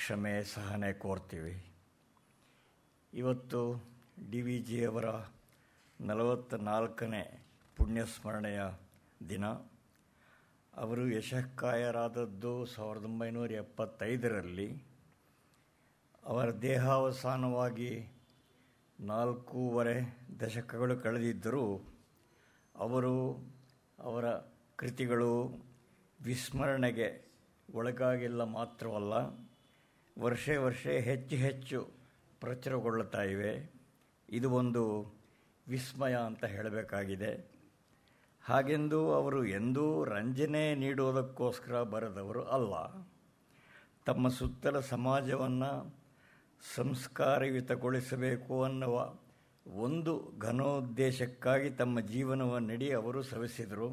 ಕ್ಷಮೆ ಸಹನೆ ಕೋರ್ತೀವಿ ಇವತ್ತು ಡಿ ವಿ ಜಿಯವರ ನಲವತ್ತ ನಾಲ್ಕನೇ ಪುಣ್ಯಸ್ಮರಣೆಯ ದಿನ ಅವರು ಯಶಃಕಾಯರಾದದ್ದು ಸಾವಿರದ ಒಂಬೈನೂರ ಎಪ್ಪತ್ತೈದರಲ್ಲಿ ಅವರ ದೇಹಾವಸಾನವಾಗಿ ನಾಲ್ಕೂವರೆ ದಶಕಗಳು ಕಳೆದಿದ್ದರೂ ಅವರು ಅವರ ಕೃತಿಗಳು ವಿಸ್ಮರಣೆಗೆ ಒಳಗಾಗಿಲ್ಲ ಮಾತ್ರವಲ್ಲ ವರ್ಷೇ ವರ್ಷೇ ಹೆಚ್ಚು ಹೆಚ್ಚು ಪ್ರಚುರಗೊಳ್ಳುತ್ತಾ ಇವೆ ಇದು ಒಂದು ವಿಸ್ಮಯ ಅಂತ ಹೇಳಬೇಕಾಗಿದೆ ಹಾಗೆಂದು ಅವರು ಎಂದೂ ರಂಜನೆ ನೀಡೋದಕ್ಕೋಸ್ಕರ ಬರೆದವರು ಅಲ್ಲ ತಮ್ಮ ಸುತ್ತಲ ಸಮಾಜವನ್ನು ಸಂಸ್ಕಾರಯುತಗೊಳಿಸಬೇಕು ಅನ್ನುವ ಒಂದು ಘನೋದ್ದೇಶಕ್ಕಾಗಿ ತಮ್ಮ ಜೀವನವನ್ನಿಡಿ ಅವರು ಸವಿಸಿದರು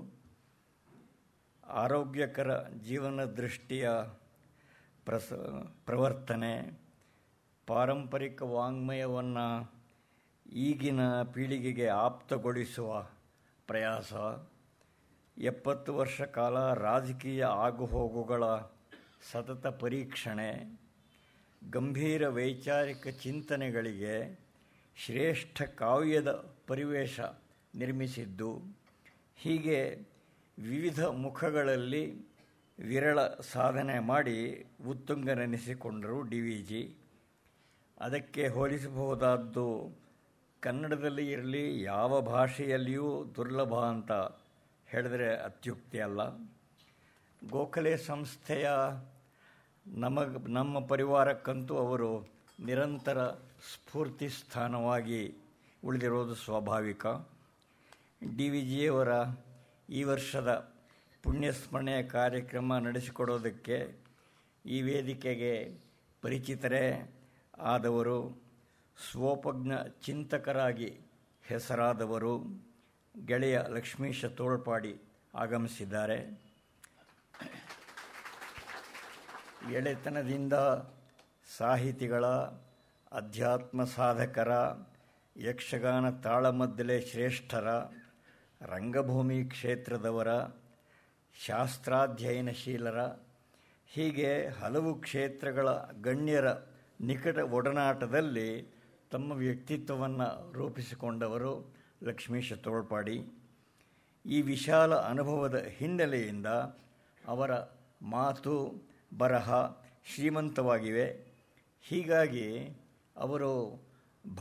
ಆರೋಗ್ಯಕರ ಜೀವನ ದೃಷ್ಟಿಯ ಪ್ರಸ ಪ್ರವರ್ತನೆ ಪಾರಂಪರಿಕ ವಾಂಗ್ಮಯವನ್ನು ಈಗಿನ ಪೀಳಿಗೆಗೆ ಆಪ್ತಗೊಳಿಸುವ ಪ್ರಯಾಸ ಎಪ್ಪತ್ತು ವರ್ಷ ಕಾಲ ರಾಜಕೀಯ ಆಗುಹೋಗುಗಳ ಸತತ ಪರೀಕ್ಷಣೆ ಗಂಭೀರ ವೈಚಾರಿಕ ಚಿಂತನೆಗಳಿಗೆ ಶ್ರೇಷ್ಠ ಕಾವ್ಯದ ಪರಿವೇಶ ನಿರ್ಮಿಸಿದ್ದು ಹೀಗೆ ವಿವಿಧ ಮುಖಗಳಲ್ಲಿ ವಿರಳ ಸಾಧನೆ ಮಾಡಿ ಉತ್ತುಂಗನೆನಿಸಿಕೊಂಡರು ಡಿ ವಿ ಜಿ ಅದಕ್ಕೆ ಹೋಲಿಸಬಹುದಾದ್ದು ಕನ್ನಡದಲ್ಲಿ ಇರಲಿ ಯಾವ ಭಾಷೆಯಲ್ಲಿಯೂ ದುರ್ಲಭ ಅಂತ ಹೇಳಿದರೆ ಅತ್ಯುಕ್ತಿ ಅಲ್ಲ ಗೋಖಲೆ ಸಂಸ್ಥೆಯ ನಮಗೆ ನಮ್ಮ ಪರಿವಾರಕ್ಕಂತೂ ಅವರು ನಿರಂತರ ಸ್ಫೂರ್ತಿ ಸ್ಥಾನವಾಗಿ ಉಳಿದಿರೋದು ಸ್ವಾಭಾವಿಕ ಡಿ ವಿ ಜಿಯವರ ಈ ವರ್ಷದ ಪುಣ್ಯಸ್ಮರಣೆಯ ಕಾರ್ಯಕ್ರಮ ನಡೆಸಿಕೊಡೋದಕ್ಕೆ ಈ ವೇದಿಕೆಗೆ ಪರಿಚಿತರೇ ಆದವರು ಸ್ವೋಪಜ್ಞ ಚಿಂತಕರಾಗಿ ಹೆಸರಾದವರು ಗೆಳೆಯ ಲಕ್ಷ್ಮೀಶ ತೋಳ್ಪಾಡಿ ಆಗಮಿಸಿದ್ದಾರೆ ಎಳೆತನದಿಂದ ಸಾಹಿತಿಗಳ ಅಧ್ಯಾತ್ಮ ಸಾಧಕರ ಯಕ್ಷಗಾನ ತಾಳಮದ್ದಲೆ ಶ್ರೇಷ್ಠರ ರಂಗಭೂಮಿ ಕ್ಷೇತ್ರದವರ ಶಾಸ್ತ್ರಾಧ್ಯಯನಶೀಲರ ಹೀಗೆ ಹಲವು ಕ್ಷೇತ್ರಗಳ ಗಣ್ಯರ ನಿಕಟ ಒಡನಾಟದಲ್ಲಿ ತಮ್ಮ ವ್ಯಕ್ತಿತ್ವವನ್ನು ರೂಪಿಸಿಕೊಂಡವರು ಲಕ್ಷ್ಮೀಶ ತೋಳ್ಪಾಡಿ ಈ ವಿಶಾಲ ಅನುಭವದ ಹಿನ್ನೆಲೆಯಿಂದ ಅವರ ಮಾತು ಬರಹ ಶ್ರೀಮಂತವಾಗಿವೆ ಹೀಗಾಗಿ ಅವರು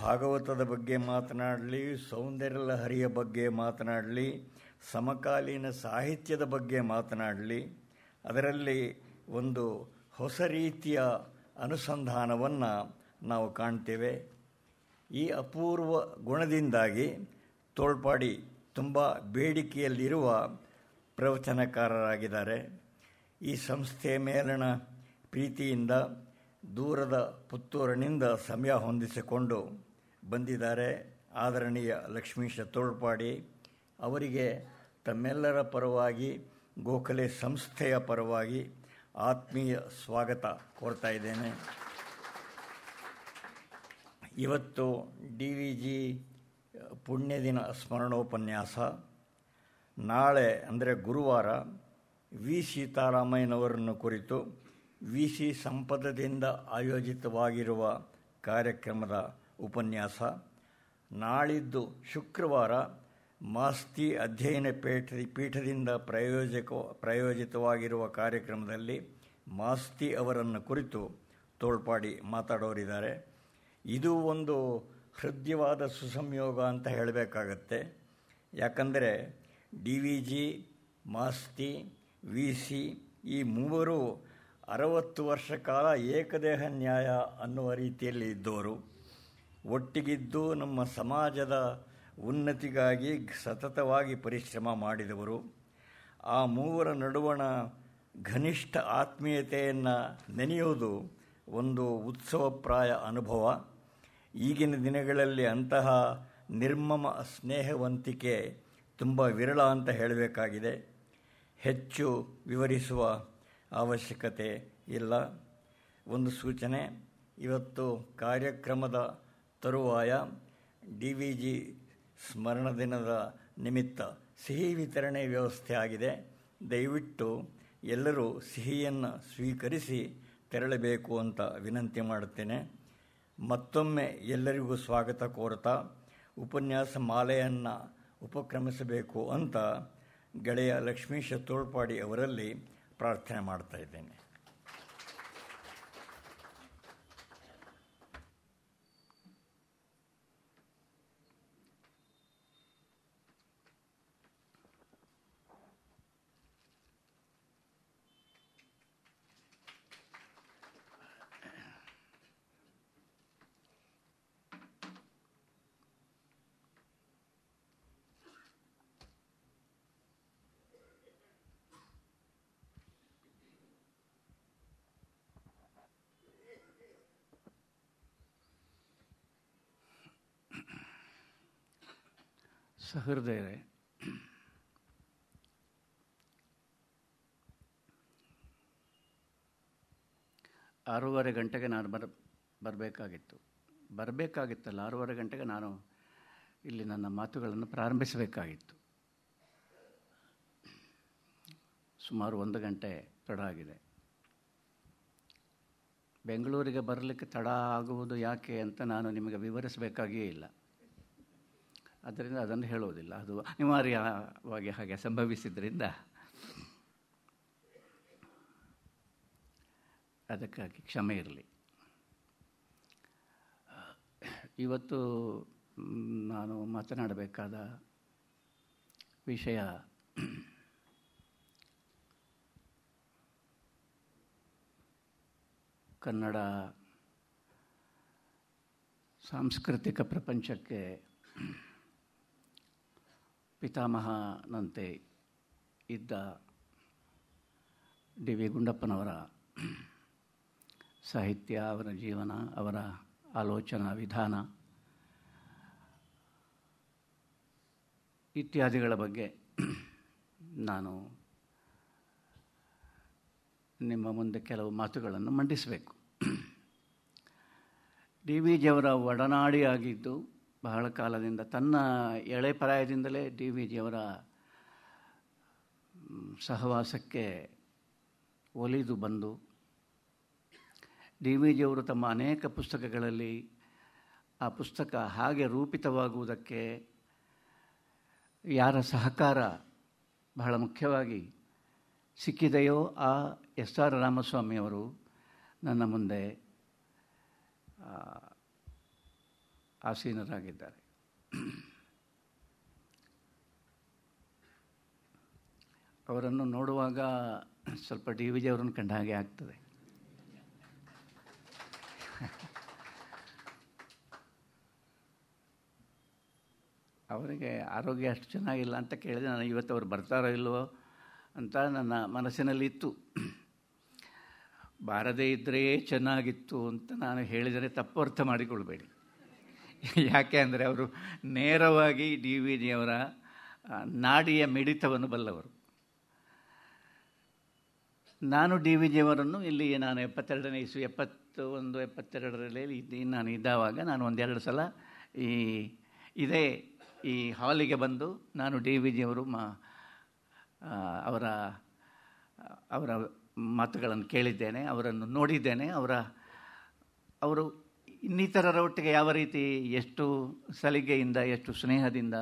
ಭಾಗವತದ ಬಗ್ಗೆ ಮಾತನಾಡಲಿ ಲಹರಿಯ ಬಗ್ಗೆ ಮಾತನಾಡಲಿ ಸಮಕಾಲೀನ ಸಾಹಿತ್ಯದ ಬಗ್ಗೆ ಮಾತನಾಡಲಿ ಅದರಲ್ಲಿ ಒಂದು ಹೊಸ ರೀತಿಯ ಅನುಸಂಧಾನವನ್ನು ನಾವು ಕಾಣ್ತೇವೆ ಈ ಅಪೂರ್ವ ಗುಣದಿಂದಾಗಿ ತೋಳ್ಪಾಡಿ ತುಂಬ ಬೇಡಿಕೆಯಲ್ಲಿರುವ ಪ್ರವಚನಕಾರರಾಗಿದ್ದಾರೆ ಈ ಸಂಸ್ಥೆ ಮೇಲಿನ ಪ್ರೀತಿಯಿಂದ ದೂರದ ಪುತ್ತೂರಿನಿಂದ ಸಮಯ ಹೊಂದಿಸಿಕೊಂಡು ಬಂದಿದ್ದಾರೆ ಆದರಣೀಯ ಲಕ್ಷ್ಮೀಶ ತೋಳ್ಪಾಡಿ ಅವರಿಗೆ ತಮ್ಮೆಲ್ಲರ ಪರವಾಗಿ ಗೋಖಲೆ ಸಂಸ್ಥೆಯ ಪರವಾಗಿ ಆತ್ಮೀಯ ಸ್ವಾಗತ ಕೋರ್ತಾ ಇದ್ದೇನೆ ಇವತ್ತು ಡಿ ವಿ ಜಿ ಪುಣ್ಯದಿನ ಸ್ಮರಣೋಪನ್ಯಾಸ ನಾಳೆ ಅಂದರೆ ಗುರುವಾರ ವಿ ಸೀತಾರಾಮಯ್ಯನವರನ್ನು ಕುರಿತು ವಿ ಸಿ ಸಂಪದದಿಂದ ಆಯೋಜಿತವಾಗಿರುವ ಕಾರ್ಯಕ್ರಮದ ಉಪನ್ಯಾಸ ನಾಳಿದ್ದು ಶುಕ್ರವಾರ ಮಾಸ್ತಿ ಅಧ್ಯಯನ ಪೇಠ ಪೀಠದಿಂದ ಪ್ರಾಯೋಜಕ ಪ್ರಾಯೋಜಿತವಾಗಿರುವ ಕಾರ್ಯಕ್ರಮದಲ್ಲಿ ಮಾಸ್ತಿ ಅವರನ್ನು ಕುರಿತು ತೋಳ್ಪಾಡಿ ಮಾತಾಡೋರಿದ್ದಾರೆ ಇದು ಒಂದು ಹೃದಯವಾದ ಸುಸಂಯೋಗ ಅಂತ ಹೇಳಬೇಕಾಗತ್ತೆ ಯಾಕಂದರೆ D V G Masti V C ಈ ಮೂವರು ಅರವತ್ತು ವರ್ಷ ಕಾಲ ಏಕದೇಹ ನ್ಯಾಯ ಅನ್ನುವ ರೀತಿಯಲ್ಲಿ ಇದ್ದವರು ಒಟ್ಟಿಗಿದ್ದು ನಮ್ಮ ಸಮಾಜದ ಉನ್ನತಿಗಾಗಿ ಸತತವಾಗಿ ಪರಿಶ್ರಮ ಮಾಡಿದವರು ಆ ಮೂವರ ನಡುವಣ ಘನಿಷ್ಠ ಆತ್ಮೀಯತೆಯನ್ನು ನೆನೆಯುವುದು ಒಂದು ಉತ್ಸವಪ್ರಾಯ ಅನುಭವ ಈಗಿನ ದಿನಗಳಲ್ಲಿ ಅಂತಹ ನಿರ್ಮಮ ಸ್ನೇಹವಂತಿಕೆ ತುಂಬ ವಿರಳ ಅಂತ ಹೇಳಬೇಕಾಗಿದೆ ಹೆಚ್ಚು ವಿವರಿಸುವ ಅವಶ್ಯಕತೆ ಇಲ್ಲ ಒಂದು ಸೂಚನೆ ಇವತ್ತು ಕಾರ್ಯಕ್ರಮದ ತರುವಾಯ ಡಿ ವಿ ಜಿ ಸ್ಮರಣ ದಿನದ ನಿಮಿತ್ತ ಸಿಹಿ ವಿತರಣೆ ವ್ಯವಸ್ಥೆ ಆಗಿದೆ ದಯವಿಟ್ಟು ಎಲ್ಲರೂ ಸಿಹಿಯನ್ನು ಸ್ವೀಕರಿಸಿ ತೆರಳಬೇಕು ಅಂತ ವಿನಂತಿ ಮಾಡುತ್ತೇನೆ ಮತ್ತೊಮ್ಮೆ ಎಲ್ಲರಿಗೂ ಸ್ವಾಗತ ಕೋರ್ತಾ ಉಪನ್ಯಾಸ ಮಾಲೆಯನ್ನು ಉಪಕ್ರಮಿಸಬೇಕು ಅಂತ ಗೆಳೆಯ ಲಕ್ಷ್ಮೀಶ ತೋಳ್ಪಾಡಿ ಅವರಲ್ಲಿ ಪ್ರಾರ್ಥನೆ ಮಾಡ್ತಾ ಇದ್ದೇನೆ ಸಹೃದಯರೇ ಆರೂವರೆ ಗಂಟೆಗೆ ನಾನು ಬರ್ ಬರಬೇಕಾಗಿತ್ತು ಬರಬೇಕಾಗಿತ್ತಲ್ಲ ಆರೂವರೆ ಗಂಟೆಗೆ ನಾನು ಇಲ್ಲಿ ನನ್ನ ಮಾತುಗಳನ್ನು ಪ್ರಾರಂಭಿಸಬೇಕಾಗಿತ್ತು ಸುಮಾರು ಒಂದು ಗಂಟೆ ತಡ ಆಗಿದೆ ಬೆಂಗಳೂರಿಗೆ ಬರಲಿಕ್ಕೆ ತಡ ಆಗುವುದು ಯಾಕೆ ಅಂತ ನಾನು ನಿಮಗೆ ವಿವರಿಸಬೇಕಾಗಿಯೇ ಇಲ್ಲ ಅದರಿಂದ ಅದನ್ನು ಹೇಳೋದಿಲ್ಲ ಅದು ಅನಿವಾರ್ಯವಾಗಿ ಹಾಗೆ ಸಂಭವಿಸಿದ್ರಿಂದ ಅದಕ್ಕಾಗಿ ಕ್ಷಮೆ ಇರಲಿ ಇವತ್ತು ನಾನು ಮಾತನಾಡಬೇಕಾದ ವಿಷಯ ಕನ್ನಡ ಸಾಂಸ್ಕೃತಿಕ ಪ್ರಪಂಚಕ್ಕೆ ಪಿತಾಮಹನಂತೆ ಇದ್ದ ಡಿ ವಿ ಗುಂಡಪ್ಪನವರ ಸಾಹಿತ್ಯ ಅವರ ಜೀವನ ಅವರ ಆಲೋಚನಾ ವಿಧಾನ ಇತ್ಯಾದಿಗಳ ಬಗ್ಗೆ ನಾನು ನಿಮ್ಮ ಮುಂದೆ ಕೆಲವು ಮಾತುಗಳನ್ನು ಮಂಡಿಸಬೇಕು ಡಿ ವಿ ಜಿಯವರ ಒಡನಾಡಿಯಾಗಿದ್ದು ಬಹಳ ಕಾಲದಿಂದ ತನ್ನ ಎಳೆಪರಾಯದಿಂದಲೇ ಡಿ ವಿ ಜಿಯವರ ಸಹವಾಸಕ್ಕೆ ಒಲಿದು ಬಂದು ಡಿ ವಿ ಜಿಯವರು ತಮ್ಮ ಅನೇಕ ಪುಸ್ತಕಗಳಲ್ಲಿ ಆ ಪುಸ್ತಕ ಹಾಗೆ ರೂಪಿತವಾಗುವುದಕ್ಕೆ ಯಾರ ಸಹಕಾರ ಬಹಳ ಮುಖ್ಯವಾಗಿ ಸಿಕ್ಕಿದೆಯೋ ಆ ಎಸ್ ಆರ್ ರಾಮಸ್ವಾಮಿಯವರು ನನ್ನ ಮುಂದೆ ಆಸೀನರಾಗಿದ್ದಾರೆ ಅವರನ್ನು ನೋಡುವಾಗ ಸ್ವಲ್ಪ ಡಿ ವಿ ಅವರನ್ನು ಕಂಡ ಹಾಗೆ ಆಗ್ತದೆ ಅವರಿಗೆ ಆರೋಗ್ಯ ಅಷ್ಟು ಚೆನ್ನಾಗಿಲ್ಲ ಅಂತ ಕೇಳಿದೆ ನಾನು ಇವತ್ತು ಅವ್ರು ಬರ್ತಾರೋ ಇಲ್ವೋ ಅಂತ ನನ್ನ ಮನಸ್ಸಿನಲ್ಲಿ ಇತ್ತು ಬಾರದೇ ಇದ್ದರೆ ಚೆನ್ನಾಗಿತ್ತು ಅಂತ ನಾನು ಹೇಳಿದರೆ ತಪ್ಪು ಅರ್ಥ ಮಾಡಿಕೊಳ್ಬೇಡಿ ಯಾಕೆ ಅಂದರೆ ಅವರು ನೇರವಾಗಿ ಡಿ ವಿ ಜಿಯವರ ನಾಡಿಯ ಮಿಡಿತವನ್ನು ಬಲ್ಲವರು ನಾನು ಡಿ ವಿ ಜಿಯವರನ್ನು ಇಲ್ಲಿ ನಾನು ಎಪ್ಪತ್ತೆರಡನೇ ಇಸು ಎಪ್ಪತ್ತು ಒಂದು ಎಪ್ಪತ್ತೆರಡರಲ್ಲಿ ಇಲ್ಲಿ ನಾನು ಇದ್ದಾವಾಗ ನಾನು ಒಂದೆರಡು ಸಲ ಈ ಇದೇ ಈ ಹಾಲಿಗೆ ಬಂದು ನಾನು ಡಿ ವಿ ಜಿಯವರು ಮಾ ಅವರ ಅವರ ಮಾತುಗಳನ್ನು ಕೇಳಿದ್ದೇನೆ ಅವರನ್ನು ನೋಡಿದ್ದೇನೆ ಅವರ ಅವರು ಇನ್ನಿತರರ ಒಟ್ಟಿಗೆ ಯಾವ ರೀತಿ ಎಷ್ಟು ಸಲಿಗೆಯಿಂದ ಎಷ್ಟು ಸ್ನೇಹದಿಂದ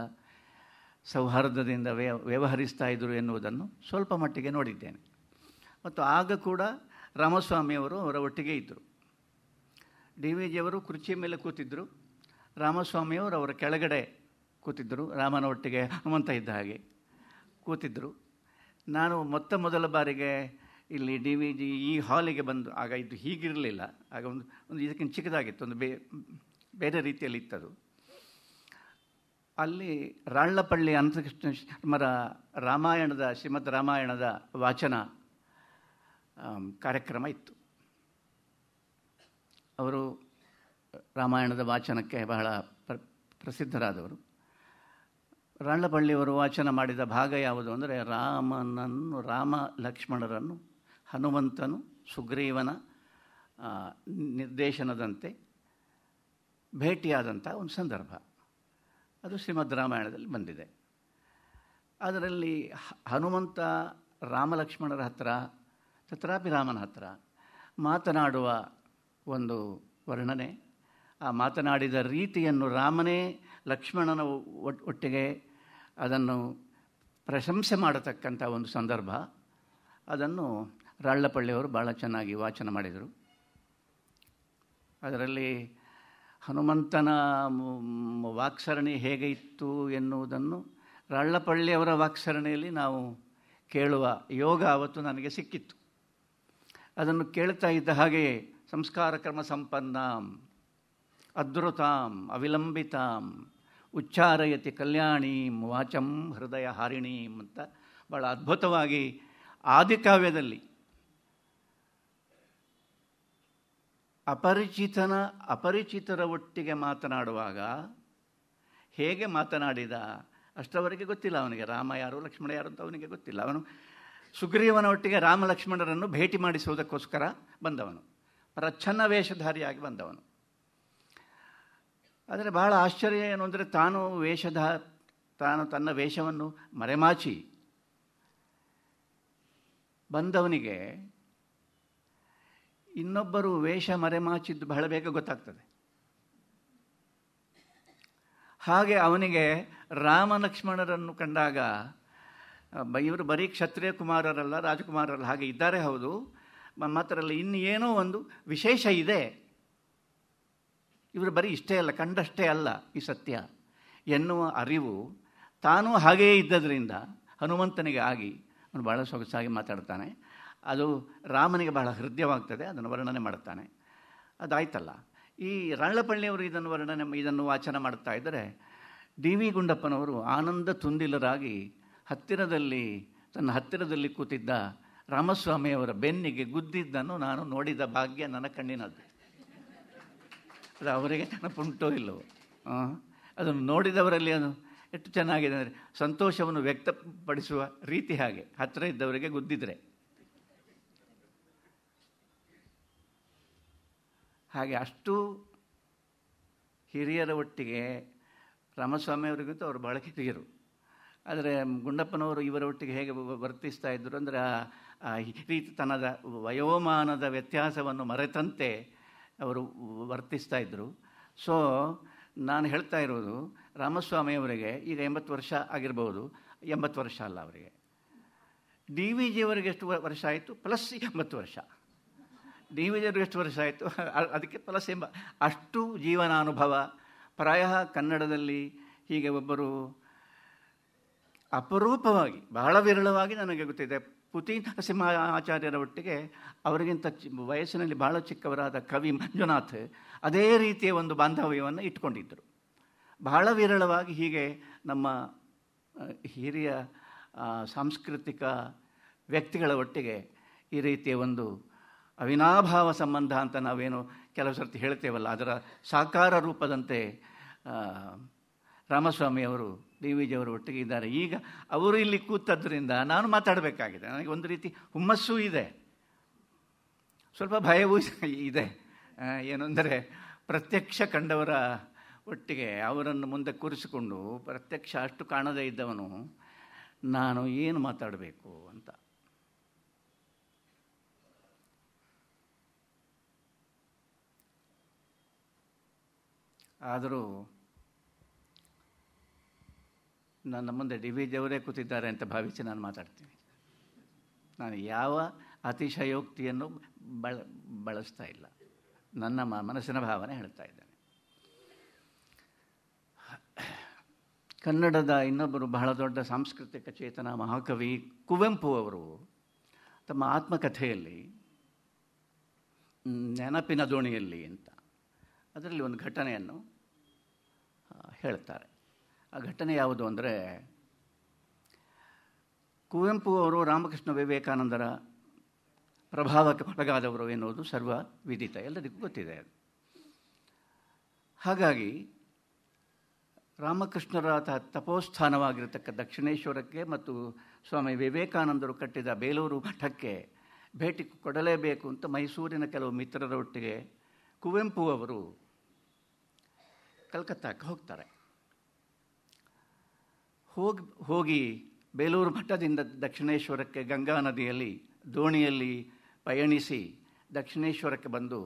ಸೌಹಾರ್ದದಿಂದ ವ್ಯವಹರಿಸ್ತಾ ಇದ್ದರು ಎನ್ನುವುದನ್ನು ಸ್ವಲ್ಪ ಮಟ್ಟಿಗೆ ನೋಡಿದ್ದೇನೆ ಮತ್ತು ಆಗ ಕೂಡ ರಾಮಸ್ವಾಮಿಯವರು ಅವರ ಒಟ್ಟಿಗೆ ಇದ್ದರು ಡಿ ವಿ ಜಿಯವರು ಕುರ್ಚಿಯ ಮೇಲೆ ಕೂತಿದ್ದರು ರಾಮಸ್ವಾಮಿಯವರು ಅವರ ಕೆಳಗಡೆ ಕೂತಿದ್ದರು ರಾಮನ ಒಟ್ಟಿಗೆ ಹನುಮಂತ ಇದ್ದ ಹಾಗೆ ಕೂತಿದ್ದರು ನಾನು ಮೊತ್ತ ಮೊದಲ ಬಾರಿಗೆ ಇಲ್ಲಿ ಡಿ ವಿ ಜಿ ಈ ಹಾಲಿಗೆ ಬಂದು ಆಗ ಇದು ಹೀಗಿರಲಿಲ್ಲ ಆಗ ಒಂದು ಒಂದು ಇದಕ್ಕಿಂತ ಚಿಕ್ಕದಾಗಿತ್ತು ಒಂದು ಬೇ ಬೇರೆ ರೀತಿಯಲ್ಲಿ ಇತ್ತದು ಅಲ್ಲಿ ರಾಳ್ಳಪಳ್ಳಿ ಅನಂತಕೃಷ್ಣ ಶರ್ಮರ ರಾಮಾಯಣದ ಶ್ರೀಮದ್ ರಾಮಾಯಣದ ವಾಚನ ಕಾರ್ಯಕ್ರಮ ಇತ್ತು ಅವರು ರಾಮಾಯಣದ ವಾಚನಕ್ಕೆ ಬಹಳ ಪ್ರ ಪ್ರಸಿದ್ಧರಾದವರು ರಾಳ್ಳಪಳ್ಳಿಯವರು ವಾಚನ ಮಾಡಿದ ಭಾಗ ಯಾವುದು ಅಂದರೆ ರಾಮನನ್ನು ರಾಮ ಲಕ್ಷ್ಮಣರನ್ನು ಹನುಮಂತನು ಸುಗ್ರೀವನ ನಿರ್ದೇಶನದಂತೆ ಭೇಟಿಯಾದಂಥ ಒಂದು ಸಂದರ್ಭ ಅದು ಶ್ರೀಮದ್ ರಾಮಾಯಣದಲ್ಲಿ ಬಂದಿದೆ ಅದರಲ್ಲಿ ಹನುಮಂತ ರಾಮಲಕ್ಷ್ಮಣರ ಹತ್ರ ತತ್ರಾಪಿ ರಾಮನ ಹತ್ರ ಮಾತನಾಡುವ ಒಂದು ವರ್ಣನೆ ಆ ಮಾತನಾಡಿದ ರೀತಿಯನ್ನು ರಾಮನೇ ಲಕ್ಷ್ಮಣನ ಒಟ್ಟಿಗೆ ಅದನ್ನು ಪ್ರಶಂಸೆ ಮಾಡತಕ್ಕಂಥ ಒಂದು ಸಂದರ್ಭ ಅದನ್ನು ರಾಳ್ಳಪಳ್ಳಿಯವರು ಭಾಳ ಚೆನ್ನಾಗಿ ವಾಚನ ಮಾಡಿದರು ಅದರಲ್ಲಿ ಹನುಮಂತನ ವಾಕ್ಸರಣಿ ಹೇಗೆ ಇತ್ತು ಎನ್ನುವುದನ್ನು ರಾಳ್ಳಪಳ್ಳಿಯವರ ವಾಕ್ಸರಣೆಯಲ್ಲಿ ನಾವು ಕೇಳುವ ಯೋಗ ಆವತ್ತು ನನಗೆ ಸಿಕ್ಕಿತ್ತು ಅದನ್ನು ಕೇಳ್ತಾ ಇದ್ದ ಹಾಗೆ ಸಂಸ್ಕಾರ ಕ್ರಮ ಸಂಪನ್ನಾಂ ಅದೃತಾಂ ಅವಿಲಂಬಿತಾಂ ಉಚ್ಚಾರಯತಿ ಕಲ್ಯಾಣೀಂ ವಾಚಂ ಹೃದಯ ಹಾರಿಣೀಂ ಅಂತ ಭಾಳ ಅದ್ಭುತವಾಗಿ ಆದಿಕಾವ್ಯದಲ್ಲಿ ಅಪರಿಚಿತನ ಅಪರಿಚಿತರ ಒಟ್ಟಿಗೆ ಮಾತನಾಡುವಾಗ ಹೇಗೆ ಮಾತನಾಡಿದ ಅಷ್ಟವರೆಗೆ ಗೊತ್ತಿಲ್ಲ ಅವನಿಗೆ ರಾಮ ಯಾರು ಲಕ್ಷ್ಮಣ ಯಾರು ಅಂತ ಅವನಿಗೆ ಗೊತ್ತಿಲ್ಲ ಅವನು ಸುಗ್ರೀವನ ಒಟ್ಟಿಗೆ ರಾಮ ಲಕ್ಷ್ಮಣರನ್ನು ಭೇಟಿ ಮಾಡಿಸುವುದಕ್ಕೋಸ್ಕರ ಬಂದವನು ಪ್ರಚ್ಛನ್ನ ವೇಷಧಾರಿಯಾಗಿ ಬಂದವನು ಆದರೆ ಬಹಳ ಆಶ್ಚರ್ಯ ಏನು ಅಂದರೆ ತಾನು ವೇಷಧ ತಾನು ತನ್ನ ವೇಷವನ್ನು ಮರೆಮಾಚಿ ಬಂದವನಿಗೆ ಇನ್ನೊಬ್ಬರು ವೇಷ ಮರೆಮಾಚಿದ್ದು ಬಹಳ ಬೇಗ ಗೊತ್ತಾಗ್ತದೆ ಹಾಗೆ ಅವನಿಗೆ ರಾಮ ಲಕ್ಷ್ಮಣರನ್ನು ಕಂಡಾಗ ಇವರು ಬರೀ ಕ್ಷತ್ರಿಯ ಕುಮಾರರಲ್ಲ ರಾಜಕುಮಾರರಲ್ಲ ಹಾಗೆ ಇದ್ದಾರೆ ಹೌದು ಮಾತ್ರಲ್ಲ ಇನ್ನು ಏನೋ ಒಂದು ವಿಶೇಷ ಇದೆ ಇವರು ಬರೀ ಇಷ್ಟೇ ಅಲ್ಲ ಕಂಡಷ್ಟೇ ಅಲ್ಲ ಈ ಸತ್ಯ ಎನ್ನುವ ಅರಿವು ತಾನೂ ಹಾಗೆಯೇ ಇದ್ದದರಿಂದ ಹನುಮಂತನಿಗೆ ಆಗಿ ಅವನು ಭಾಳ ಸೊಗಸಾಗಿ ಮಾತಾಡ್ತಾನೆ ಅದು ರಾಮನಿಗೆ ಬಹಳ ಹೃದಯವಾಗ್ತದೆ ಅದನ್ನು ವರ್ಣನೆ ಮಾಡುತ್ತಾನೆ ಅದಾಯ್ತಲ್ಲ ಈ ರಾಳಪಳ್ಳಿಯವರು ಇದನ್ನು ವರ್ಣನೆ ಇದನ್ನು ವಾಚನ ಮಾಡ್ತಾ ಇದ್ದರೆ ಡಿ ವಿ ಗುಂಡಪ್ಪನವರು ಆನಂದ ತುಂದಿಲರಾಗಿ ಹತ್ತಿರದಲ್ಲಿ ತನ್ನ ಹತ್ತಿರದಲ್ಲಿ ಕೂತಿದ್ದ ರಾಮಸ್ವಾಮಿಯವರ ಬೆನ್ನಿಗೆ ಗುದ್ದಿದ್ದನ್ನು ನಾನು ನೋಡಿದ ಭಾಗ್ಯ ನನ್ನ ಕಣ್ಣಿನದ್ದು ಅದು ಅವರಿಗೆ ನೆನಪುಂಟೋ ಇಲ್ಲವೋ ಅದನ್ನು ನೋಡಿದವರಲ್ಲಿ ಅದು ಎಷ್ಟು ಚೆನ್ನಾಗಿದೆ ಅಂದರೆ ಸಂತೋಷವನ್ನು ವ್ಯಕ್ತಪಡಿಸುವ ರೀತಿ ಹಾಗೆ ಹತ್ತಿರ ಇದ್ದವರಿಗೆ ಗುದ್ದಿದರೆ ಹಾಗೆ ಅಷ್ಟು ಹಿರಿಯರ ಒಟ್ಟಿಗೆ ರಾಮಸ್ವಾಮಿಯವರಿಗಿಂತ ಅವರು ಬಹಳ ಹಿರಿಯರು ಆದರೆ ಗುಂಡಪ್ಪನವರು ಇವರ ಒಟ್ಟಿಗೆ ಹೇಗೆ ವರ್ತಿಸ್ತಾ ಇದ್ದರು ಅಂದರೆ ಆ ಹಿರಿತನದ ವಯೋಮಾನದ ವ್ಯತ್ಯಾಸವನ್ನು ಮರೆತಂತೆ ಅವರು ವರ್ತಿಸ್ತಾ ಇದ್ದರು ಸೊ ನಾನು ಹೇಳ್ತಾ ಇರೋದು ರಾಮಸ್ವಾಮಿಯವರಿಗೆ ಈಗ ಎಂಬತ್ತು ವರ್ಷ ಆಗಿರ್ಬೋದು ಎಂಬತ್ತು ವರ್ಷ ಅಲ್ಲ ಅವರಿಗೆ ಡಿ ವಿ ಜಿಯವರಿಗೆ ಎಷ್ಟು ವರ್ಷ ಆಯಿತು ಪ್ಲಸ್ ಎಂಬತ್ತು ವರ್ಷ ಡಿವಿಜನ್ಗೆ ಎಷ್ಟು ವರ್ಷ ಆಯಿತು ಅದಕ್ಕೆ ಫಲ ಸೇಮ ಅಷ್ಟು ಜೀವನಾನುಭವ ಪ್ರಾಯ ಕನ್ನಡದಲ್ಲಿ ಹೀಗೆ ಒಬ್ಬರು ಅಪರೂಪವಾಗಿ ಬಹಳ ವಿರಳವಾಗಿ ನನಗೆ ಗೊತ್ತಿದೆ ಪುತಿ ನರಸಿಂಹ ಆಚಾರ್ಯರ ಒಟ್ಟಿಗೆ ಅವರಿಗಿಂತ ವಯಸ್ಸಿನಲ್ಲಿ ಬಹಳ ಚಿಕ್ಕವರಾದ ಕವಿ ಮಂಜುನಾಥ್ ಅದೇ ರೀತಿಯ ಒಂದು ಬಾಂಧವ್ಯವನ್ನು ಇಟ್ಕೊಂಡಿದ್ದರು ಬಹಳ ವಿರಳವಾಗಿ ಹೀಗೆ ನಮ್ಮ ಹಿರಿಯ ಸಾಂಸ್ಕೃತಿಕ ವ್ಯಕ್ತಿಗಳ ಒಟ್ಟಿಗೆ ಈ ರೀತಿಯ ಒಂದು ಅವಿನಾಭಾವ ಸಂಬಂಧ ಅಂತ ನಾವೇನು ಕೆಲವು ಸರ್ತಿ ಹೇಳ್ತೇವಲ್ಲ ಅದರ ಸಾಕಾರ ರೂಪದಂತೆ ರಾಮಸ್ವಾಮಿಯವರು ಡಿ ವಿ ಜಿಯವರು ಒಟ್ಟಿಗೆ ಇದ್ದಾರೆ ಈಗ ಅವರು ಇಲ್ಲಿ ಕೂತದ್ರಿಂದ ನಾನು ಮಾತಾಡಬೇಕಾಗಿದೆ ನನಗೆ ಒಂದು ರೀತಿ ಹುಮ್ಮಸ್ಸೂ ಇದೆ ಸ್ವಲ್ಪ ಭಯವೂ ಇದೆ ಏನಂದರೆ ಪ್ರತ್ಯಕ್ಷ ಕಂಡವರ ಒಟ್ಟಿಗೆ ಅವರನ್ನು ಮುಂದೆ ಕೂರಿಸಿಕೊಂಡು ಪ್ರತ್ಯಕ್ಷ ಅಷ್ಟು ಕಾಣದೇ ಇದ್ದವನು ನಾನು ಏನು ಮಾತಾಡಬೇಕು ಅಂತ ಆದರೂ ನನ್ನ ಮುಂದೆ ಡಿ ವಿ ದೇವರೇ ಕೂತಿದ್ದಾರೆ ಅಂತ ಭಾವಿಸಿ ನಾನು ಮಾತಾಡ್ತೀನಿ ನಾನು ಯಾವ ಅತಿಶಯೋಕ್ತಿಯನ್ನು ಬಳ ಬಳಸ್ತಾ ಇಲ್ಲ ನನ್ನ ಮ ಮನಸ್ಸಿನ ಭಾವನೆ ಹೇಳ್ತಾ ಇದ್ದೇನೆ ಕನ್ನಡದ ಇನ್ನೊಬ್ಬರು ಬಹಳ ದೊಡ್ಡ ಸಾಂಸ್ಕೃತಿಕ ಚೇತನ ಮಹಾಕವಿ ಕುವೆಂಪು ಅವರು ತಮ್ಮ ಆತ್ಮಕಥೆಯಲ್ಲಿ ನೆನಪಿನ ದೋಣಿಯಲ್ಲಿ ಅಂತ ಅದರಲ್ಲಿ ಒಂದು ಘಟನೆಯನ್ನು ಹೇಳ್ತಾರೆ ಆ ಘಟನೆ ಯಾವುದು ಅಂದರೆ ಕುವೆಂಪು ಅವರು ರಾಮಕೃಷ್ಣ ವಿವೇಕಾನಂದರ ಪ್ರಭಾವಕ್ಕೆ ಒಳಗಾದವರು ಎನ್ನುವುದು ಸರ್ವ ವಿದಿತ ಎಲ್ಲರಿಗೂ ಗೊತ್ತಿದೆ ಅದು ಹಾಗಾಗಿ ರಾಮಕೃಷ್ಣರ ತಪೋಸ್ಥಾನವಾಗಿರತಕ್ಕ ದಕ್ಷಿಣೇಶ್ವರಕ್ಕೆ ಮತ್ತು ಸ್ವಾಮಿ ವಿವೇಕಾನಂದರು ಕಟ್ಟಿದ ಬೇಲೂರು ಮಠಕ್ಕೆ ಭೇಟಿ ಕೊಡಲೇಬೇಕು ಅಂತ ಮೈಸೂರಿನ ಕೆಲವು ಮಿತ್ರರೊಟ್ಟಿಗೆ ಕುವೆಂಪು ಅವರು ಕಲ್ಕತ್ತಾಕ್ಕೆ ಹೋಗ್ತಾರೆ ಹೋಗಿ ಹೋಗಿ ಬೇಲೂರು ಮಠದಿಂದ ದಕ್ಷಿಣೇಶ್ವರಕ್ಕೆ ಗಂಗಾ ನದಿಯಲ್ಲಿ ದೋಣಿಯಲ್ಲಿ ಪಯಣಿಸಿ ದಕ್ಷಿಣೇಶ್ವರಕ್ಕೆ ಬಂದು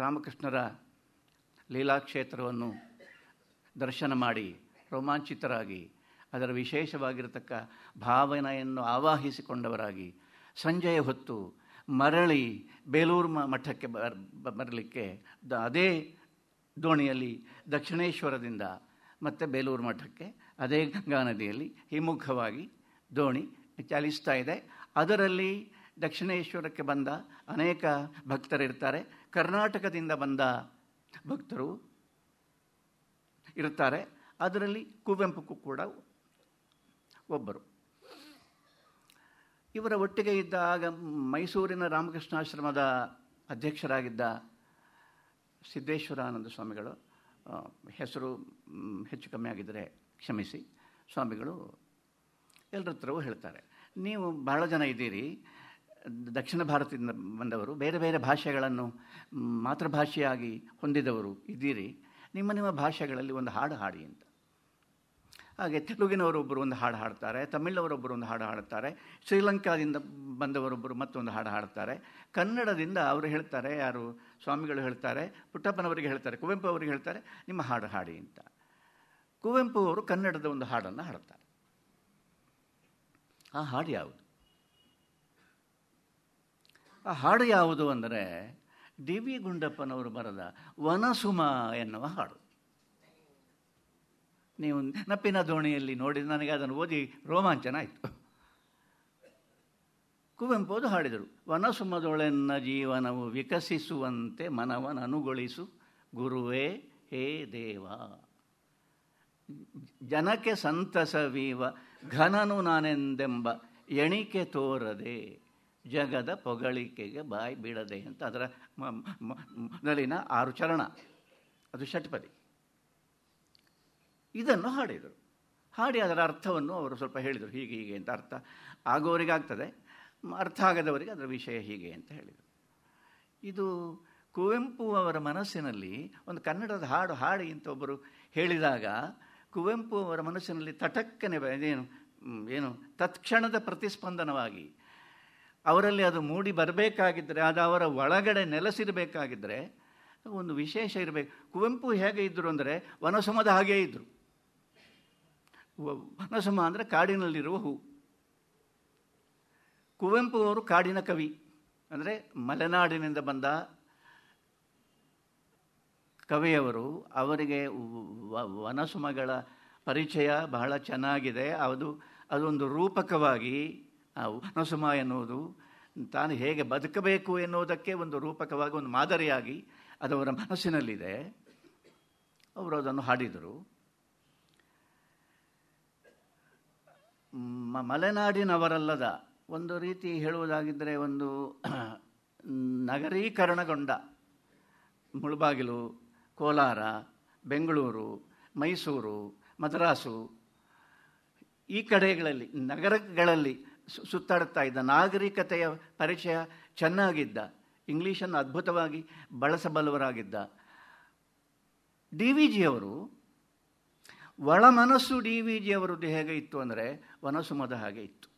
ರಾಮಕೃಷ್ಣರ ಲೀಲಾಕ್ಷೇತ್ರವನ್ನು ದರ್ಶನ ಮಾಡಿ ರೋಮಾಂಚಿತರಾಗಿ ಅದರ ವಿಶೇಷವಾಗಿರತಕ್ಕ ಭಾವನೆಯನ್ನು ಆವಾಹಿಸಿಕೊಂಡವರಾಗಿ ಸಂಜೆಯ ಹೊತ್ತು ಮರಳಿ ಬೇಲೂರು ಮಠಕ್ಕೆ ಬರಲಿಕ್ಕೆ ಅದೇ ದೋಣಿಯಲ್ಲಿ ದಕ್ಷಿಣೇಶ್ವರದಿಂದ ಮತ್ತೆ ಬೇಲೂರು ಮಠಕ್ಕೆ ಅದೇ ಗಂಗಾ ನದಿಯಲ್ಲಿ ಹಿಮ್ಮುಖವಾಗಿ ದೋಣಿ ಚಾಲಿಸ್ತಾ ಇದೆ ಅದರಲ್ಲಿ ದಕ್ಷಿಣೇಶ್ವರಕ್ಕೆ ಬಂದ ಅನೇಕ ಭಕ್ತರಿರ್ತಾರೆ ಕರ್ನಾಟಕದಿಂದ ಬಂದ ಭಕ್ತರು ಇರ್ತಾರೆ ಅದರಲ್ಲಿ ಕುವೆಂಪು ಕೂಡ ಒಬ್ಬರು ಇವರ ಒಟ್ಟಿಗೆ ಇದ್ದ ಆಗ ಮೈಸೂರಿನ ರಾಮಕೃಷ್ಣಾಶ್ರಮದ ಅಧ್ಯಕ್ಷರಾಗಿದ್ದ ಸಿದ್ದೇಶ್ವರಾನಂದ ಸ್ವಾಮಿಗಳು ಹೆಸರು ಹೆಚ್ಚು ಕಮ್ಮಿ ಆಗಿದ್ದರೆ ಕ್ಷಮಿಸಿ ಸ್ವಾಮಿಗಳು ಎಲ್ಲರ ಹತ್ರವೂ ಹೇಳ್ತಾರೆ ನೀವು ಬಹಳ ಜನ ಇದ್ದೀರಿ ದಕ್ಷಿಣ ಭಾರತದಿಂದ ಬಂದವರು ಬೇರೆ ಬೇರೆ ಭಾಷೆಗಳನ್ನು ಮಾತೃಭಾಷೆಯಾಗಿ ಹೊಂದಿದವರು ಇದ್ದೀರಿ ನಿಮ್ಮ ನಿಮ್ಮ ಭಾಷೆಗಳಲ್ಲಿ ಒಂದು ಹಾಡು ಹಾಡಿ ಅಂತ ಹಾಗೆ ತೆಲುಗಿನವರೊಬ್ಬರು ಒಂದು ಹಾಡು ಹಾಡ್ತಾರೆ ತಮಿಳವರೊಬ್ಬರು ಒಂದು ಹಾಡು ಹಾಡ್ತಾರೆ ಶ್ರೀಲಂಕಾದಿಂದ ಬಂದವರೊಬ್ಬರು ಮತ್ತೊಂದು ಹಾಡು ಹಾಡ್ತಾರೆ ಕನ್ನಡದಿಂದ ಅವರು ಹೇಳ್ತಾರೆ ಯಾರು ಸ್ವಾಮಿಗಳು ಹೇಳ್ತಾರೆ ಪುಟ್ಟಪ್ಪನವರಿಗೆ ಹೇಳ್ತಾರೆ ಕುವೆಂಪು ಅವರಿಗೆ ಹೇಳ್ತಾರೆ ನಿಮ್ಮ ಹಾಡು ಹಾಡಿ ಅಂತ ಕುವೆಂಪು ಅವರು ಕನ್ನಡದ ಒಂದು ಹಾಡನ್ನು ಹಾಡುತ್ತಾರೆ ಆ ಹಾಡು ಯಾವುದು ಆ ಹಾಡು ಯಾವುದು ಅಂದರೆ ಡಿ ವಿ ಗುಂಡಪ್ಪನವರು ಬರೆದ ವನಸುಮ ಎನ್ನುವ ಹಾಡು ನೀವು ನಪ್ಪಿನ ದೋಣಿಯಲ್ಲಿ ನೋಡಿ ನನಗೆ ಅದನ್ನು ಓದಿ ರೋಮಾಂಚನ ಆಯಿತು ಕುವೆಂಪು ಅದು ಹಾಡಿದರು ವನಸುಮದೊಳೆನ್ನ ಜೀವನವು ವಿಕಸಿಸುವಂತೆ ಅನುಗೊಳಿಸು ಗುರುವೇ ಹೇ ದೇವ ಜನಕ್ಕೆ ಸಂತಸವೀವ ಘನನು ನಾನೆಂದೆಂಬ ಎಣಿಕೆ ತೋರದೆ ಜಗದ ಪೊಗಳಿಕೆಗೆ ಬಾಯಿ ಬೀಳದೆ ಅಂತ ಅದರ ಮೊದಲಿನ ಆರು ಚರಣ ಅದು ಷಟ್ಪದಿ ಇದನ್ನು ಹಾಡಿದರು ಹಾಡಿ ಅದರ ಅರ್ಥವನ್ನು ಅವರು ಸ್ವಲ್ಪ ಹೇಳಿದರು ಹೀಗೆ ಹೀಗೆ ಅಂತ ಅರ್ಥ ಆಗೋರಿಗಾಗ್ತದೆ ಅರ್ಥ ಆಗದವರಿಗೆ ಅದರ ವಿಷಯ ಹೀಗೆ ಅಂತ ಹೇಳಿದರು ಇದು ಕುವೆಂಪು ಅವರ ಮನಸ್ಸಿನಲ್ಲಿ ಒಂದು ಕನ್ನಡದ ಹಾಡು ಹಾಡಿ ಅಂತ ಒಬ್ಬರು ಹೇಳಿದಾಗ ಕುವೆಂಪು ಅವರ ಮನಸ್ಸಿನಲ್ಲಿ ತಟಕ್ಕನೆ ಏನು ಏನು ತತ್ಕ್ಷಣದ ಪ್ರತಿಸ್ಪಂದನವಾಗಿ ಅವರಲ್ಲಿ ಅದು ಮೂಡಿ ಬರಬೇಕಾಗಿದ್ದರೆ ಅದು ಅವರ ಒಳಗಡೆ ನೆಲೆಸಿರಬೇಕಾಗಿದ್ದರೆ ಒಂದು ವಿಶೇಷ ಇರಬೇಕು ಕುವೆಂಪು ಹೇಗೆ ಇದ್ದರು ಅಂದರೆ ವನಸಮದ ಹಾಗೇ ಇದ್ದರು ವನಸಮ ಅಂದರೆ ಕಾಡಿನಲ್ಲಿರುವ ಹೂ ಕುವೆಂಪು ಅವರು ಕಾಡಿನ ಕವಿ ಅಂದರೆ ಮಲೆನಾಡಿನಿಂದ ಬಂದ ಕವಿಯವರು ಅವರಿಗೆ ವನಸುಮಗಳ ಪರಿಚಯ ಬಹಳ ಚೆನ್ನಾಗಿದೆ ಅದು ಅದೊಂದು ರೂಪಕವಾಗಿ ವನಸುಮ ಎನ್ನುವುದು ತಾನು ಹೇಗೆ ಬದುಕಬೇಕು ಎನ್ನುವುದಕ್ಕೆ ಒಂದು ರೂಪಕವಾಗಿ ಒಂದು ಮಾದರಿಯಾಗಿ ಅದವರ ಮನಸ್ಸಿನಲ್ಲಿದೆ ಅವರು ಅದನ್ನು ಹಾಡಿದರು ಮಲೆನಾಡಿನವರಲ್ಲದ ಒಂದು ರೀತಿ ಹೇಳುವುದಾಗಿದ್ದರೆ ಒಂದು ನಗರೀಕರಣಗೊಂಡ ಮುಳುಬಾಗಿಲು ಕೋಲಾರ ಬೆಂಗಳೂರು ಮೈಸೂರು ಮದ್ರಾಸು ಈ ಕಡೆಗಳಲ್ಲಿ ನಗರಗಳಲ್ಲಿ ಸುತ್ತಾಡ್ತಾ ಇದ್ದ ನಾಗರಿಕತೆಯ ಪರಿಚಯ ಚೆನ್ನಾಗಿದ್ದ ಇಂಗ್ಲೀಷನ್ನು ಅದ್ಭುತವಾಗಿ ಬಳಸಬಲ್ಲವರಾಗಿದ್ದ ಡಿ ವಿ ಜಿಯವರು ಒಳ ಮನಸ್ಸು ಡಿ ವಿ ಜಿಯವರದ್ದು ಹೇಗೆ ಇತ್ತು ಅಂದರೆ ವನಸುಮದ ಹಾಗೆ ಇತ್ತು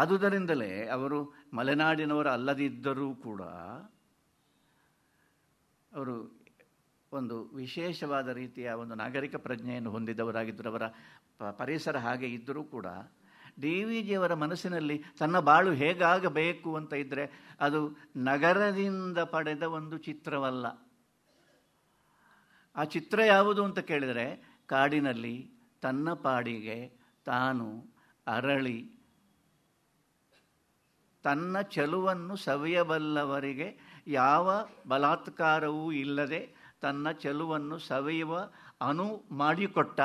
ಆದುದರಿಂದಲೇ ಅವರು ಮಲೆನಾಡಿನವರು ಅಲ್ಲದಿದ್ದರೂ ಕೂಡ ಅವರು ಒಂದು ವಿಶೇಷವಾದ ರೀತಿಯ ಒಂದು ನಾಗರಿಕ ಪ್ರಜ್ಞೆಯನ್ನು ಹೊಂದಿದವರಾಗಿದ್ದರು ಅವರ ಪರಿಸರ ಹಾಗೆ ಇದ್ದರೂ ಕೂಡ ಡಿ ವಿ ಜಿಯವರ ಮನಸ್ಸಿನಲ್ಲಿ ತನ್ನ ಬಾಳು ಹೇಗಾಗಬೇಕು ಅಂತ ಇದ್ದರೆ ಅದು ನಗರದಿಂದ ಪಡೆದ ಒಂದು ಚಿತ್ರವಲ್ಲ ಆ ಚಿತ್ರ ಯಾವುದು ಅಂತ ಕೇಳಿದರೆ ಕಾಡಿನಲ್ಲಿ ತನ್ನ ಪಾಡಿಗೆ ತಾನು ಅರಳಿ ತನ್ನ ಚೆಲುವನ್ನು ಸವಿಯಬಲ್ಲವರಿಗೆ ಯಾವ ಬಲಾತ್ಕಾರವೂ ಇಲ್ಲದೆ ತನ್ನ ಚೆಲುವನ್ನು ಸವೆಯುವ ಅನು ಮಾಡಿಕೊಟ್ಟ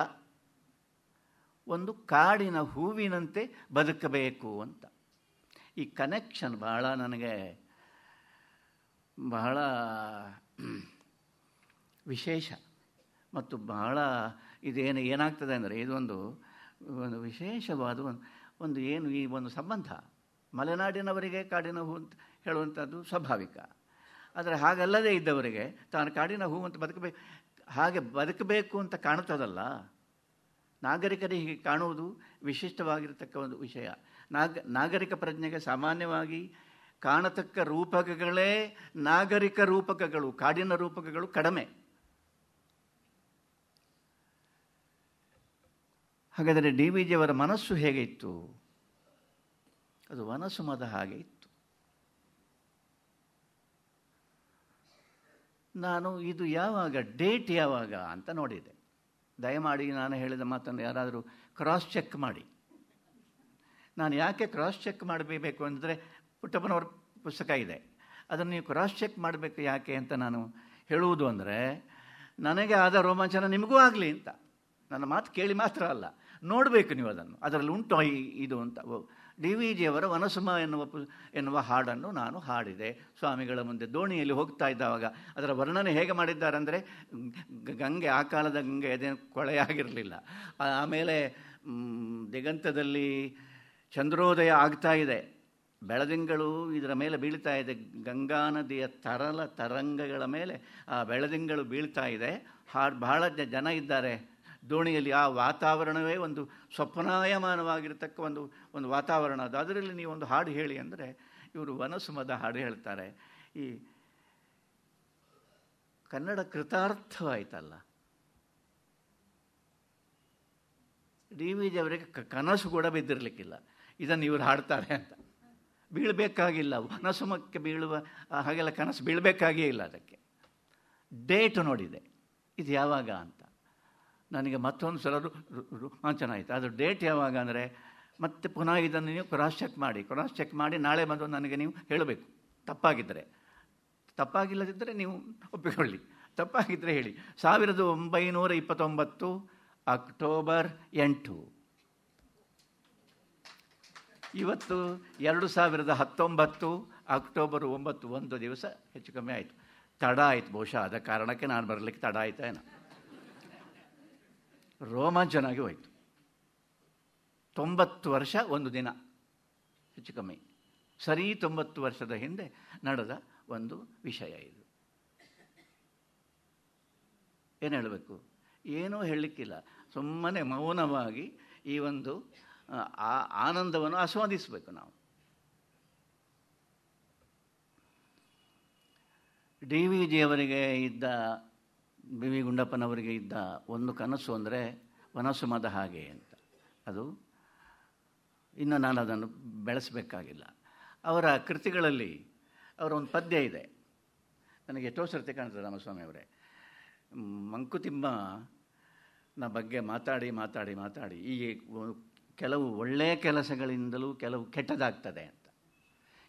ಒಂದು ಕಾಡಿನ ಹೂವಿನಂತೆ ಬದುಕಬೇಕು ಅಂತ ಈ ಕನೆಕ್ಷನ್ ಬಹಳ ನನಗೆ ಬಹಳ ವಿಶೇಷ ಮತ್ತು ಬಹಳ ಇದೇನು ಏನಾಗ್ತದೆ ಅಂದರೆ ಇದೊಂದು ಒಂದು ವಿಶೇಷವಾದ ಒಂದು ಒಂದು ಏನು ಈ ಒಂದು ಸಂಬಂಧ ಮಲೆನಾಡಿನವರಿಗೆ ಕಾಡಿನ ಹೂ ಅಂತ ಹೇಳುವಂಥದ್ದು ಸ್ವಾಭಾವಿಕ ಆದರೆ ಹಾಗಲ್ಲದೆ ಇದ್ದವರಿಗೆ ತಾನು ಕಾಡಿನ ಅಂತ ಬದುಕಬೇಕು ಹಾಗೆ ಬದುಕಬೇಕು ಅಂತ ಕಾಣುತ್ತದಲ್ಲ ನಾಗರಿಕರಿಗೆ ಕಾಣುವುದು ವಿಶಿಷ್ಟವಾಗಿರತಕ್ಕ ಒಂದು ವಿಷಯ ನಾಗ ನಾಗರಿಕ ಪ್ರಜ್ಞೆಗೆ ಸಾಮಾನ್ಯವಾಗಿ ಕಾಣತಕ್ಕ ರೂಪಕಗಳೇ ನಾಗರಿಕ ರೂಪಕಗಳು ಕಾಡಿನ ರೂಪಕಗಳು ಕಡಿಮೆ ಹಾಗಾದರೆ ಡಿ ವಿ ಜಿಯವರ ಮನಸ್ಸು ಹೇಗೆ ಇತ್ತು ಅದು ವನಸುಮದ ಹಾಗೆ ಇತ್ತು ನಾನು ಇದು ಯಾವಾಗ ಡೇಟ್ ಯಾವಾಗ ಅಂತ ನೋಡಿದೆ ದಯಮಾಡಿ ನಾನು ಹೇಳಿದ ಮಾತನ್ನು ಯಾರಾದರೂ ಕ್ರಾಸ್ ಚೆಕ್ ಮಾಡಿ ನಾನು ಯಾಕೆ ಕ್ರಾಸ್ ಚೆಕ್ ಮಾಡಬೇಕು ಅಂದರೆ ಪುಟ್ಟಪ್ಪನವ್ರ ಪುಸ್ತಕ ಇದೆ ಅದನ್ನು ನೀವು ಕ್ರಾಸ್ ಚೆಕ್ ಮಾಡಬೇಕು ಯಾಕೆ ಅಂತ ನಾನು ಹೇಳುವುದು ಅಂದರೆ ನನಗೆ ಆದ ರೋಮಾಂಚನ ನಿಮಗೂ ಆಗಲಿ ಅಂತ ನನ್ನ ಮಾತು ಕೇಳಿ ಮಾತ್ರ ಅಲ್ಲ ನೋಡಬೇಕು ನೀವು ಅದನ್ನು ಅದರಲ್ಲಿ ಉಂಟು ಇದು ಅಂತ ಡಿ ವಿ ಜಿಯವರ ವನಸುಮ ಎನ್ನುವ ಪು ಎನ್ನುವ ಹಾಡನ್ನು ನಾನು ಹಾಡಿದೆ ಸ್ವಾಮಿಗಳ ಮುಂದೆ ದೋಣಿಯಲ್ಲಿ ಹೋಗ್ತಾ ಇದ್ದಾವಾಗ ಅದರ ವರ್ಣನೆ ಹೇಗೆ ಮಾಡಿದ್ದಾರೆ ಅಂದರೆ ಗಂಗೆ ಆ ಕಾಲದ ಗಂಗೆ ಅದೇ ಕೊಳೆಯಾಗಿರಲಿಲ್ಲ ಆಮೇಲೆ ದಿಗಂತದಲ್ಲಿ ಚಂದ್ರೋದಯ ಆಗ್ತಾ ಇದೆ ಬೆಳದಿಂಗಳು ಇದರ ಮೇಲೆ ಬೀಳ್ತಾ ಇದೆ ಗಂಗಾ ನದಿಯ ತರಲ ತರಂಗಗಳ ಮೇಲೆ ಆ ಬೆಳದಿಂಗಳು ಬೀಳ್ತಾ ಇದೆ ಹಾಡು ಬಹಳ ಜನ ಇದ್ದಾರೆ ದೋಣಿಯಲ್ಲಿ ಆ ವಾತಾವರಣವೇ ಒಂದು ಸ್ವಪ್ನಾಯಮಾನವಾಗಿರತಕ್ಕ ಒಂದು ಒಂದು ವಾತಾವರಣ ಅದು ಅದರಲ್ಲಿ ನೀವೊಂದು ಹಾಡು ಹೇಳಿ ಅಂದರೆ ಇವರು ವನಸುಮದ ಹಾಡು ಹೇಳ್ತಾರೆ ಈ ಕನ್ನಡ ಕೃತಾರ್ಥವಾಯ್ತಲ್ಲ ಡಿ ವಿ ಅವರಿಗೆ ಕನಸು ಕೂಡ ಬಿದ್ದಿರಲಿಕ್ಕಿಲ್ಲ ಇದನ್ನು ಇವರು ಹಾಡ್ತಾರೆ ಅಂತ ಬೀಳಬೇಕಾಗಿಲ್ಲ ವನಸುಮಕ್ಕೆ ಬೀಳುವ ಹಾಗೆಲ್ಲ ಕನಸು ಬೀಳಬೇಕಾಗಿಯೇ ಇಲ್ಲ ಅದಕ್ಕೆ ಡೇಟ್ ನೋಡಿದೆ ಇದು ಯಾವಾಗ ಅಂತ ನನಗೆ ಮತ್ತೊಂದು ಸಲ ರೋಮಾಂಚನ ಆಯಿತು ಅದು ಡೇಟ್ ಯಾವಾಗ ಅಂದರೆ ಮತ್ತೆ ಪುನಃ ಇದನ್ನು ನೀವು ಕ್ರಾಸ್ ಚೆಕ್ ಮಾಡಿ ಕ್ರಾಸ್ ಚೆಕ್ ಮಾಡಿ ನಾಳೆ ಬಂದು ನನಗೆ ನೀವು ಹೇಳಬೇಕು ತಪ್ಪಾಗಿದ್ದರೆ ತಪ್ಪಾಗಿಲ್ಲದಿದ್ದರೆ ನೀವು ಒಪ್ಪಿಕೊಳ್ಳಿ ತಪ್ಪಾಗಿದ್ದರೆ ಹೇಳಿ ಸಾವಿರದ ಒಂಬೈನೂರ ಇಪ್ಪತ್ತೊಂಬತ್ತು ಅಕ್ಟೋಬರ್ ಎಂಟು ಇವತ್ತು ಎರಡು ಸಾವಿರದ ಹತ್ತೊಂಬತ್ತು ಅಕ್ಟೋಬರ್ ಒಂಬತ್ತು ಒಂದು ದಿವಸ ಹೆಚ್ಚು ಕಮ್ಮಿ ಆಯಿತು ತಡ ಆಯಿತು ಬಹುಶಃ ಆದ ಕಾರಣಕ್ಕೆ ನಾನು ಬರಲಿಕ್ಕೆ ತಡ ಆಯಿತಾ ಏನೋ ರೋಮಾಂಚನಾಗಿ ಹೋಯಿತು ತೊಂಬತ್ತು ವರ್ಷ ಒಂದು ದಿನ ಹೆಚ್ಚು ಕಮ್ಮಿ ಸರಿ ತೊಂಬತ್ತು ವರ್ಷದ ಹಿಂದೆ ನಡೆದ ಒಂದು ವಿಷಯ ಇದು ಏನು ಹೇಳಬೇಕು ಏನೂ ಹೇಳಲಿಕ್ಕಿಲ್ಲ ಸುಮ್ಮನೆ ಮೌನವಾಗಿ ಈ ಒಂದು ಆ ಆನಂದವನ್ನು ಆಸ್ವಾದಿಸಬೇಕು ನಾವು ಡಿ ವಿ ಜಿಯವರಿಗೆ ಇದ್ದ ಬಿ ವಿ ಗುಂಡಪ್ಪನವರಿಗೆ ಇದ್ದ ಒಂದು ಕನಸು ಅಂದರೆ ವನಸುಮದ ಹಾಗೆ ಅಂತ ಅದು ಇನ್ನು ನಾನು ಅದನ್ನು ಬೆಳೆಸಬೇಕಾಗಿಲ್ಲ ಅವರ ಕೃತಿಗಳಲ್ಲಿ ಅವರ ಒಂದು ಪದ್ಯ ಇದೆ ನನಗೆ ಎಷ್ಟೋ ಸರ್ತಿ ಕಾಣ್ತದೆ ಮಂಕುತಿಮ್ಮ ಮಂಕುತಿಮ್ಮನ ಬಗ್ಗೆ ಮಾತಾಡಿ ಮಾತಾಡಿ ಮಾತಾಡಿ ಈ ಕೆಲವು ಒಳ್ಳೆಯ ಕೆಲಸಗಳಿಂದಲೂ ಕೆಲವು ಕೆಟ್ಟದಾಗ್ತದೆ ಅಂತ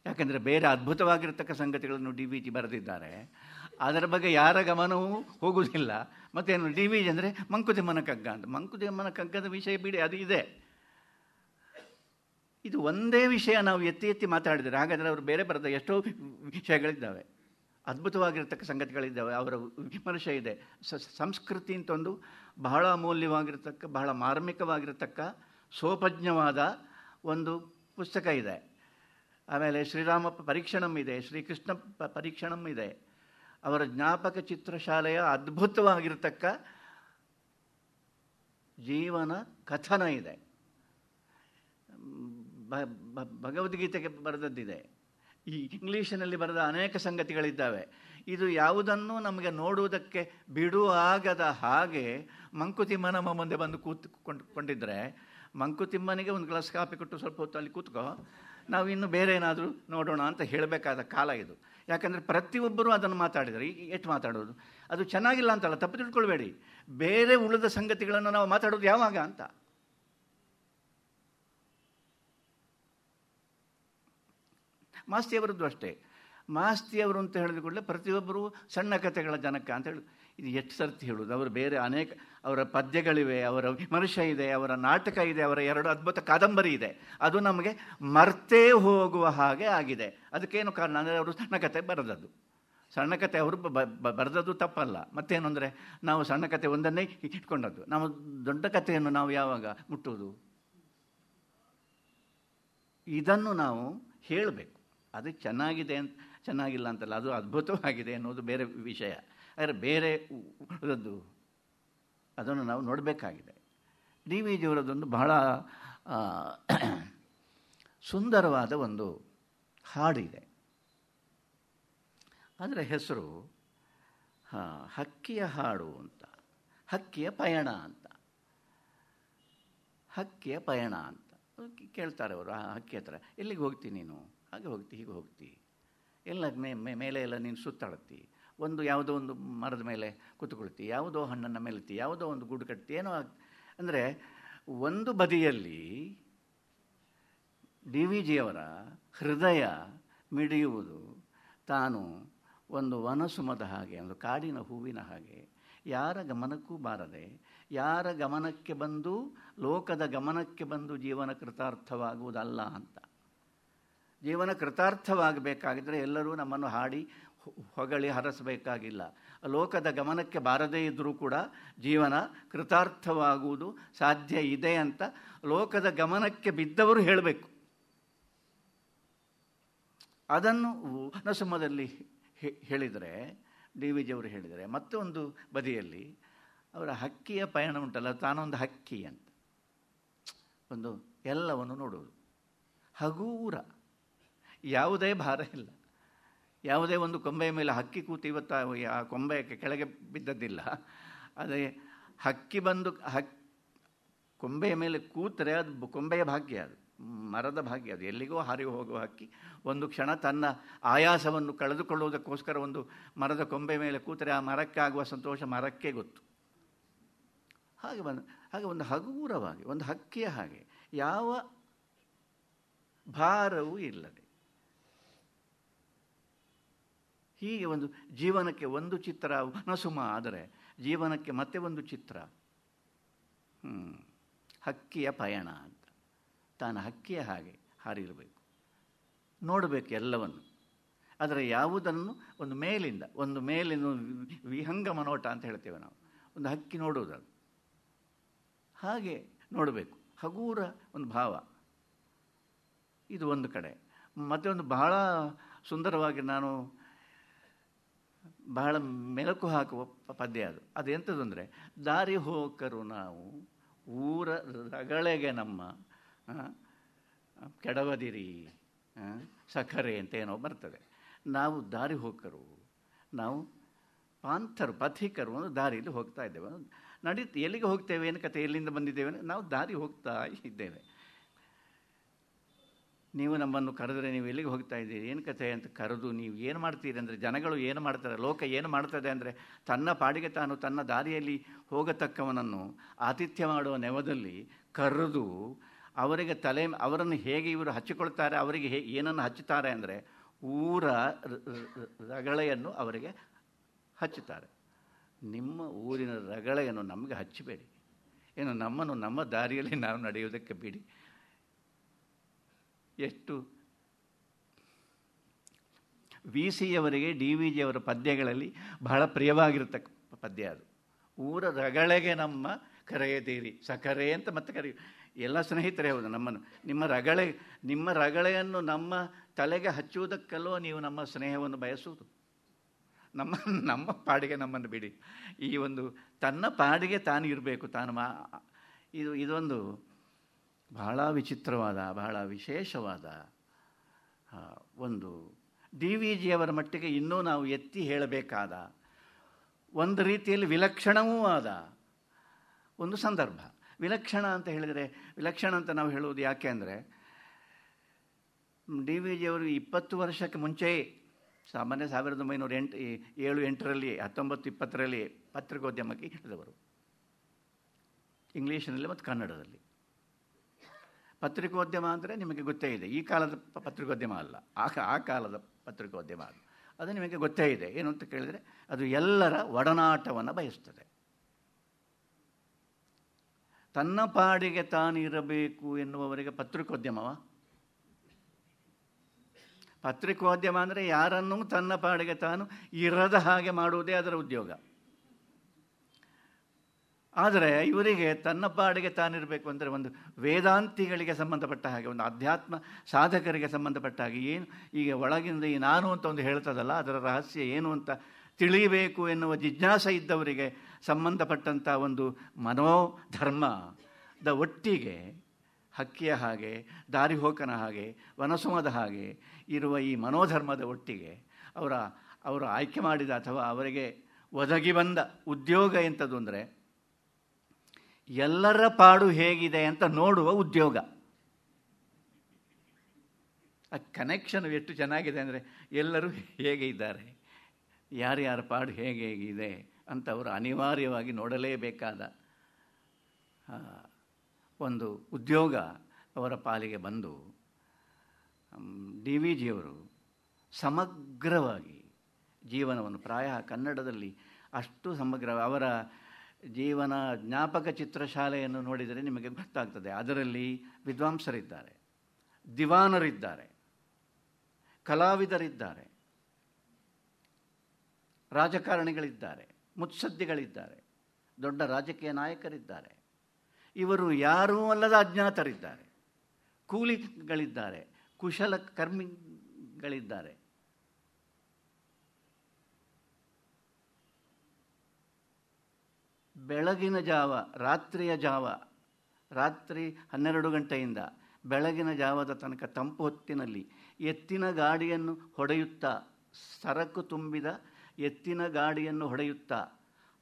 ಯಾಕೆಂದರೆ ಬೇರೆ ಅದ್ಭುತವಾಗಿರ್ತಕ್ಕ ಸಂಗತಿಗಳನ್ನು ಡಿ ವಿ ಜಿ ಬರೆದಿದ್ದಾರೆ ಅದರ ಬಗ್ಗೆ ಯಾರ ಗಮನವೂ ಹೋಗುವುದಿಲ್ಲ ಮತ್ತೇನು ಡಿ ವಿ ಅಂದರೆ ಮಂಕುತಿಮ್ಮನ ಕಗ್ಗ ಅಂತ ಮಂಕುತಿಮ್ಮನ ಕಗ್ಗದ ವಿಷಯ ಬಿಡಿ ಅದು ಇದೆ ಇದು ಒಂದೇ ವಿಷಯ ನಾವು ಎತ್ತಿ ಎತ್ತಿ ಮಾತಾಡಿದರೆ ಹಾಗಾದರೆ ಅವರು ಬೇರೆ ಬರೆದ ಎಷ್ಟೋ ವಿಷಯಗಳಿದ್ದಾವೆ ಅದ್ಭುತವಾಗಿರತಕ್ಕ ಸಂಗತಿಗಳಿದ್ದಾವೆ ಅವರ ವಿಮರ್ಶೆ ಇದೆ ಸಂಸ್ಕೃತಿ ಒಂದು ಬಹಳ ಅಮೂಲ್ಯವಾಗಿರ್ತಕ್ಕ ಬಹಳ ಮಾರ್ಮಿಕವಾಗಿರತಕ್ಕ ಸೋಪಜ್ಞವಾದ ಒಂದು ಪುಸ್ತಕ ಇದೆ ಆಮೇಲೆ ಶ್ರೀರಾಮಪ್ಪ ಪರೀಕ್ಷಣಂ ಇದೆ ಶ್ರೀಕೃಷ್ಣ ಪರೀಕ್ಷಣಂ ಇದೆ ಅವರ ಜ್ಞಾಪಕ ಚಿತ್ರಶಾಲೆಯ ಅದ್ಭುತವಾಗಿರತಕ್ಕ ಜೀವನ ಕಥನ ಇದೆ ಭಗವದ್ಗೀತೆಗೆ ಬರೆದದ್ದಿದೆ ಈ ಇಂಗ್ಲೀಷಿನಲ್ಲಿ ಬರೆದ ಅನೇಕ ಸಂಗತಿಗಳಿದ್ದಾವೆ ಇದು ಯಾವುದನ್ನು ನಮಗೆ ನೋಡುವುದಕ್ಕೆ ಬಿಡುವಾಗದ ಹಾಗೆ ಮಂಕುತಿಮ್ಮ ನಮ್ಮ ಮುಂದೆ ಬಂದು ಕೂತ್ಕೊಂಡು ಕೊಂಡಿದ್ದರೆ ಮಂಕುತಿಮ್ಮನಿಗೆ ಒಂದು ಗ್ಲಾಸ್ ಕಾಫಿ ಕೊಟ್ಟು ಸ್ವಲ್ಪ ಹೊತ್ತು ಅಲ್ಲಿ ಕೂತ್ಕೋ ನಾವು ಇನ್ನು ಬೇರೆ ಏನಾದರೂ ನೋಡೋಣ ಅಂತ ಹೇಳಬೇಕಾದ ಕಾಲ ಇದು ಯಾಕಂದರೆ ಪ್ರತಿಯೊಬ್ಬರೂ ಅದನ್ನು ಮಾತಾಡಿದರೆ ಈ ಎಷ್ಟು ಮಾತಾಡೋದು ಅದು ಚೆನ್ನಾಗಿಲ್ಲ ಅಂತಲ್ಲ ತಪ್ಪು ತಿಳ್ಕೊಳ್ಬೇಡಿ ಬೇರೆ ಉಳಿದ ಸಂಗತಿಗಳನ್ನು ನಾವು ಮಾತಾಡೋದು ಯಾವಾಗ ಅಂತ ಮಾಸ್ತಿಯವರದ್ದು ಅಷ್ಟೇ ಮಾಸ್ತಿಯವರು ಅಂತ ಹೇಳಿದ ಕೂಡಲೇ ಪ್ರತಿಯೊಬ್ಬರು ಸಣ್ಣ ಕಥೆಗಳ ಜನಕ ಅಂತ ಹೇಳಿ ಇದು ಎಷ್ಟು ಸರ್ತಿ ಹೇಳೋದು ಅವರು ಬೇರೆ ಅನೇಕ ಅವರ ಪದ್ಯಗಳಿವೆ ಅವರ ವಿಮರ್ಶೆ ಇದೆ ಅವರ ನಾಟಕ ಇದೆ ಅವರ ಎರಡು ಅದ್ಭುತ ಕಾದಂಬರಿ ಇದೆ ಅದು ನಮಗೆ ಮರ್ತೇ ಹೋಗುವ ಹಾಗೆ ಆಗಿದೆ ಅದಕ್ಕೇನು ಕಾರಣ ಅಂದರೆ ಅವರು ಸಣ್ಣ ಕತೆ ಬರೆದದ್ದು ಸಣ್ಣ ಕತೆ ಅವರು ಬರೆದದ್ದು ತಪ್ಪಲ್ಲ ಮತ್ತೇನು ಅಂದರೆ ನಾವು ಸಣ್ಣ ಕತೆ ಒಂದನ್ನೇ ಇಟ್ಕೊಂಡದ್ದು ನಾವು ದೊಡ್ಡ ಕಥೆಯನ್ನು ನಾವು ಯಾವಾಗ ಮುಟ್ಟುವುದು ಇದನ್ನು ನಾವು ಹೇಳಬೇಕು ಅದು ಚೆನ್ನಾಗಿದೆ ಅಂತ ಚೆನ್ನಾಗಿಲ್ಲ ಅಂತಲ್ಲ ಅದು ಅದ್ಭುತವಾಗಿದೆ ಅನ್ನೋದು ಬೇರೆ ವಿಷಯ ಆದರೆ ಬೇರೆ ಉಳಿದದ್ದು ಅದನ್ನು ನಾವು ನೋಡಬೇಕಾಗಿದೆ ಡಿ ವಿ ಜಿಯವರದೊಂದು ಬಹಳ ಸುಂದರವಾದ ಒಂದು ಹಾಡಿದೆ ಅದರ ಹೆಸರು ಹಕ್ಕಿಯ ಹಾಡು ಅಂತ ಹಕ್ಕಿಯ ಪಯಣ ಅಂತ ಹಕ್ಕಿಯ ಪಯಣ ಅಂತ ಕೇಳ್ತಾರೆ ಅವರು ಹಕ್ಕಿ ಹತ್ರ ಎಲ್ಲಿಗೆ ಹೋಗ್ತೀನಿ ನೀನು ಹಾಗೆ ಹೋಗ್ತಿ ಹೀಗೆ ಹೋಗ್ತಿ ಎಲ್ಲ ಮೇ ಮೇಲೆ ಎಲ್ಲ ನೀನು ಸುತ್ತಾಡತ್ತಿ ಒಂದು ಯಾವುದೋ ಒಂದು ಮರದ ಮೇಲೆ ಕೂತ್ಕೊಳ್ತಿ ಯಾವುದೋ ಹಣ್ಣನ್ನು ಮೆಲ್ತಿ ಯಾವುದೋ ಒಂದು ಗೂಡು ಕಟ್ತಿ ಏನೋ ಅಂದರೆ ಒಂದು ಬದಿಯಲ್ಲಿ ಡಿ ವಿ ಜಿಯವರ ಹೃದಯ ಮಿಡಿಯುವುದು ತಾನು ಒಂದು ವನಸುಮದ ಹಾಗೆ ಒಂದು ಕಾಡಿನ ಹೂವಿನ ಹಾಗೆ ಯಾರ ಗಮನಕ್ಕೂ ಬಾರದೆ ಯಾರ ಗಮನಕ್ಕೆ ಬಂದು ಲೋಕದ ಗಮನಕ್ಕೆ ಬಂದು ಜೀವನ ಕೃತಾರ್ಥವಾಗುವುದಲ್ಲ ಅಂತ ಜೀವನ ಕೃತಾರ್ಥವಾಗಬೇಕಾಗಿದ್ದರೆ ಎಲ್ಲರೂ ನಮ್ಮನ್ನು ಹಾಡಿ ಹೊಗಳಿ ಹರಸಬೇಕಾಗಿಲ್ಲ ಲೋಕದ ಗಮನಕ್ಕೆ ಬಾರದೇ ಇದ್ದರೂ ಕೂಡ ಜೀವನ ಕೃತಾರ್ಥವಾಗುವುದು ಸಾಧ್ಯ ಇದೆ ಅಂತ ಲೋಕದ ಗಮನಕ್ಕೆ ಬಿದ್ದವರು ಹೇಳಬೇಕು ಅದನ್ನು ನಸುಮದಲ್ಲಿ ಹೇಳಿದರೆ ಡಿ ವಿ ಜಿಯವರು ಹೇಳಿದರೆ ಮತ್ತೊಂದು ಬದಿಯಲ್ಲಿ ಅವರ ಹಕ್ಕಿಯ ಪಯಣ ಉಂಟಲ್ಲ ತಾನೊಂದು ಹಕ್ಕಿ ಅಂತ ಒಂದು ಎಲ್ಲವನ್ನು ನೋಡುವುದು ಹಗೂರ ಯಾವುದೇ ಭಾರ ಇಲ್ಲ ಯಾವುದೇ ಒಂದು ಕೊಂಬೆಯ ಮೇಲೆ ಹಕ್ಕಿ ಕೂತು ಇವತ್ತು ಆ ಕೊಂಬೆಯಕ್ಕೆ ಕೆಳಗೆ ಬಿದ್ದದ್ದಿಲ್ಲ ಅದೇ ಹಕ್ಕಿ ಬಂದು ಹಕ್ ಕೊಂಬೆಯ ಮೇಲೆ ಕೂತರೆ ಅದು ಕೊಂಬೆಯ ಭಾಗ್ಯ ಅದು ಮರದ ಭಾಗ್ಯ ಅದು ಎಲ್ಲಿಗೋ ಹಾರಿ ಹೋಗುವ ಹಕ್ಕಿ ಒಂದು ಕ್ಷಣ ತನ್ನ ಆಯಾಸವನ್ನು ಕಳೆದುಕೊಳ್ಳುವುದಕ್ಕೋಸ್ಕರ ಒಂದು ಮರದ ಕೊಂಬೆ ಮೇಲೆ ಕೂತರೆ ಆ ಮರಕ್ಕೆ ಆಗುವ ಸಂತೋಷ ಮರಕ್ಕೆ ಗೊತ್ತು ಹಾಗೆ ಬಂದು ಹಾಗೆ ಒಂದು ಹಗುರವಾಗಿ ಒಂದು ಹಕ್ಕಿಯ ಹಾಗೆ ಯಾವ ಭಾರವೂ ಇಲ್ಲದೆ ಹೀಗೆ ಒಂದು ಜೀವನಕ್ಕೆ ಒಂದು ಚಿತ್ರ ನಸುಮ ಆದರೆ ಜೀವನಕ್ಕೆ ಮತ್ತೆ ಒಂದು ಚಿತ್ರ ಹಕ್ಕಿಯ ಪಯಣ ಅಂತ ತಾನು ಹಕ್ಕಿಯ ಹಾಗೆ ಹಾರಿರಬೇಕು ನೋಡಬೇಕು ಎಲ್ಲವನ್ನು ಆದರೆ ಯಾವುದನ್ನು ಒಂದು ಮೇಲಿಂದ ಒಂದು ಮೇಲಿನ ವಿಹಂಗ ಮನೋಟ ಅಂತ ಹೇಳ್ತೇವೆ ನಾವು ಒಂದು ಹಕ್ಕಿ ನೋಡುವುದನ್ನು ಹಾಗೆ ನೋಡಬೇಕು ಹಗೂರ ಒಂದು ಭಾವ ಇದು ಒಂದು ಕಡೆ ಮತ್ತೆ ಒಂದು ಬಹಳ ಸುಂದರವಾಗಿ ನಾನು ಬಹಳ ಮೆಲುಕು ಹಾಕುವ ಪದ್ಯ ಅದು ಎಂಥದ್ದಂದರೆ ದಾರಿ ಹೋಕರು ನಾವು ಊರ ರಗಳೆಗೆ ನಮ್ಮ ಕೆಡವದಿರಿ ಸಕ್ಕರೆ ಅಂತ ಏನೋ ಬರ್ತದೆ ನಾವು ದಾರಿ ಹೋಕರು ನಾವು ಪಾಂಥರು ಪಥಿಕರು ಅಂದರೆ ದಾರಿಯಲ್ಲಿ ಹೋಗ್ತಾ ಇದ್ದೇವೆ ನಡೀತು ಎಲ್ಲಿಗೆ ಹೋಗ್ತೇವೆ ಏನು ಕತೆ ಎಲ್ಲಿಂದ ಬಂದಿದ್ದೇವೆ ನಾವು ದಾರಿ ಹೋಗ್ತಾ ಇದ್ದೇವೆ ನೀವು ನಮ್ಮನ್ನು ಕರೆದರೆ ನೀವು ಎಲ್ಲಿಗೆ ಹೋಗ್ತಾ ಇದ್ದೀರಿ ಏನು ಕಥೆ ಅಂತ ಕರೆದು ನೀವು ಏನು ಮಾಡ್ತೀರಿ ಅಂದರೆ ಜನಗಳು ಏನು ಮಾಡ್ತಾರೆ ಲೋಕ ಏನು ಮಾಡ್ತದೆ ಅಂದರೆ ತನ್ನ ಪಾಡಿಗೆ ತಾನು ತನ್ನ ದಾರಿಯಲ್ಲಿ ಹೋಗತಕ್ಕವನನ್ನು ಆತಿಥ್ಯ ಮಾಡುವ ನೆವದಲ್ಲಿ ಕರೆದು ಅವರಿಗೆ ತಲೆ ಅವರನ್ನು ಹೇಗೆ ಇವರು ಹಚ್ಚಿಕೊಳ್ತಾರೆ ಅವರಿಗೆ ಹೇ ಏನನ್ನು ಹಚ್ಚುತ್ತಾರೆ ಅಂದರೆ ಊರ ರಗಳೆಯನ್ನು ಅವರಿಗೆ ಹಚ್ಚುತ್ತಾರೆ ನಿಮ್ಮ ಊರಿನ ರಗಳೆಯನ್ನು ನಮಗೆ ಹಚ್ಚಬೇಡಿ ಏನು ನಮ್ಮನ್ನು ನಮ್ಮ ದಾರಿಯಲ್ಲಿ ನಾವು ನಡೆಯುವುದಕ್ಕೆ ಬಿಡಿ ಎಷ್ಟು ವಿ ಸಿಯವರಿಗೆ ಡಿ ವಿ ಜಿಯವರ ಪದ್ಯಗಳಲ್ಲಿ ಬಹಳ ಪ್ರಿಯವಾಗಿರತಕ್ಕ ಪದ್ಯ ಅದು ಊರ ರಗಳೆಗೆ ನಮ್ಮ ಕರೆಯದೀರಿ ಸಕರೆ ಅಂತ ಮತ್ತೆ ಕರೆಯು ಎಲ್ಲ ಸ್ನೇಹಿತರೇ ಹೌದು ನಮ್ಮನ್ನು ನಿಮ್ಮ ರಗಳೆ ನಿಮ್ಮ ರಗಳೆಯನ್ನು ನಮ್ಮ ತಲೆಗೆ ಹಚ್ಚುವುದಕ್ಕಲ್ಲೋ ನೀವು ನಮ್ಮ ಸ್ನೇಹವನ್ನು ಬಯಸುವುದು ನಮ್ಮ ನಮ್ಮ ಪಾಡಿಗೆ ನಮ್ಮನ್ನು ಬಿಡಿ ಈ ಒಂದು ತನ್ನ ಪಾಡಿಗೆ ತಾನು ಇರಬೇಕು ತಾನು ಮಾ ಇದು ಇದೊಂದು ಬಹಳ ವಿಚಿತ್ರವಾದ ಬಹಳ ವಿಶೇಷವಾದ ಒಂದು ಡಿ ವಿ ಜಿಯವರ ಮಟ್ಟಿಗೆ ಇನ್ನೂ ನಾವು ಎತ್ತಿ ಹೇಳಬೇಕಾದ ಒಂದು ರೀತಿಯಲ್ಲಿ ವಿಲಕ್ಷಣವೂ ಆದ ಒಂದು ಸಂದರ್ಭ ವಿಲಕ್ಷಣ ಅಂತ ಹೇಳಿದರೆ ವಿಲಕ್ಷಣ ಅಂತ ನಾವು ಹೇಳುವುದು ಯಾಕೆ ಅಂದರೆ ಡಿ ವಿ ಜಿಯವರು ಇಪ್ಪತ್ತು ವರ್ಷಕ್ಕೆ ಮುಂಚೆ ಸಾಮಾನ್ಯ ಸಾವಿರದ ಒಂಬೈನೂರ ಎಂಟು ಏಳು ಎಂಟರಲ್ಲಿ ಹತ್ತೊಂಬತ್ತು ಇಪ್ಪತ್ತರಲ್ಲಿ ಪತ್ರಿಕೋದ್ಯಮಕ್ಕೆ ಹಿಡಿದವರು ಇಂಗ್ಲೀಷ್ನಲ್ಲಿ ಮತ್ತು ಕನ್ನಡದಲ್ಲಿ ಪತ್ರಿಕೋದ್ಯಮ ಅಂದರೆ ನಿಮಗೆ ಗೊತ್ತೇ ಇದೆ ಈ ಕಾಲದ ಪತ್ರಿಕೋದ್ಯಮ ಅಲ್ಲ ಆ ಆ ಕಾಲದ ಪತ್ರಿಕೋದ್ಯಮ ಅಲ್ಲ ಅದು ನಿಮಗೆ ಗೊತ್ತೇ ಇದೆ ಏನು ಅಂತ ಕೇಳಿದರೆ ಅದು ಎಲ್ಲರ ಒಡನಾಟವನ್ನು ಬಯಸ್ತದೆ ತನ್ನ ಪಾಡಿಗೆ ಇರಬೇಕು ಎನ್ನುವವರಿಗೆ ಪತ್ರಿಕೋದ್ಯಮವ ಪತ್ರಿಕೋದ್ಯಮ ಅಂದರೆ ಯಾರನ್ನೂ ತನ್ನ ಪಾಡಿಗೆ ತಾನು ಇರದ ಹಾಗೆ ಮಾಡುವುದೇ ಅದರ ಉದ್ಯೋಗ ಆದರೆ ಇವರಿಗೆ ತನ್ನ ಪಾಡಿಗೆ ತಾನಿರಬೇಕು ಅಂದರೆ ಒಂದು ವೇದಾಂತಿಗಳಿಗೆ ಸಂಬಂಧಪಟ್ಟ ಹಾಗೆ ಒಂದು ಅಧ್ಯಾತ್ಮ ಸಾಧಕರಿಗೆ ಸಂಬಂಧಪಟ್ಟ ಹಾಗೆ ಏನು ಈಗ ಒಳಗಿಂದ ಈ ನಾನು ಅಂತ ಒಂದು ಹೇಳ್ತದಲ್ಲ ಅದರ ರಹಸ್ಯ ಏನು ಅಂತ ತಿಳಿಯಬೇಕು ಎನ್ನುವ ಜಿಜ್ಞಾಸ ಇದ್ದವರಿಗೆ ಸಂಬಂಧಪಟ್ಟಂಥ ಒಂದು ಮನೋಧರ್ಮದ ಒಟ್ಟಿಗೆ ಹಕ್ಕಿಯ ಹಾಗೆ ದಾರಿಹೋಕನ ಹಾಗೆ ವನಸುಮದ ಹಾಗೆ ಇರುವ ಈ ಮನೋಧರ್ಮದ ಒಟ್ಟಿಗೆ ಅವರ ಅವರು ಆಯ್ಕೆ ಮಾಡಿದ ಅಥವಾ ಅವರಿಗೆ ಒದಗಿ ಬಂದ ಉದ್ಯೋಗ ಎಂಥದ್ದು ಅಂದರೆ ಎಲ್ಲರ ಪಾಡು ಹೇಗಿದೆ ಅಂತ ನೋಡುವ ಉದ್ಯೋಗ ಆ ಕನೆಕ್ಷನ್ ಎಷ್ಟು ಚೆನ್ನಾಗಿದೆ ಅಂದರೆ ಎಲ್ಲರೂ ಹೇಗೆ ಇದ್ದಾರೆ ಯಾರ್ಯಾರ ಪಾಡು ಹೇಗೆ ಹೇಗಿದೆ ಅಂತ ಅವರು ಅನಿವಾರ್ಯವಾಗಿ ನೋಡಲೇಬೇಕಾದ ಒಂದು ಉದ್ಯೋಗ ಅವರ ಪಾಲಿಗೆ ಬಂದು ಡಿ ವಿ ಜಿಯವರು ಸಮಗ್ರವಾಗಿ ಜೀವನವನ್ನು ಪ್ರಾಯ ಕನ್ನಡದಲ್ಲಿ ಅಷ್ಟು ಸಮಗ್ರ ಅವರ ಜೀವನ ಜ್ಞಾಪಕ ಚಿತ್ರಶಾಲೆಯನ್ನು ನೋಡಿದರೆ ನಿಮಗೆ ಗೊತ್ತಾಗ್ತದೆ ಅದರಲ್ಲಿ ವಿದ್ವಾಂಸರಿದ್ದಾರೆ ದಿವಾನರಿದ್ದಾರೆ ಕಲಾವಿದರಿದ್ದಾರೆ ರಾಜಕಾರಣಿಗಳಿದ್ದಾರೆ ಮುತ್ಸದ್ದಿಗಳಿದ್ದಾರೆ ದೊಡ್ಡ ರಾಜಕೀಯ ನಾಯಕರಿದ್ದಾರೆ ಇವರು ಯಾರೂ ಅಲ್ಲದ ಅಜ್ಞಾತರಿದ್ದಾರೆ ಕೂಲಿಗಳಿದ್ದಾರೆ ಕುಶಲ ಕರ್ಮಿಗಳಿದ್ದಾರೆ ಬೆಳಗಿನ ಜಾವ ರಾತ್ರಿಯ ಜಾವ ರಾತ್ರಿ ಹನ್ನೆರಡು ಗಂಟೆಯಿಂದ ಬೆಳಗಿನ ಜಾವದ ತನಕ ತಂಪು ಹೊತ್ತಿನಲ್ಲಿ ಎತ್ತಿನ ಗಾಡಿಯನ್ನು ಹೊಡೆಯುತ್ತಾ ಸರಕು ತುಂಬಿದ ಎತ್ತಿನ ಗಾಡಿಯನ್ನು ಹೊಡೆಯುತ್ತಾ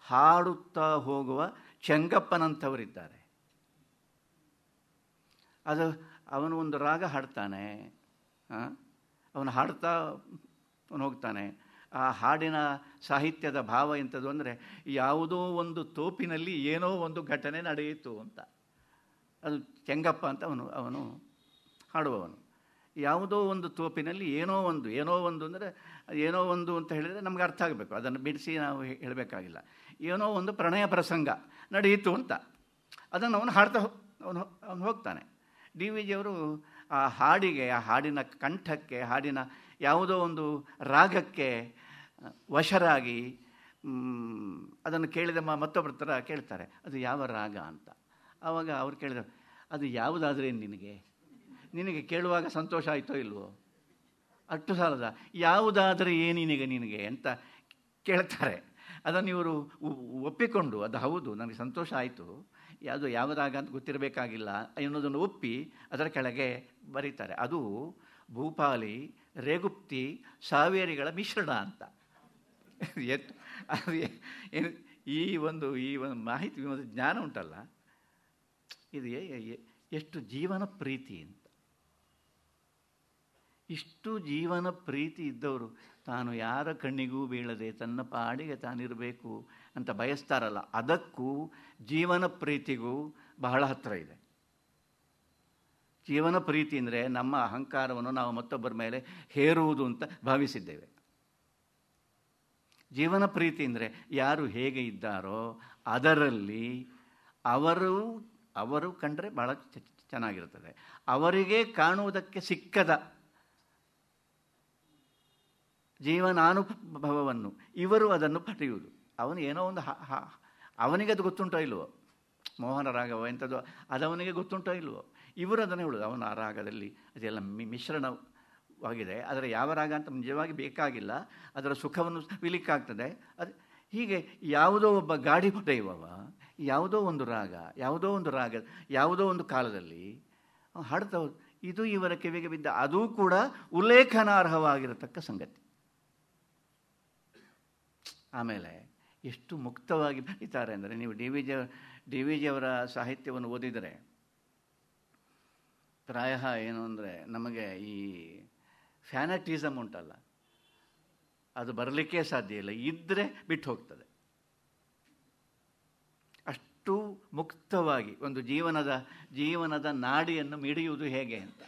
ಹಾಡುತ್ತಾ ಹೋಗುವ ಚೆಂಗಪ್ಪನಂಥವರಿದ್ದಾರೆ ಅದು ಅವನು ಒಂದು ರಾಗ ಹಾಡ್ತಾನೆ ಅವನು ಹಾಡ್ತಾ ಅವನು ಹೋಗ್ತಾನೆ ಆ ಹಾಡಿನ ಸಾಹಿತ್ಯದ ಭಾವ ಎಂಥದ್ದು ಅಂದರೆ ಯಾವುದೋ ಒಂದು ತೋಪಿನಲ್ಲಿ ಏನೋ ಒಂದು ಘಟನೆ ನಡೆಯಿತು ಅಂತ ಅದು ಚೆಂಗಪ್ಪ ಅಂತ ಅವನು ಅವನು ಹಾಡುವವನು ಯಾವುದೋ ಒಂದು ತೋಪಿನಲ್ಲಿ ಏನೋ ಒಂದು ಏನೋ ಒಂದು ಅಂದರೆ ಏನೋ ಒಂದು ಅಂತ ಹೇಳಿದರೆ ನಮ್ಗೆ ಅರ್ಥ ಆಗಬೇಕು ಅದನ್ನು ಬಿಡಿಸಿ ನಾವು ಹೇಳಬೇಕಾಗಿಲ್ಲ ಏನೋ ಒಂದು ಪ್ರಣಯ ಪ್ರಸಂಗ ನಡೆಯಿತು ಅಂತ ಅದನ್ನು ಅವನು ಹಾಡ್ತಾ ಅವನು ಅವನು ಹೋಗ್ತಾನೆ ಡಿ ವಿ ಜಿಯವರು ಆ ಹಾಡಿಗೆ ಆ ಹಾಡಿನ ಕಂಠಕ್ಕೆ ಹಾಡಿನ ಯಾವುದೋ ಒಂದು ರಾಗಕ್ಕೆ ವಶರಾಗಿ ಅದನ್ನು ಕೇಳಿದ ಮತ್ತೊಬ್ಬರ ಥರ ಕೇಳ್ತಾರೆ ಅದು ಯಾವ ರಾಗ ಅಂತ ಆವಾಗ ಅವ್ರು ಕೇಳಿದ್ರು ಅದು ಯಾವುದಾದ್ರೆ ನಿನಗೆ ನಿನಗೆ ಕೇಳುವಾಗ ಸಂತೋಷ ಆಯಿತೋ ಇಲ್ವೋ ಅಷ್ಟು ಸಾಲದ ಯಾವುದಾದರೆ ಏನಿನಿಗೆ ನಿನಗೆ ಅಂತ ಕೇಳ್ತಾರೆ ಅದನ್ನು ಇವರು ಒಪ್ಪಿಕೊಂಡು ಅದು ಹೌದು ನನಗೆ ಸಂತೋಷ ಆಯಿತು ಅದು ರಾಗ ಅಂತ ಗೊತ್ತಿರಬೇಕಾಗಿಲ್ಲ ಅನ್ನೋದನ್ನು ಒಪ್ಪಿ ಅದರ ಕೆಳಗೆ ಬರೀತಾರೆ ಅದು ಭೂಪಾಲಿ ರೇಗುಪ್ತಿ ಸಾವೇರಿಗಳ ಮಿಶ್ರಣ ಅಂತ ಎಷ್ಟು ಅದು ಏನು ಈ ಒಂದು ಈ ಒಂದು ಮಾಹಿತಿ ಒಂದು ಜ್ಞಾನ ಉಂಟಲ್ಲ ಇದು ಎಷ್ಟು ಜೀವನ ಪ್ರೀತಿ ಅಂತ ಇಷ್ಟು ಜೀವನ ಪ್ರೀತಿ ಇದ್ದವರು ತಾನು ಯಾರ ಕಣ್ಣಿಗೂ ಬೀಳದೆ ತನ್ನ ಪಾಡಿಗೆ ತಾನಿರಬೇಕು ಅಂತ ಬಯಸ್ತಾರಲ್ಲ ಅದಕ್ಕೂ ಜೀವನ ಪ್ರೀತಿಗೂ ಬಹಳ ಹತ್ತಿರ ಇದೆ ಜೀವನ ಪ್ರೀತಿ ಅಂದರೆ ನಮ್ಮ ಅಹಂಕಾರವನ್ನು ನಾವು ಮತ್ತೊಬ್ಬರ ಮೇಲೆ ಹೇರುವುದು ಅಂತ ಭಾವಿಸಿದ್ದೇವೆ ಜೀವನ ಪ್ರೀತಿ ಅಂದರೆ ಯಾರು ಹೇಗೆ ಇದ್ದಾರೋ ಅದರಲ್ಲಿ ಅವರು ಅವರು ಕಂಡರೆ ಭಾಳ ಚೆನ್ನಾಗಿರುತ್ತದೆ ಅವರಿಗೆ ಕಾಣುವುದಕ್ಕೆ ಸಿಕ್ಕದ ಜೀವನಾನುಭವವನ್ನು ಇವರು ಅದನ್ನು ಪಡೆಯುವುದು ಅವನು ಏನೋ ಒಂದು ಅವನಿಗೆ ಅದು ಗೊತ್ತುಂಟೋ ಇಲ್ವೋ ಮೋಹನ ರಾಗವ ಎಂಥದ್ದು ಅದವನಿಗೆ ಗೊತ್ತುಂಟೋ ಇಲ್ವೋ ಇವರು ಅದನ್ನು ಹೇಳೋದು ಅವನು ಆ ರಾಗದಲ್ಲಿ ಅದೆಲ್ಲ ಮಿಶ್ರಣ ಆಗಿದೆ ಅದರ ಯಾವ ರಾಗ ಅಂತ ನಿಜವಾಗಿ ಬೇಕಾಗಿಲ್ಲ ಅದರ ಸುಖವನ್ನು ವಿಲಿಕ್ಕಾಗ್ತದೆ ಅದು ಹೀಗೆ ಯಾವುದೋ ಒಬ್ಬ ಗಾಡಿ ಹೊಡೆಯುವವ ಯಾವುದೋ ಒಂದು ರಾಗ ಯಾವುದೋ ಒಂದು ರಾಗ ಯಾವುದೋ ಒಂದು ಕಾಲದಲ್ಲಿ ಹಾಡ್ತಾ ಇದು ಇವರ ಕಿವಿಗೆ ಬಿದ್ದ ಅದೂ ಕೂಡ ಉಲ್ಲೇಖನಾರ್ಹವಾಗಿರತಕ್ಕ ಸಂಗತಿ ಆಮೇಲೆ ಎಷ್ಟು ಮುಕ್ತವಾಗಿ ಬರೀತಾರೆ ಅಂದರೆ ನೀವು D V G D V ಅವರ ಸಾಹಿತ್ಯವನ್ನು ಓದಿದರೆ ಪ್ರಾಯ ಏನು ಅಂದರೆ ನಮಗೆ ಈ ಫ್ಯಾನಟಿಸಮ್ ಉಂಟಲ್ಲ ಅದು ಬರಲಿಕ್ಕೆ ಸಾಧ್ಯ ಇಲ್ಲ ಇದ್ದರೆ ಬಿಟ್ಟು ಹೋಗ್ತದೆ ಅಷ್ಟು ಮುಕ್ತವಾಗಿ ಒಂದು ಜೀವನದ ಜೀವನದ ನಾಡಿಯನ್ನು ಮಿಡಿಯುವುದು ಹೇಗೆ ಅಂತ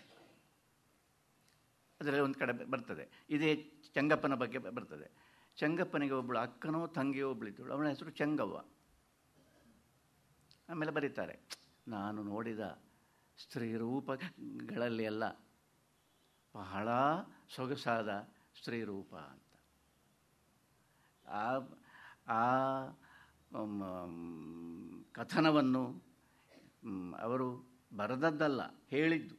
ಅದರಲ್ಲಿ ಒಂದು ಕಡೆ ಬರ್ತದೆ ಇದೇ ಚಂಗಪ್ಪನ ಬಗ್ಗೆ ಬರ್ತದೆ ಚಂಗಪ್ಪನಿಗೆ ಒಬ್ಬಳು ಅಕ್ಕನೋ ತಂಗಿಯೋ ಒಬ್ಬಳಿದ್ದಳು ಅವಳ ಹೆಸರು ಚಂಗವ್ವ ಆಮೇಲೆ ಬರೀತಾರೆ ನಾನು ನೋಡಿದ ಸ್ತ್ರೀ ರೂಪಗಳಲ್ಲಿ ಎಲ್ಲ ಬಹಳ ಸೊಗಸಾದ ಸ್ತ್ರೀರೂಪ ಅಂತ ಆ ಆ ಕಥನವನ್ನು ಅವರು ಬರೆದದ್ದಲ್ಲ ಹೇಳಿದ್ದು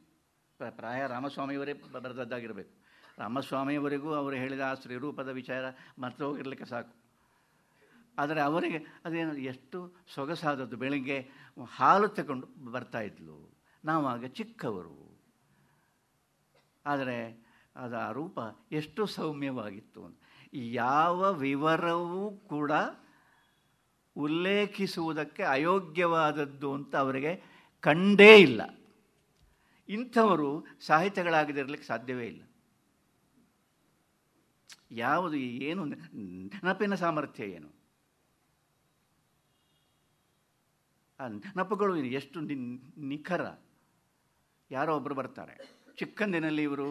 ಪ್ರಾಯ ರಾಮಸ್ವಾಮಿಯವರೇ ಬರೆದದ್ದಾಗಿರಬೇಕು ರಾಮಸ್ವಾಮಿಯವರಿಗೂ ಅವರು ಹೇಳಿದ ಆ ಸ್ತ್ರೀರೂಪದ ವಿಚಾರ ಮರೆತು ಹೋಗಿರಲಿಕ್ಕೆ ಸಾಕು ಆದರೆ ಅವರಿಗೆ ಅದೇನು ಎಷ್ಟು ಸೊಗಸಾದದ್ದು ಬೆಳಿಗ್ಗೆ ಹಾಲು ತಗೊಂಡು ಬರ್ತಾಯಿದ್ಲು ನಾವಾಗ ಚಿಕ್ಕವರು ಆದರೆ ಅದು ಆ ರೂಪ ಎಷ್ಟು ಸೌಮ್ಯವಾಗಿತ್ತು ಯಾವ ವಿವರವೂ ಕೂಡ ಉಲ್ಲೇಖಿಸುವುದಕ್ಕೆ ಅಯೋಗ್ಯವಾದದ್ದು ಅಂತ ಅವರಿಗೆ ಕಂಡೇ ಇಲ್ಲ ಇಂಥವರು ಸಾಹಿತ್ಯಗಳಾಗದಿರಲಿಕ್ಕೆ ಸಾಧ್ಯವೇ ಇಲ್ಲ ಯಾವುದು ಏನು ನೆನಪಿನ ಸಾಮರ್ಥ್ಯ ಏನು ಆ ನಪಗಳು ಎಷ್ಟು ನಿಖರ ಯಾರೋ ಒಬ್ಬರು ಬರ್ತಾರೆ ಚಿಕ್ಕಂದಿನಲ್ಲಿ ಇವರು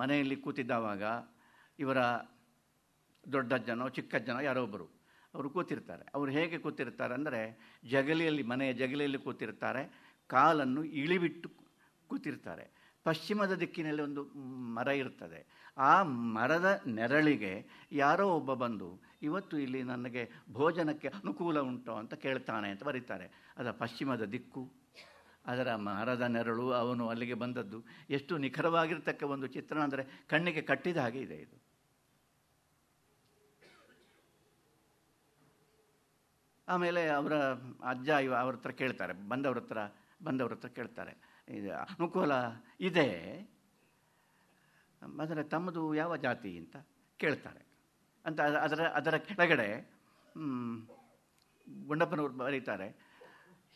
ಮನೆಯಲ್ಲಿ ಕೂತಿದ್ದಾವಾಗ ಇವರ ದೊಡ್ಡಜ್ಜನೋ ಚಿಕ್ಕಜ್ಜನೋ ಯಾರೋ ಒಬ್ಬರು ಅವರು ಕೂತಿರ್ತಾರೆ ಅವರು ಹೇಗೆ ಕೂತಿರ್ತಾರೆ ಅಂದರೆ ಜಗಲಿಯಲ್ಲಿ ಮನೆಯ ಜಗಲಿಯಲ್ಲಿ ಕೂತಿರ್ತಾರೆ ಕಾಲನ್ನು ಇಳಿಬಿಟ್ಟು ಕೂತಿರ್ತಾರೆ ಪಶ್ಚಿಮದ ದಿಕ್ಕಿನಲ್ಲಿ ಒಂದು ಮರ ಇರ್ತದೆ ಆ ಮರದ ನೆರಳಿಗೆ ಯಾರೋ ಒಬ್ಬ ಬಂದು ಇವತ್ತು ಇಲ್ಲಿ ನನಗೆ ಭೋಜನಕ್ಕೆ ಅನುಕೂಲ ಉಂಟು ಅಂತ ಕೇಳ್ತಾನೆ ಅಂತ ಬರೀತಾರೆ ಅದು ಪಶ್ಚಿಮದ ದಿಕ್ಕು ಅದರ ಮಾರದ ನೆರಳು ಅವನು ಅಲ್ಲಿಗೆ ಬಂದದ್ದು ಎಷ್ಟು ನಿಖರವಾಗಿರ್ತಕ್ಕ ಒಂದು ಚಿತ್ರಣ ಅಂದರೆ ಕಣ್ಣಿಗೆ ಕಟ್ಟಿದ ಹಾಗೆ ಇದೆ ಇದು ಆಮೇಲೆ ಅವರ ಅಜ್ಜ ಇವ ಅವ್ರ ಹತ್ರ ಕೇಳ್ತಾರೆ ಬಂದವ್ರ ಹತ್ರ ಬಂದವ್ರ ಹತ್ರ ಕೇಳ್ತಾರೆ ಇದು ಅನುಕೂಲ ಇದೆ ಅಂದರೆ ತಮ್ಮದು ಯಾವ ಜಾತಿ ಅಂತ ಕೇಳ್ತಾರೆ ಅಂತ ಅದರ ಅದರ ಕೆಳಗಡೆ ಗುಂಡಪ್ಪನವ್ರು ಬರೀತಾರೆ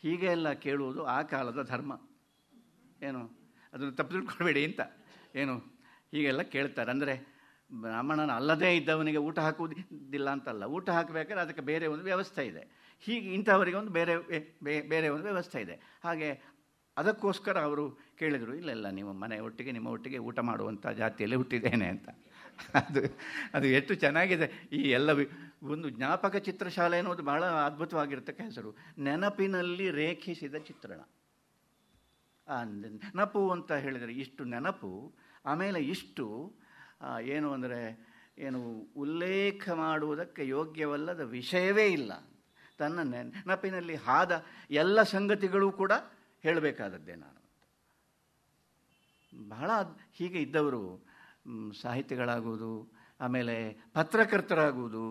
ಹೀಗೆ ಎಲ್ಲ ಕೇಳುವುದು ಆ ಕಾಲದ ಧರ್ಮ ಏನು ಅದನ್ನು ತಪ್ಪು ತಿಳ್ಕೊಳ್ಬೇಡಿ ಅಂತ ಏನು ಹೀಗೆಲ್ಲ ಕೇಳ್ತಾರೆ ಅಂದರೆ ಬ್ರಾಹ್ಮಣನ ಅಲ್ಲದೇ ಇದ್ದವನಿಗೆ ಊಟ ಹಾಕುವುದಿಲ್ಲ ಅಂತಲ್ಲ ಊಟ ಹಾಕಬೇಕಾದ್ರೆ ಅದಕ್ಕೆ ಬೇರೆ ಒಂದು ವ್ಯವಸ್ಥೆ ಇದೆ ಹೀಗೆ ಇಂಥವರಿಗೆ ಒಂದು ಬೇರೆ ಬೇರೆ ಒಂದು ವ್ಯವಸ್ಥೆ ಇದೆ ಹಾಗೆ ಅದಕ್ಕೋಸ್ಕರ ಅವರು ಕೇಳಿದರು ಇಲ್ಲ ಇಲ್ಲ ನಿಮ್ಮ ಮನೆ ಒಟ್ಟಿಗೆ ನಿಮ್ಮ ಒಟ್ಟಿಗೆ ಊಟ ಮಾಡುವಂಥ ಜಾತಿಯಲ್ಲಿ ಹುಟ್ಟಿದ್ದೇನೆ ಅಂತ ಅದು ಅದು ಎಷ್ಟು ಚೆನ್ನಾಗಿದೆ ಈ ಎಲ್ಲ ಒಂದು ಜ್ಞಾಪಕ ಚಿತ್ರಶಾಲೆ ಅನ್ನೋದು ಬಹಳ ಅದ್ಭುತವಾಗಿರ್ತಕ್ಕ ಹೆಸರು ನೆನಪಿನಲ್ಲಿ ರೇಖಿಸಿದ ಚಿತ್ರಣ ನೆನಪು ಅಂತ ಹೇಳಿದರೆ ಇಷ್ಟು ನೆನಪು ಆಮೇಲೆ ಇಷ್ಟು ಏನು ಅಂದರೆ ಏನು ಉಲ್ಲೇಖ ಮಾಡುವುದಕ್ಕೆ ಯೋಗ್ಯವಲ್ಲದ ವಿಷಯವೇ ಇಲ್ಲ ತನ್ನ ನೆನಪಿನಲ್ಲಿ ಆದ ಎಲ್ಲ ಸಂಗತಿಗಳು ಕೂಡ ಹೇಳಬೇಕಾದದ್ದೇ ನಾನು ಬಹಳ ಹೀಗೆ ಇದ್ದವರು ಸಾಹಿತಿಗಳಾಗುವುದು ಆಮೇಲೆ ಪತ್ರಕರ್ತರಾಗುವುದು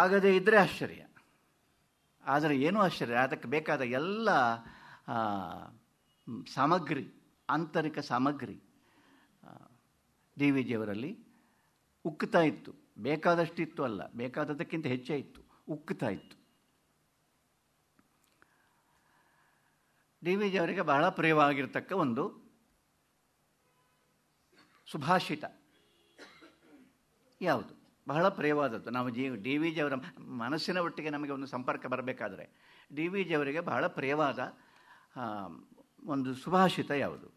ಆಗದೇ ಇದ್ದರೆ ಆಶ್ಚರ್ಯ ಆದರೆ ಏನೂ ಆಶ್ಚರ್ಯ ಅದಕ್ಕೆ ಬೇಕಾದ ಎಲ್ಲ ಸಾಮಗ್ರಿ ಆಂತರಿಕ ಸಾಮಗ್ರಿ ಡಿ ವಿ ಜಿಯವರಲ್ಲಿ ಉಕ್ಕುತ್ತಾ ಇತ್ತು ಬೇಕಾದಷ್ಟಿತ್ತು ಅಲ್ಲ ಬೇಕಾದದಕ್ಕಿಂತ ಹೆಚ್ಚೇ ಇತ್ತು ಉಕ್ಕುತ್ತಾ ಇತ್ತು ಡಿ ವಿ ಜಿಯವರಿಗೆ ಬಹಳ ಪ್ರಿಯವಾಗಿರ್ತಕ್ಕ ಒಂದು ಸುಭಾಷಿತ ಯಾವುದು ಬಹಳ ಪ್ರಿಯವಾದದ್ದು ನಾವು ಜೀ ಡಿ ವಿ ಜಿಯವರ ಮನಸ್ಸಿನ ಒಟ್ಟಿಗೆ ನಮಗೆ ಒಂದು ಸಂಪರ್ಕ ಬರಬೇಕಾದರೆ ಡಿ ವಿ ಜಿಯವರಿಗೆ ಬಹಳ ಪ್ರಿಯವಾದ ಒಂದು ಸುಭಾಷಿತ ಯಾವುದು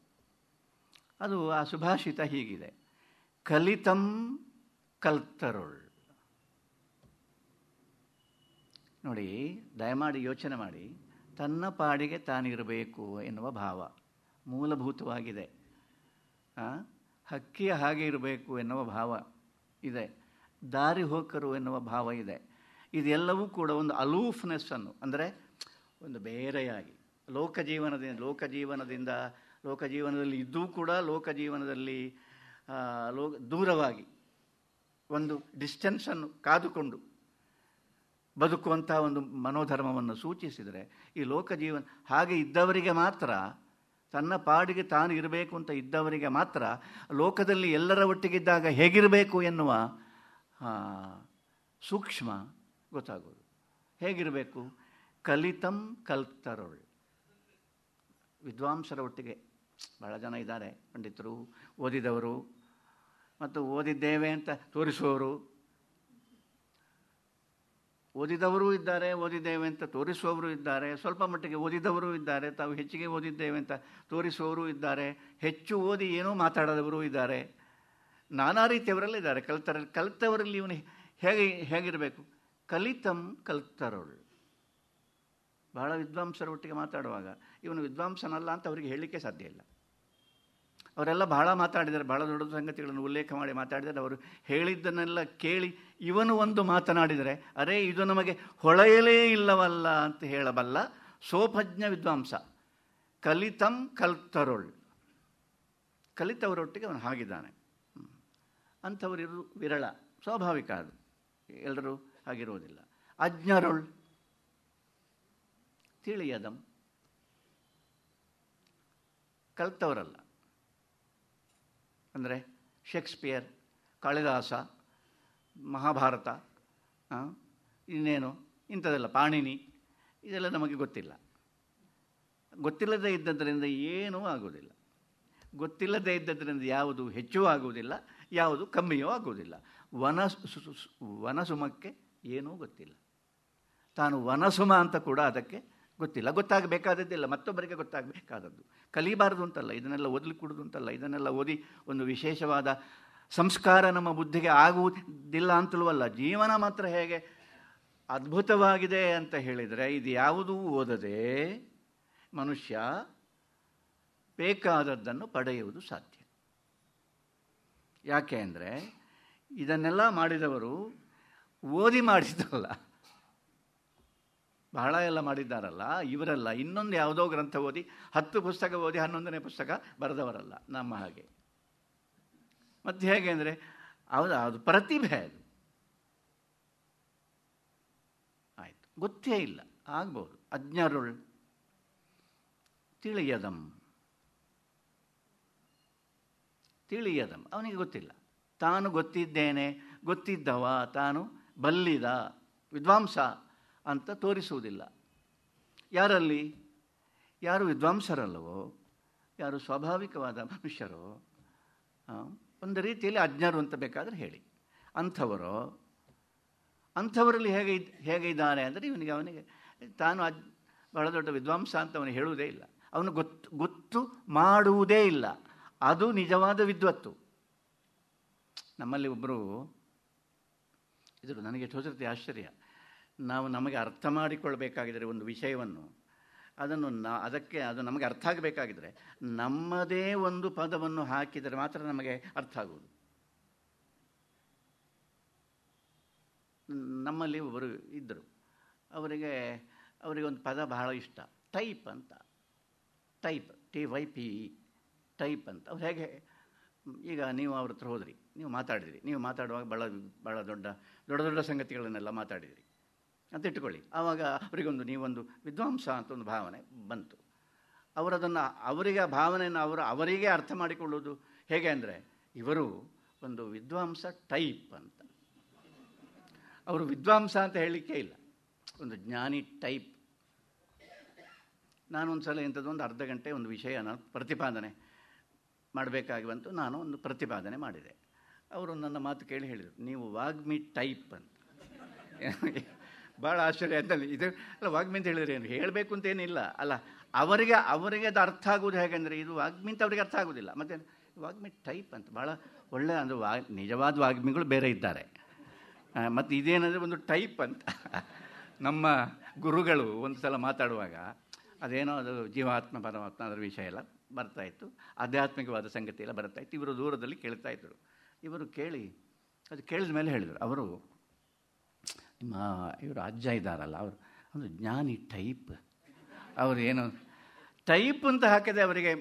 ಅದು ಆ ಸುಭಾಷಿತ ಹೀಗಿದೆ ಕಲಿತಂ ಕಲ್ತರುಳ್ ನೋಡಿ ದಯಮಾಡಿ ಯೋಚನೆ ಮಾಡಿ ತನ್ನ ಪಾಡಿಗೆ ತಾನಿರಬೇಕು ಎನ್ನುವ ಭಾವ ಮೂಲಭೂತವಾಗಿದೆ ಹಕ್ಕಿಯ ಹಾಗೆ ಇರಬೇಕು ಎನ್ನುವ ಭಾವ ಇದೆ ದಾರಿ ಹೋಕರು ಎನ್ನುವ ಭಾವ ಇದೆ ಇದೆಲ್ಲವೂ ಕೂಡ ಒಂದು ಅಲೂಫ್ನೆಸ್ಸನ್ನು ಅಂದರೆ ಒಂದು ಬೇರೆಯಾಗಿ ಲೋಕ ಜೀವನದಿಂದ ಲೋಕ ಜೀವನದಿಂದ ಲೋಕ ಜೀವನದಲ್ಲಿ ಇದ್ದೂ ಕೂಡ ಲೋಕ ಜೀವನದಲ್ಲಿ ಲೋ ದೂರವಾಗಿ ಒಂದು ಡಿಸ್ಟೆನ್ಸನ್ನು ಕಾದುಕೊಂಡು ಬದುಕುವಂಥ ಒಂದು ಮನೋಧರ್ಮವನ್ನು ಸೂಚಿಸಿದರೆ ಈ ಲೋಕ ಜೀವನ ಹಾಗೆ ಇದ್ದವರಿಗೆ ಮಾತ್ರ ತನ್ನ ಪಾಡಿಗೆ ತಾನು ಇರಬೇಕು ಅಂತ ಇದ್ದವರಿಗೆ ಮಾತ್ರ ಲೋಕದಲ್ಲಿ ಎಲ್ಲರ ಒಟ್ಟಿಗಿದ್ದಾಗ ಹೇಗಿರಬೇಕು ಎನ್ನುವ ಸೂಕ್ಷ್ಮ ಗೊತ್ತಾಗೋದು ಹೇಗಿರಬೇಕು ಕಲಿತಂ ಕಲ್ತರೊಳ್ ವಿದ್ವಾಂಸರ ಒಟ್ಟಿಗೆ ಭಾಳ ಜನ ಇದ್ದಾರೆ ಪಂಡಿತರು ಓದಿದವರು ಮತ್ತು ಓದಿದ್ದೇವೆ ಅಂತ ತೋರಿಸುವವರು ಓದಿದವರೂ ಇದ್ದಾರೆ ಓದಿದ್ದೇವೆ ಅಂತ ತೋರಿಸುವವರು ಇದ್ದಾರೆ ಸ್ವಲ್ಪ ಮಟ್ಟಿಗೆ ಓದಿದವರು ಇದ್ದಾರೆ ತಾವು ಹೆಚ್ಚಿಗೆ ಓದಿದ್ದೇವೆ ಅಂತ ತೋರಿಸುವವರು ಇದ್ದಾರೆ ಹೆಚ್ಚು ಓದಿ ಏನೋ ಮಾತಾಡದವರು ಇದ್ದಾರೆ ನಾನಾ ರೀತಿಯವರಲ್ಲಿದ್ದಾರೆ ಕಲಿತರಲ್ಲಿ ಕಲಿತವರಲ್ಲಿ ಇವನು ಹೇಗೆ ಹೇಗಿರಬೇಕು ಕಲಿತಂ ಕಲ್ತರೋಳು ಬಹಳ ವಿದ್ವಾಂಸರ ಒಟ್ಟಿಗೆ ಮಾತಾಡುವಾಗ ಇವನು ವಿದ್ವಾಂಸನಲ್ಲ ಅಂತ ಅವರಿಗೆ ಹೇಳಲಿಕ್ಕೆ ಸಾಧ್ಯ ಇಲ್ಲ ಅವರೆಲ್ಲ ಬಹಳ ಮಾತಾಡಿದ್ದಾರೆ ಬಹಳ ದೊಡ್ಡ ಸಂಗತಿಗಳನ್ನು ಉಲ್ಲೇಖ ಮಾಡಿ ಮಾತಾಡಿದ್ದಾರೆ ಅವರು ಹೇಳಿದ್ದನ್ನೆಲ್ಲ ಕೇಳಿ ಇವನು ಒಂದು ಮಾತನಾಡಿದರೆ ಅರೆ ಇದು ನಮಗೆ ಹೊಳೆಯಲೇ ಇಲ್ಲವಲ್ಲ ಅಂತ ಹೇಳಬಲ್ಲ ಸೋಪಜ್ಞ ವಿದ್ವಾಂಸ ಕಲಿತಂ ಕಲ್ತರುಳ್ ಕಲಿತವರೊಟ್ಟಿಗೆ ಅವನು ಹಾಗಿದ್ದಾನೆ ಅಂಥವರಿರು ವಿರಳ ಸ್ವಾಭಾವಿಕ ಅದು ಎಲ್ಲರೂ ಹಾಗಿರುವುದಿಲ್ಲ ಅಜ್ಞರುಳ್ ತಿಳಿಯದಂ ಕಲ್ತವರಲ್ಲ ಅಂದರೆ ಶೇಕ್ಸ್ಪಿಯರ್ ಕಾಳಿದಾಸ ಮಹಾಭಾರತ ಇನ್ನೇನು ಇಂಥದ್ದೆಲ್ಲ ಪಾಣಿನಿ ಇದೆಲ್ಲ ನಮಗೆ ಗೊತ್ತಿಲ್ಲ ಗೊತ್ತಿಲ್ಲದೇ ಇದ್ದದ್ದರಿಂದ ಏನೂ ಆಗೋದಿಲ್ಲ ಗೊತ್ತಿಲ್ಲದೇ ಇದ್ದದರಿಂದ ಯಾವುದು ಹೆಚ್ಚೂ ಆಗುವುದಿಲ್ಲ ಯಾವುದು ಕಮ್ಮಿಯೂ ಆಗುವುದಿಲ್ಲ ವನ ವನಸುಮಕ್ಕೆ ಏನೂ ಗೊತ್ತಿಲ್ಲ ತಾನು ವನಸುಮ ಅಂತ ಕೂಡ ಅದಕ್ಕೆ ಗೊತ್ತಿಲ್ಲ ಗೊತ್ತಾಗಬೇಕಾದದ್ದಿಲ್ಲ ಮತ್ತೊಬ್ಬರಿಗೆ ಗೊತ್ತಾಗಬೇಕಾದದ್ದು ಕಲಿಬಾರದು ಅಂತಲ್ಲ ಇದನ್ನೆಲ್ಲ ಓದಲಿ ಕೊಡೋದು ಅಂತಲ್ಲ ಇದನ್ನೆಲ್ಲ ಓದಿ ಒಂದು ವಿಶೇಷವಾದ ಸಂಸ್ಕಾರ ನಮ್ಮ ಬುದ್ಧಿಗೆ ಆಗುವುದಿಲ್ಲ ಅಂತಲೂ ಅಲ್ಲ ಜೀವನ ಮಾತ್ರ ಹೇಗೆ ಅದ್ಭುತವಾಗಿದೆ ಅಂತ ಹೇಳಿದರೆ ಇದು ಯಾವುದೂ ಓದದೆ ಮನುಷ್ಯ ಬೇಕಾದದ್ದನ್ನು ಪಡೆಯುವುದು ಸಾಧ್ಯ ಯಾಕೆ ಅಂದರೆ ಇದನ್ನೆಲ್ಲ ಮಾಡಿದವರು ಓದಿ ಮಾಡಿದ್ರಲ್ಲ ಬಹಳ ಎಲ್ಲ ಮಾಡಿದ್ದಾರಲ್ಲ ಇವರಲ್ಲ ಇನ್ನೊಂದು ಯಾವುದೋ ಗ್ರಂಥ ಓದಿ ಹತ್ತು ಪುಸ್ತಕ ಓದಿ ಹನ್ನೊಂದನೇ ಪುಸ್ತಕ ಬರೆದವರಲ್ಲ ನಮ್ಮ ಹಾಗೆ ಮತ್ತು ಹೇಗೆ ಅಂದರೆ ಅದು ಅದು ಪ್ರತಿಭೆ ಅದು ಆಯಿತು ಗೊತ್ತೇ ಇಲ್ಲ ಆಗ್ಬೋದು ಅಜ್ಞರುಳ್ ತಿಳಿಯದಂ ತಿಳಿಯದಂ ಅವನಿಗೆ ಗೊತ್ತಿಲ್ಲ ತಾನು ಗೊತ್ತಿದ್ದೇನೆ ಗೊತ್ತಿದ್ದವ ತಾನು ಬಲ್ಲಿದ ವಿದ್ವಾಂಸ ಅಂತ ತೋರಿಸುವುದಿಲ್ಲ ಯಾರಲ್ಲಿ ಯಾರು ವಿದ್ವಾಂಸರಲ್ಲವೋ ಯಾರು ಸ್ವಾಭಾವಿಕವಾದ ಮನುಷ್ಯರೋ ಒಂದು ರೀತಿಯಲ್ಲಿ ಅಜ್ಞರು ಅಂತ ಬೇಕಾದರೆ ಹೇಳಿ ಅಂಥವರು ಅಂಥವರಲ್ಲಿ ಹೇಗೆ ಹೇಗೆ ಇದ್ದಾನೆ ಅಂದರೆ ಇವನಿಗೆ ಅವನಿಗೆ ತಾನು ಅಜ್ ಬಹಳ ದೊಡ್ಡ ವಿದ್ವಾಂಸ ಅಂತ ಅವನು ಹೇಳುವುದೇ ಇಲ್ಲ ಅವನು ಗೊತ್ತು ಗೊತ್ತು ಮಾಡುವುದೇ ಇಲ್ಲ ಅದು ನಿಜವಾದ ವಿದ್ವತ್ತು ನಮ್ಮಲ್ಲಿ ಒಬ್ಬರು ಇದ್ರು ನನಗೆ ತೋಚರ್ತಿ ಆಶ್ಚರ್ಯ ನಾವು ನಮಗೆ ಅರ್ಥ ಮಾಡಿಕೊಳ್ಬೇಕಾಗಿದ್ದರೆ ಒಂದು ವಿಷಯವನ್ನು ಅದನ್ನು ನ ಅದಕ್ಕೆ ಅದು ನಮಗೆ ಅರ್ಥ ಆಗಬೇಕಾಗಿದ್ದರೆ ನಮ್ಮದೇ ಒಂದು ಪದವನ್ನು ಹಾಕಿದರೆ ಮಾತ್ರ ನಮಗೆ ಅರ್ಥ ಆಗುವುದು ನಮ್ಮಲ್ಲಿ ಒಬ್ಬರು ಇದ್ದರು ಅವರಿಗೆ ಅವರಿಗೆ ಒಂದು ಪದ ಬಹಳ ಇಷ್ಟ ಟೈಪ್ ಅಂತ type T Y P type ಅಂತ ಅವ್ರು ಹೇಗೆ ಈಗ ನೀವು ಅವ್ರ ಹತ್ರ ಹೋದ್ರಿ ನೀವು ಮಾತಾಡಿದಿರಿ ನೀವು ಮಾತಾಡುವಾಗ ಭಾಳ ಭಾಳ ದೊಡ್ಡ ದೊಡ್ಡ ದೊಡ್ಡ ಸಂಗತಿಗಳನ್ನೆಲ್ಲ ಮಾತಾಡಿದಿರಿ ಅಂತ ಇಟ್ಕೊಳ್ಳಿ ಆವಾಗ ಅವರಿಗೊಂದು ನೀವೊಂದು ವಿದ್ವಾಂಸ ಅಂತ ಒಂದು ಭಾವನೆ ಬಂತು ಅವರದನ್ನು ಅವರಿಗೆ ಆ ಭಾವನೆಯನ್ನು ಅವರು ಅವರಿಗೆ ಅರ್ಥ ಮಾಡಿಕೊಳ್ಳೋದು ಹೇಗೆ ಅಂದರೆ ಇವರು ಒಂದು ವಿದ್ವಾಂಸ ಟೈಪ್ ಅಂತ ಅವರು ವಿದ್ವಾಂಸ ಅಂತ ಹೇಳಲಿಕ್ಕೆ ಇಲ್ಲ ಒಂದು ಜ್ಞಾನಿ ಟೈಪ್ ನಾನೊಂದು ಸಲ ಇಂಥದ್ದು ಒಂದು ಅರ್ಧ ಗಂಟೆ ಒಂದು ವಿಷಯ ನಾನು ಪ್ರತಿಪಾದನೆ ಮಾಡಬೇಕಾಗಿ ಬಂತು ನಾನು ಒಂದು ಪ್ರತಿಪಾದನೆ ಮಾಡಿದೆ ಅವರು ನನ್ನ ಮಾತು ಕೇಳಿ ಹೇಳಿದರು ನೀವು ವಾಗ್ಮಿ ಟೈಪ್ ಅಂತ ಭಾಳ ಆಶ್ಚರ್ಯ ಅಂತಲ್ಲಿ ಇದು ಅಲ್ಲ ಅಂತ ಹೇಳಿದ್ರೆ ಏನು ಹೇಳಬೇಕು ಅಂತೇನಿಲ್ಲ ಅಲ್ಲ ಅವರಿಗೆ ಅವರಿಗೆ ಅದು ಅರ್ಥ ಆಗೋದು ಹೇಗೆಂದರೆ ಇದು ವಾಗ್ಮಿ ಅಂತ ಅವರಿಗೆ ಅರ್ಥ ಆಗೋದಿಲ್ಲ ಮತ್ತು ವಾಗ್ಮಿ ಟೈಪ್ ಅಂತ ಭಾಳ ಒಳ್ಳೆಯ ಅಂದರೆ ವಾ ನಿಜವಾದ ವಾಗ್ಮಿಗಳು ಬೇರೆ ಇದ್ದಾರೆ ಮತ್ತು ಇದೇನಂದರೆ ಒಂದು ಟೈಪ್ ಅಂತ ನಮ್ಮ ಗುರುಗಳು ಒಂದು ಸಲ ಮಾತಾಡುವಾಗ ಅದೇನೋ ಅದು ಜೀವಾತ್ಮ ಪರಮಾತ್ಮ ಅದರ ವಿಷಯ ಎಲ್ಲ ಬರ್ತಾಯಿತ್ತು ಆಧ್ಯಾತ್ಮಿಕವಾದ ಸಂಗತಿ ಎಲ್ಲ ಬರ್ತಾಯಿತ್ತು ಇವರು ದೂರದಲ್ಲಿ ಇದ್ದರು ಇವರು ಕೇಳಿ ಅದು ಕೇಳಿದ ಮೇಲೆ ಹೇಳಿದರು ಅವರು ನಿಮ್ಮ ಇವರು ಅಜ್ಜ ಇದ್ದಾರಲ್ಲ ಅವರು ಒಂದು ಜ್ಞಾನಿ ಟೈಪ್ ಅವರು ಏನು ಟೈಪ್ ಅಂತ ಹಾಕಿದೆ ಅವರಿಗೆ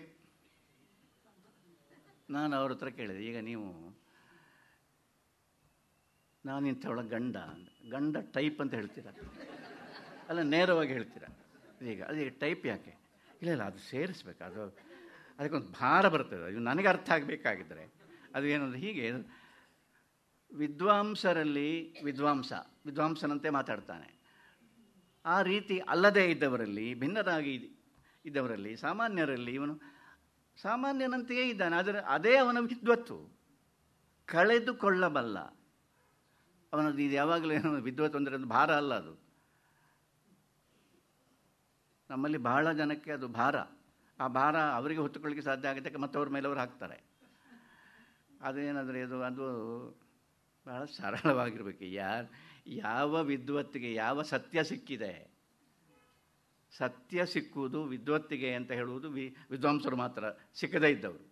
ನಾನು ಅವ್ರ ಹತ್ರ ಕೇಳಿದೆ ಈಗ ನೀವು ನಾನಿಂಥವಳ ಗಂಡ ಗಂಡ ಟೈಪ್ ಅಂತ ಹೇಳ್ತೀರ ಅಲ್ಲ ನೇರವಾಗಿ ಹೇಳ್ತೀರ ಈಗ ಅದು ಟೈಪ್ ಯಾಕೆ ಇಲ್ಲ ಇಲ್ಲ ಅದು ಸೇರಿಸ್ಬೇಕು ಅದು ಅದಕ್ಕೊಂದು ಭಾರ ಬರ್ತದೆ ಇದು ನನಗೆ ಅರ್ಥ ಆಗಬೇಕಾಗಿದ್ದರೆ ಅದು ಏನಂದ್ರೆ ಹೀಗೆ ವಿದ್ವಾಂಸರಲ್ಲಿ ವಿದ್ವಾಂಸ ವಿದ್ವಾಂಸನಂತೆ ಮಾತಾಡ್ತಾನೆ ಆ ರೀತಿ ಅಲ್ಲದೇ ಇದ್ದವರಲ್ಲಿ ಭಿನ್ನರಾಗಿ ಇದ್ದವರಲ್ಲಿ ಸಾಮಾನ್ಯರಲ್ಲಿ ಇವನು ಸಾಮಾನ್ಯನಂತೆಯೇ ಇದ್ದಾನೆ ಆದರೆ ಅದೇ ಅವನ ವಿದ್ವತ್ತು ಕಳೆದುಕೊಳ್ಳಬಲ್ಲ ಅವನದು ಇದು ಯಾವಾಗಲೂ ಏನು ವಿದ್ವತ್ತು ಅಂದರೆ ಅದು ಭಾರ ಅಲ್ಲ ಅದು ನಮ್ಮಲ್ಲಿ ಬಹಳ ಜನಕ್ಕೆ ಅದು ಭಾರ ಆ ಭಾರ ಅವರಿಗೆ ಹೊತ್ತುಕೊಳ್ಳಿಕ್ಕೆ ಸಾಧ್ಯ ಆಗುತ್ತೆ ಮತ್ತವ್ರ ಮೇಲೆ ಅವ್ರು ಹಾಕ್ತಾರೆ ಅದೇನಾದರೆ ಅದು ಅದು ಭಾಳ ಸರಳವಾಗಿರ್ಬೇಕು ಯಾರು ಯಾವ ವಿದ್ವತ್ತಿಗೆ ಯಾವ ಸತ್ಯ ಸಿಕ್ಕಿದೆ ಸತ್ಯ ಸಿಕ್ಕುವುದು ವಿದ್ವತ್ತಿಗೆ ಅಂತ ಹೇಳುವುದು ವಿ ವಿದ್ವಾಂಸರು ಮಾತ್ರ ಸಿಕ್ಕದೇ ಇದ್ದವರು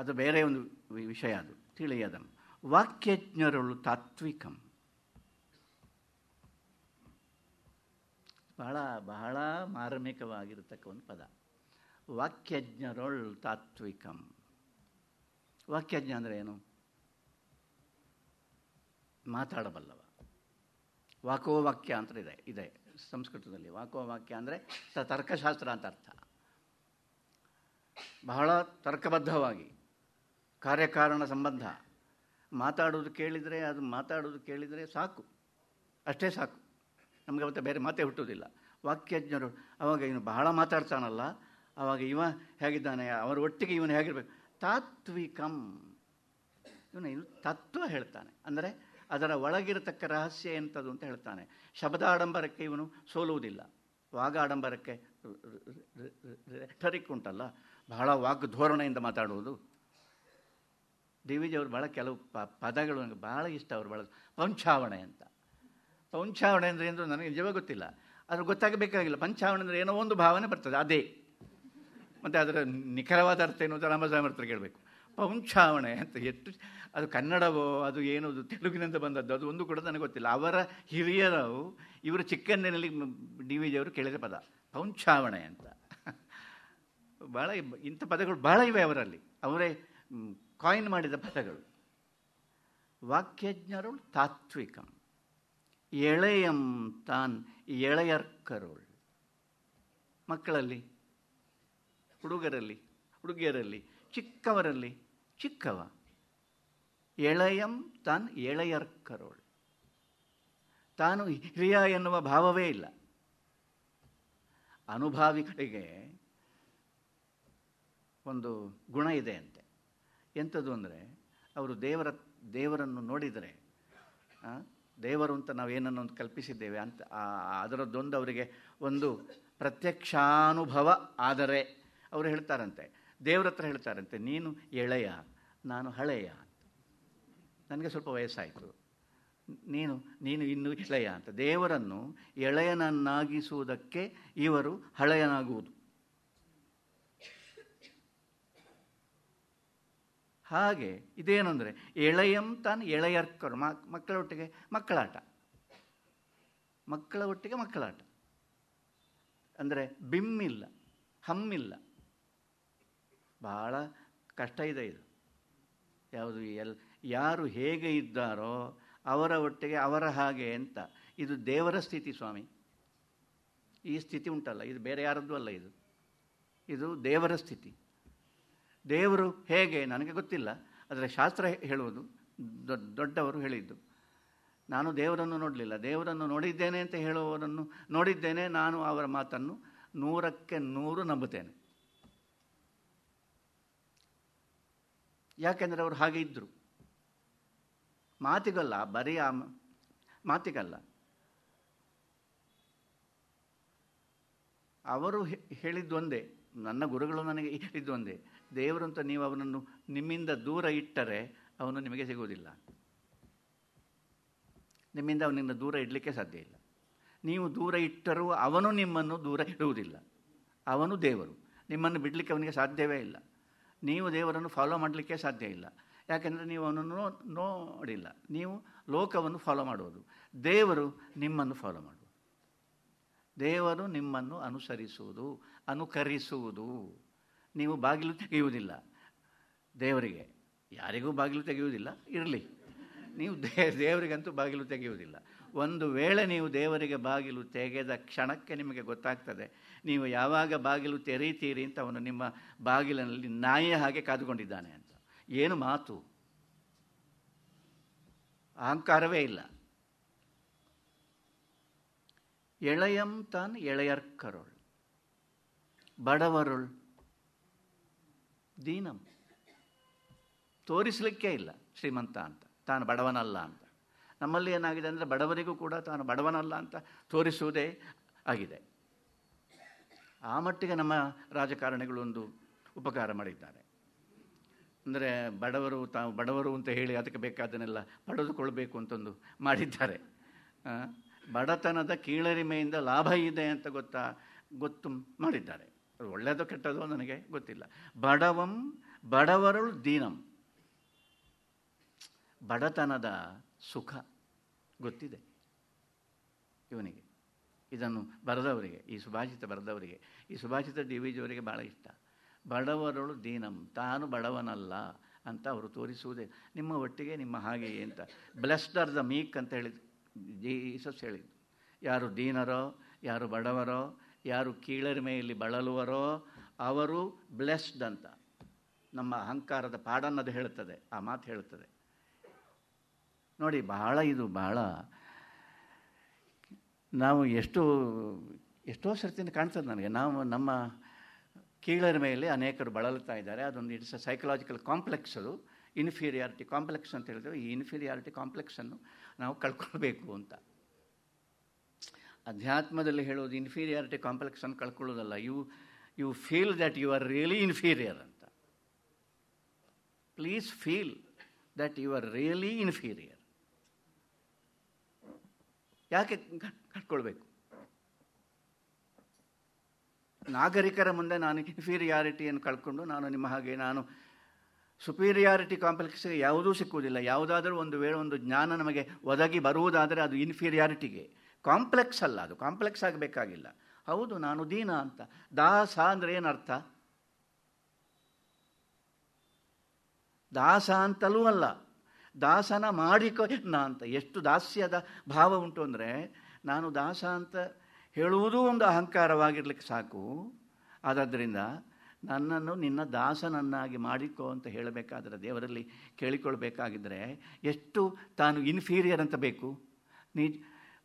ಅದು ಬೇರೆ ಒಂದು ವಿಷಯ ಅದು ತಿಳಿಯದ ವಾಕ್ಯಜ್ಞರಳು ತಾತ್ವಿಕಂ ಬಹಳ ಬಹಳ ಮಾರ್ಮಿಕವಾಗಿರತಕ್ಕ ಒಂದು ಪದ ವಾಕ್ಯಜ್ಞರೊಳ್ ತಾತ್ವಿಕಂ ವಾಕ್ಯಜ್ಞ ಅಂದರೆ ಏನು ಮಾತಾಡಬಲ್ಲವ ವಾಕೋವಾಕ್ಯ ಅಂತ ಇದೆ ಇದೆ ಸಂಸ್ಕೃತದಲ್ಲಿ ವಾಕೋವಾಕ್ಯ ಅಂದರೆ ತರ್ಕಶಾಸ್ತ್ರ ಅಂತ ಅರ್ಥ ಬಹಳ ತರ್ಕಬದ್ಧವಾಗಿ ಕಾರ್ಯಕಾರಣ ಸಂಬಂಧ ಮಾತಾಡೋದು ಕೇಳಿದರೆ ಅದು ಮಾತಾಡೋದು ಕೇಳಿದರೆ ಸಾಕು ಅಷ್ಟೇ ಸಾಕು ನಮಗೆ ಮತ್ತೆ ಬೇರೆ ಮಾತೇ ಹುಟ್ಟೋದಿಲ್ಲ ವಾಕ್ಯಜ್ಞರು ಅವಾಗ ಇವನು ಬಹಳ ಮಾತಾಡ್ತಾನಲ್ಲ ಅವಾಗ ಇವ ಹೇಗಿದ್ದಾನೆ ಅವರ ಒಟ್ಟಿಗೆ ಇವನು ಹೇಗಿರಬೇಕು ತಾತ್ವಿಕಂ ಇವನು ಇನ್ನು ತತ್ವ ಹೇಳ್ತಾನೆ ಅಂದರೆ ಅದರ ಒಳಗಿರತಕ್ಕ ರಹಸ್ಯ ಎಂಥದ್ದು ಅಂತ ಹೇಳ್ತಾನೆ ಶಬ್ದ ಆಡಂಬರಕ್ಕೆ ಇವನು ಸೋಲುವುದಿಲ್ಲ ವಾಗಾಡಂಬರಕ್ಕೆ ರೆಟರಿಕ್ ಉಂಟಲ್ಲ ಬಹಳ ವಾಗ್ ಧೋರಣೆಯಿಂದ ಮಾತಾಡುವುದು ಅವರು ಭಾಳ ಕೆಲವು ಪ ಪದಗಳು ನನಗೆ ಭಾಳ ಇಷ್ಟ ಅವರು ಭಾಳ ಪಂಚಾವಣೆ ಅಂತ ಪಂಚಾವಣೆ ಅಂದರೆ ಏನು ನನಗೆ ನಿಜವೇ ಗೊತ್ತಿಲ್ಲ ಆದರೆ ಗೊತ್ತಾಗಬೇಕಾಗಿಲ್ಲ ಪಂಚಾವಣೆ ಅಂದರೆ ಏನೋ ಒಂದು ಭಾವನೆ ಬರ್ತದೆ ಅದೇ ಮತ್ತು ಅದರ ನಿಖರವಾದ ಅರ್ಥ ಏನು ಅಂತ ರಾಮಸಾಮರ್ಥ್ರಿಗೆ ಹೇಳಬೇಕು ಪೌಂಚಾವಣೆ ಅಂತ ಎಷ್ಟು ಅದು ಕನ್ನಡವೋ ಅದು ಏನದು ತೆಲುಗಿನಿಂದ ಬಂದದ್ದು ಅದು ಒಂದು ಕೂಡ ನನಗೆ ಗೊತ್ತಿಲ್ಲ ಅವರ ಹಿರಿಯರು ಇವರು ಚಿಕ್ಕಂದಿನಲ್ಲಿ ಡಿ ವಿ ಜಿಯವರು ಕೇಳಿದ ಪದ ಪೌಂಛಾವಣೆ ಅಂತ ಭಾಳ ಇಂಥ ಪದಗಳು ಭಾಳ ಇವೆ ಅವರಲ್ಲಿ ಅವರೇ ಕಾಯಿನ್ ಮಾಡಿದ ಪದಗಳು ವಾಕ್ಯಜ್ಞರು ತಾತ್ವಿಕ ಎಳೆಯಂ ತಾನ್ ಎಳೆಯರ್ಕರುಳ್ ಮಕ್ಕಳಲ್ಲಿ ಹುಡುಗರಲ್ಲಿ ಹುಡುಗಿಯರಲ್ಲಿ ಚಿಕ್ಕವರಲ್ಲಿ ಚಿಕ್ಕವ ಎಳೆಯಂ ತಾನ್ ಎಳೆಯರ್ಕರೋಳು ತಾನು ಹಿರಿಯ ಎನ್ನುವ ಭಾವವೇ ಇಲ್ಲ ಅನುಭಾವಿಗಳಿಗೆ ಒಂದು ಗುಣ ಇದೆ ಅಂತೆ ಎಂಥದ್ದು ಅಂದರೆ ಅವರು ದೇವರ ದೇವರನ್ನು ನೋಡಿದರೆ ದೇವರು ಅಂತ ನಾವೇನನ್ನು ಒಂದು ಕಲ್ಪಿಸಿದ್ದೇವೆ ಅಂತ ಅದರದ್ದೊಂದು ಅವರಿಗೆ ಒಂದು ಪ್ರತ್ಯಕ್ಷಾನುಭವ ಆದರೆ ಅವರು ಹೇಳ್ತಾರಂತೆ ದೇವ್ರ ಹತ್ರ ಹೇಳ್ತಾರಂತೆ ನೀನು ಎಳೆಯ ನಾನು ಹಳೆಯ ನನಗೆ ಸ್ವಲ್ಪ ವಯಸ್ಸಾಯಿತು ನೀನು ನೀನು ಇನ್ನೂ ಎಳೆಯ ಅಂತ ದೇವರನ್ನು ಎಳೆಯನನ್ನಾಗಿಸುವುದಕ್ಕೆ ಇವರು ಹಳೆಯನಾಗುವುದು ಹಾಗೆ ಇದೇನೆಂದರೆ ಎಳೆಯಂ ತಾನು ಎಳೆಯರ್ಕರು ಮಕ್ಕಳ ಒಟ್ಟಿಗೆ ಮಕ್ಕಳಾಟ ಮಕ್ಕಳ ಒಟ್ಟಿಗೆ ಮಕ್ಕಳಾಟ ಅಂದರೆ ಬಿಮ್ಮಿಲ್ಲ ಹಮ್ಮಿಲ್ಲ ಭಾಳ ಕಷ್ಟ ಇದೆ ಇದು ಯಾವುದು ಎಲ್ ಯಾರು ಹೇಗೆ ಇದ್ದಾರೋ ಅವರ ಒಟ್ಟಿಗೆ ಅವರ ಹಾಗೆ ಅಂತ ಇದು ದೇವರ ಸ್ಥಿತಿ ಸ್ವಾಮಿ ಈ ಸ್ಥಿತಿ ಉಂಟಲ್ಲ ಇದು ಬೇರೆ ಯಾರದ್ದು ಅಲ್ಲ ಇದು ಇದು ದೇವರ ಸ್ಥಿತಿ ದೇವರು ಹೇಗೆ ನನಗೆ ಗೊತ್ತಿಲ್ಲ ಆದರೆ ಶಾಸ್ತ್ರ ಹೇಳುವುದು ದೊಡ್ಡವರು ಹೇಳಿದ್ದು ನಾನು ದೇವರನ್ನು ನೋಡಲಿಲ್ಲ ದೇವರನ್ನು ನೋಡಿದ್ದೇನೆ ಅಂತ ಹೇಳುವವರನ್ನು ನೋಡಿದ್ದೇನೆ ನಾನು ಅವರ ಮಾತನ್ನು ನೂರಕ್ಕೆ ನೂರು ನಂಬುತ್ತೇನೆ ಯಾಕೆಂದರೆ ಅವರು ಹಾಗೆ ಇದ್ದರು ಮಾತಿಗಲ್ಲ ಬರೀ ಆ ಮಾತಿಗಲ್ಲ ಅವರು ಹೇಳಿದ್ದೊಂದೇ ನನ್ನ ಗುರುಗಳು ನನಗೆ ಹೇಳಿದ್ದೊಂದೇ ದೇವರಂತ ನೀವು ಅವನನ್ನು ನಿಮ್ಮಿಂದ ದೂರ ಇಟ್ಟರೆ ಅವನು ನಿಮಗೆ ಸಿಗುವುದಿಲ್ಲ ನಿಮ್ಮಿಂದ ಅವನಿಂದ ದೂರ ಇಡಲಿಕ್ಕೆ ಸಾಧ್ಯ ಇಲ್ಲ ನೀವು ದೂರ ಇಟ್ಟರೂ ಅವನು ನಿಮ್ಮನ್ನು ದೂರ ಇಡುವುದಿಲ್ಲ ಅವನು ದೇವರು ನಿಮ್ಮನ್ನು ಬಿಡಲಿಕ್ಕೆ ಅವನಿಗೆ ಸಾಧ್ಯವೇ ಇಲ್ಲ ನೀವು ದೇವರನ್ನು ಫಾಲೋ ಮಾಡಲಿಕ್ಕೆ ಸಾಧ್ಯ ಇಲ್ಲ ಯಾಕೆಂದರೆ ನೀವು ಅವನನ್ನು ನೋಡಿಲ್ಲ ನೀವು ಲೋಕವನ್ನು ಫಾಲೋ ಮಾಡುವುದು ದೇವರು ನಿಮ್ಮನ್ನು ಫಾಲೋ ಮಾಡುವುದು ದೇವರು ನಿಮ್ಮನ್ನು ಅನುಸರಿಸುವುದು ಅನುಕರಿಸುವುದು ನೀವು ಬಾಗಿಲು ತೆಗೆಯುವುದಿಲ್ಲ ದೇವರಿಗೆ ಯಾರಿಗೂ ಬಾಗಿಲು ತೆಗೆಯುವುದಿಲ್ಲ ಇರಲಿ ನೀವು ದೇವರಿಗಂತೂ ಬಾಗಿಲು ತೆಗೆಯುವುದಿಲ್ಲ ಒಂದು ವೇಳೆ ನೀವು ದೇವರಿಗೆ ಬಾಗಿಲು ತೆಗೆದ ಕ್ಷಣಕ್ಕೆ ನಿಮಗೆ ಗೊತ್ತಾಗ್ತದೆ ನೀವು ಯಾವಾಗ ಬಾಗಿಲು ತೆರೀತೀರಿ ಅಂತ ಅವನು ನಿಮ್ಮ ಬಾಗಿಲಿನಲ್ಲಿ ನಾಯಿಯ ಹಾಗೆ ಕಾದುಕೊಂಡಿದ್ದಾನೆ ಅಂತ ಏನು ಮಾತು ಅಹಂಕಾರವೇ ಇಲ್ಲ ಎಳೆಯಂ ತಾನು ಎಳೆಯರ್ಕರುಳ್ ಬಡವರುಳ್ ದೀನಂ ತೋರಿಸಲಿಕ್ಕೆ ಇಲ್ಲ ಶ್ರೀಮಂತ ಅಂತ ತಾನು ಬಡವನಲ್ಲ ಅಂತ ನಮ್ಮಲ್ಲಿ ಏನಾಗಿದೆ ಅಂದರೆ ಬಡವರಿಗೂ ಕೂಡ ತಾನು ಬಡವನಲ್ಲ ಅಂತ ತೋರಿಸುವುದೇ ಆಗಿದೆ ಆ ಮಟ್ಟಿಗೆ ನಮ್ಮ ರಾಜಕಾರಣಿಗಳು ಒಂದು ಉಪಕಾರ ಮಾಡಿದ್ದಾರೆ ಅಂದರೆ ಬಡವರು ತಾವು ಬಡವರು ಅಂತ ಹೇಳಿ ಅದಕ್ಕೆ ಬೇಕಾದನ್ನೆಲ್ಲ ಪಡೆದುಕೊಳ್ಬೇಕು ಅಂತಂದು ಮಾಡಿದ್ದಾರೆ ಬಡತನದ ಕೀಳರಿಮೆಯಿಂದ ಲಾಭ ಇದೆ ಅಂತ ಗೊತ್ತಾ ಗೊತ್ತು ಮಾಡಿದ್ದಾರೆ ಅದು ಒಳ್ಳೆಯದೋ ಕೆಟ್ಟದೋ ನನಗೆ ಗೊತ್ತಿಲ್ಲ ಬಡವಂ ಬಡವರುಳು ದೀನಂ ಬಡತನದ ಸುಖ ಗೊತ್ತಿದೆ ಇವನಿಗೆ ಇದನ್ನು ಬರೆದವರಿಗೆ ಈ ಸುಭಾಷಿತ ಬರೆದವರಿಗೆ ಈ ಸುಭಾಷಿತ ಡಿ ವಿ ಜಿಯವರಿಗೆ ಭಾಳ ಇಷ್ಟ ಬಡವರಳು ದೀನಂ ತಾನು ಬಡವನಲ್ಲ ಅಂತ ಅವರು ತೋರಿಸುವುದೇ ನಿಮ್ಮ ಒಟ್ಟಿಗೆ ನಿಮ್ಮ ಹಾಗೆ ಅಂತ ಬ್ಲೆಸ್ಡ್ ಆರ್ ದ ಮೀಕ್ ಅಂತ ಹೇಳಿದ್ರು ಜೀಸಸ್ ಹೇಳಿದ್ದು ಯಾರು ದೀನರೋ ಯಾರು ಬಡವರೋ ಯಾರು ಕೀಳರಿಮೆಯಲ್ಲಿ ಬಳಲುವರೋ ಅವರು ಬ್ಲೆಸ್ಡ್ ಅಂತ ನಮ್ಮ ಅಹಂಕಾರದ ಪಾಡನ್ನದು ಹೇಳುತ್ತದೆ ಆ ಮಾತು ಹೇಳುತ್ತದೆ ನೋಡಿ ಬಹಳ ಇದು ಬಹಳ ನಾವು ಎಷ್ಟು ಎಷ್ಟೋ ಸರ್ತಿಯಿಂದ ಕಾಣ್ತದೆ ನನಗೆ ನಾವು ನಮ್ಮ ಕೀಳರ ಮೇಲೆ ಅನೇಕರು ಬಳಲುತ್ತಾ ಇದ್ದಾರೆ ಅದೊಂದು ಇಟ್ಸ್ ಅ ಸೈಕಲಾಜಿಕಲ್ ಕಾಂಪ್ಲೆಕ್ಸ್ ಅದು ಇನ್ಫೀರಿಯಾರಿಟಿ ಕಾಂಪ್ಲೆಕ್ಸ್ ಅಂತ ಹೇಳಿದ್ರು ಈ ಇನ್ಫೀರಿಯಾರಿಟಿ ಕಾಂಪ್ಲೆಕ್ಸನ್ನು ನಾವು ಕಳ್ಕೊಳ್ಬೇಕು ಅಂತ ಅಧ್ಯಾತ್ಮದಲ್ಲಿ ಹೇಳೋದು ಇನ್ಫೀರಿಯಾರಿಟಿ ಕಾಂಪ್ಲೆಕ್ಸನ್ನು ಕಳ್ಕೊಳ್ಳೋದಲ್ಲ you you feel that you are really inferior ಅಂತ please feel that you are really inferior ಯಾಕೆ ಕಟ್ಕೊಳ್ಬೇಕು ನಾಗರಿಕರ ಮುಂದೆ ನಾನು ಇನ್ಫೀರಿಯಾರಿಟಿಯನ್ನು ಕಳ್ಕೊಂಡು ನಾನು ನಿಮ್ಮ ಹಾಗೆ ನಾನು ಸುಪೀರಿಯಾರಿಟಿ ಕಾಂಪ್ಲೆಕ್ಸ್ಗೆ ಯಾವುದೂ ಸಿಕ್ಕುವುದಿಲ್ಲ ಯಾವುದಾದರೂ ಒಂದು ವೇಳೆ ಒಂದು ಜ್ಞಾನ ನಮಗೆ ಒದಗಿ ಬರುವುದಾದರೆ ಅದು ಇನ್ಫೀರಿಯಾರಿಟಿಗೆ ಕಾಂಪ್ಲೆಕ್ಸ್ ಅಲ್ಲ ಅದು ಕಾಂಪ್ಲೆಕ್ಸ್ ಆಗಬೇಕಾಗಿಲ್ಲ ಹೌದು ನಾನು ದೀನ ಅಂತ ದಾಸ ಅಂದರೆ ಏನರ್ಥ ದಾಸ ಅಂತಲೂ ಅಲ್ಲ ದಾಸನ ಮಾಡಿಕ ಅಂತ ಎಷ್ಟು ದಾಸ್ಯದ ಭಾವ ಉಂಟು ಅಂದರೆ ನಾನು ದಾಸ ಅಂತ ಹೇಳುವುದೂ ಒಂದು ಅಹಂಕಾರವಾಗಿರ್ಲಿಕ್ಕೆ ಸಾಕು ಆದ್ದರಿಂದ ನನ್ನನ್ನು ನಿನ್ನ ದಾಸನನ್ನಾಗಿ ಮಾಡಿಕೊ ಅಂತ ಹೇಳಬೇಕಾದ್ರೆ ದೇವರಲ್ಲಿ ಕೇಳಿಕೊಳ್ಬೇಕಾಗಿದ್ದರೆ ಎಷ್ಟು ತಾನು ಇನ್ಫೀರಿಯರ್ ಅಂತ ಬೇಕು ನೀ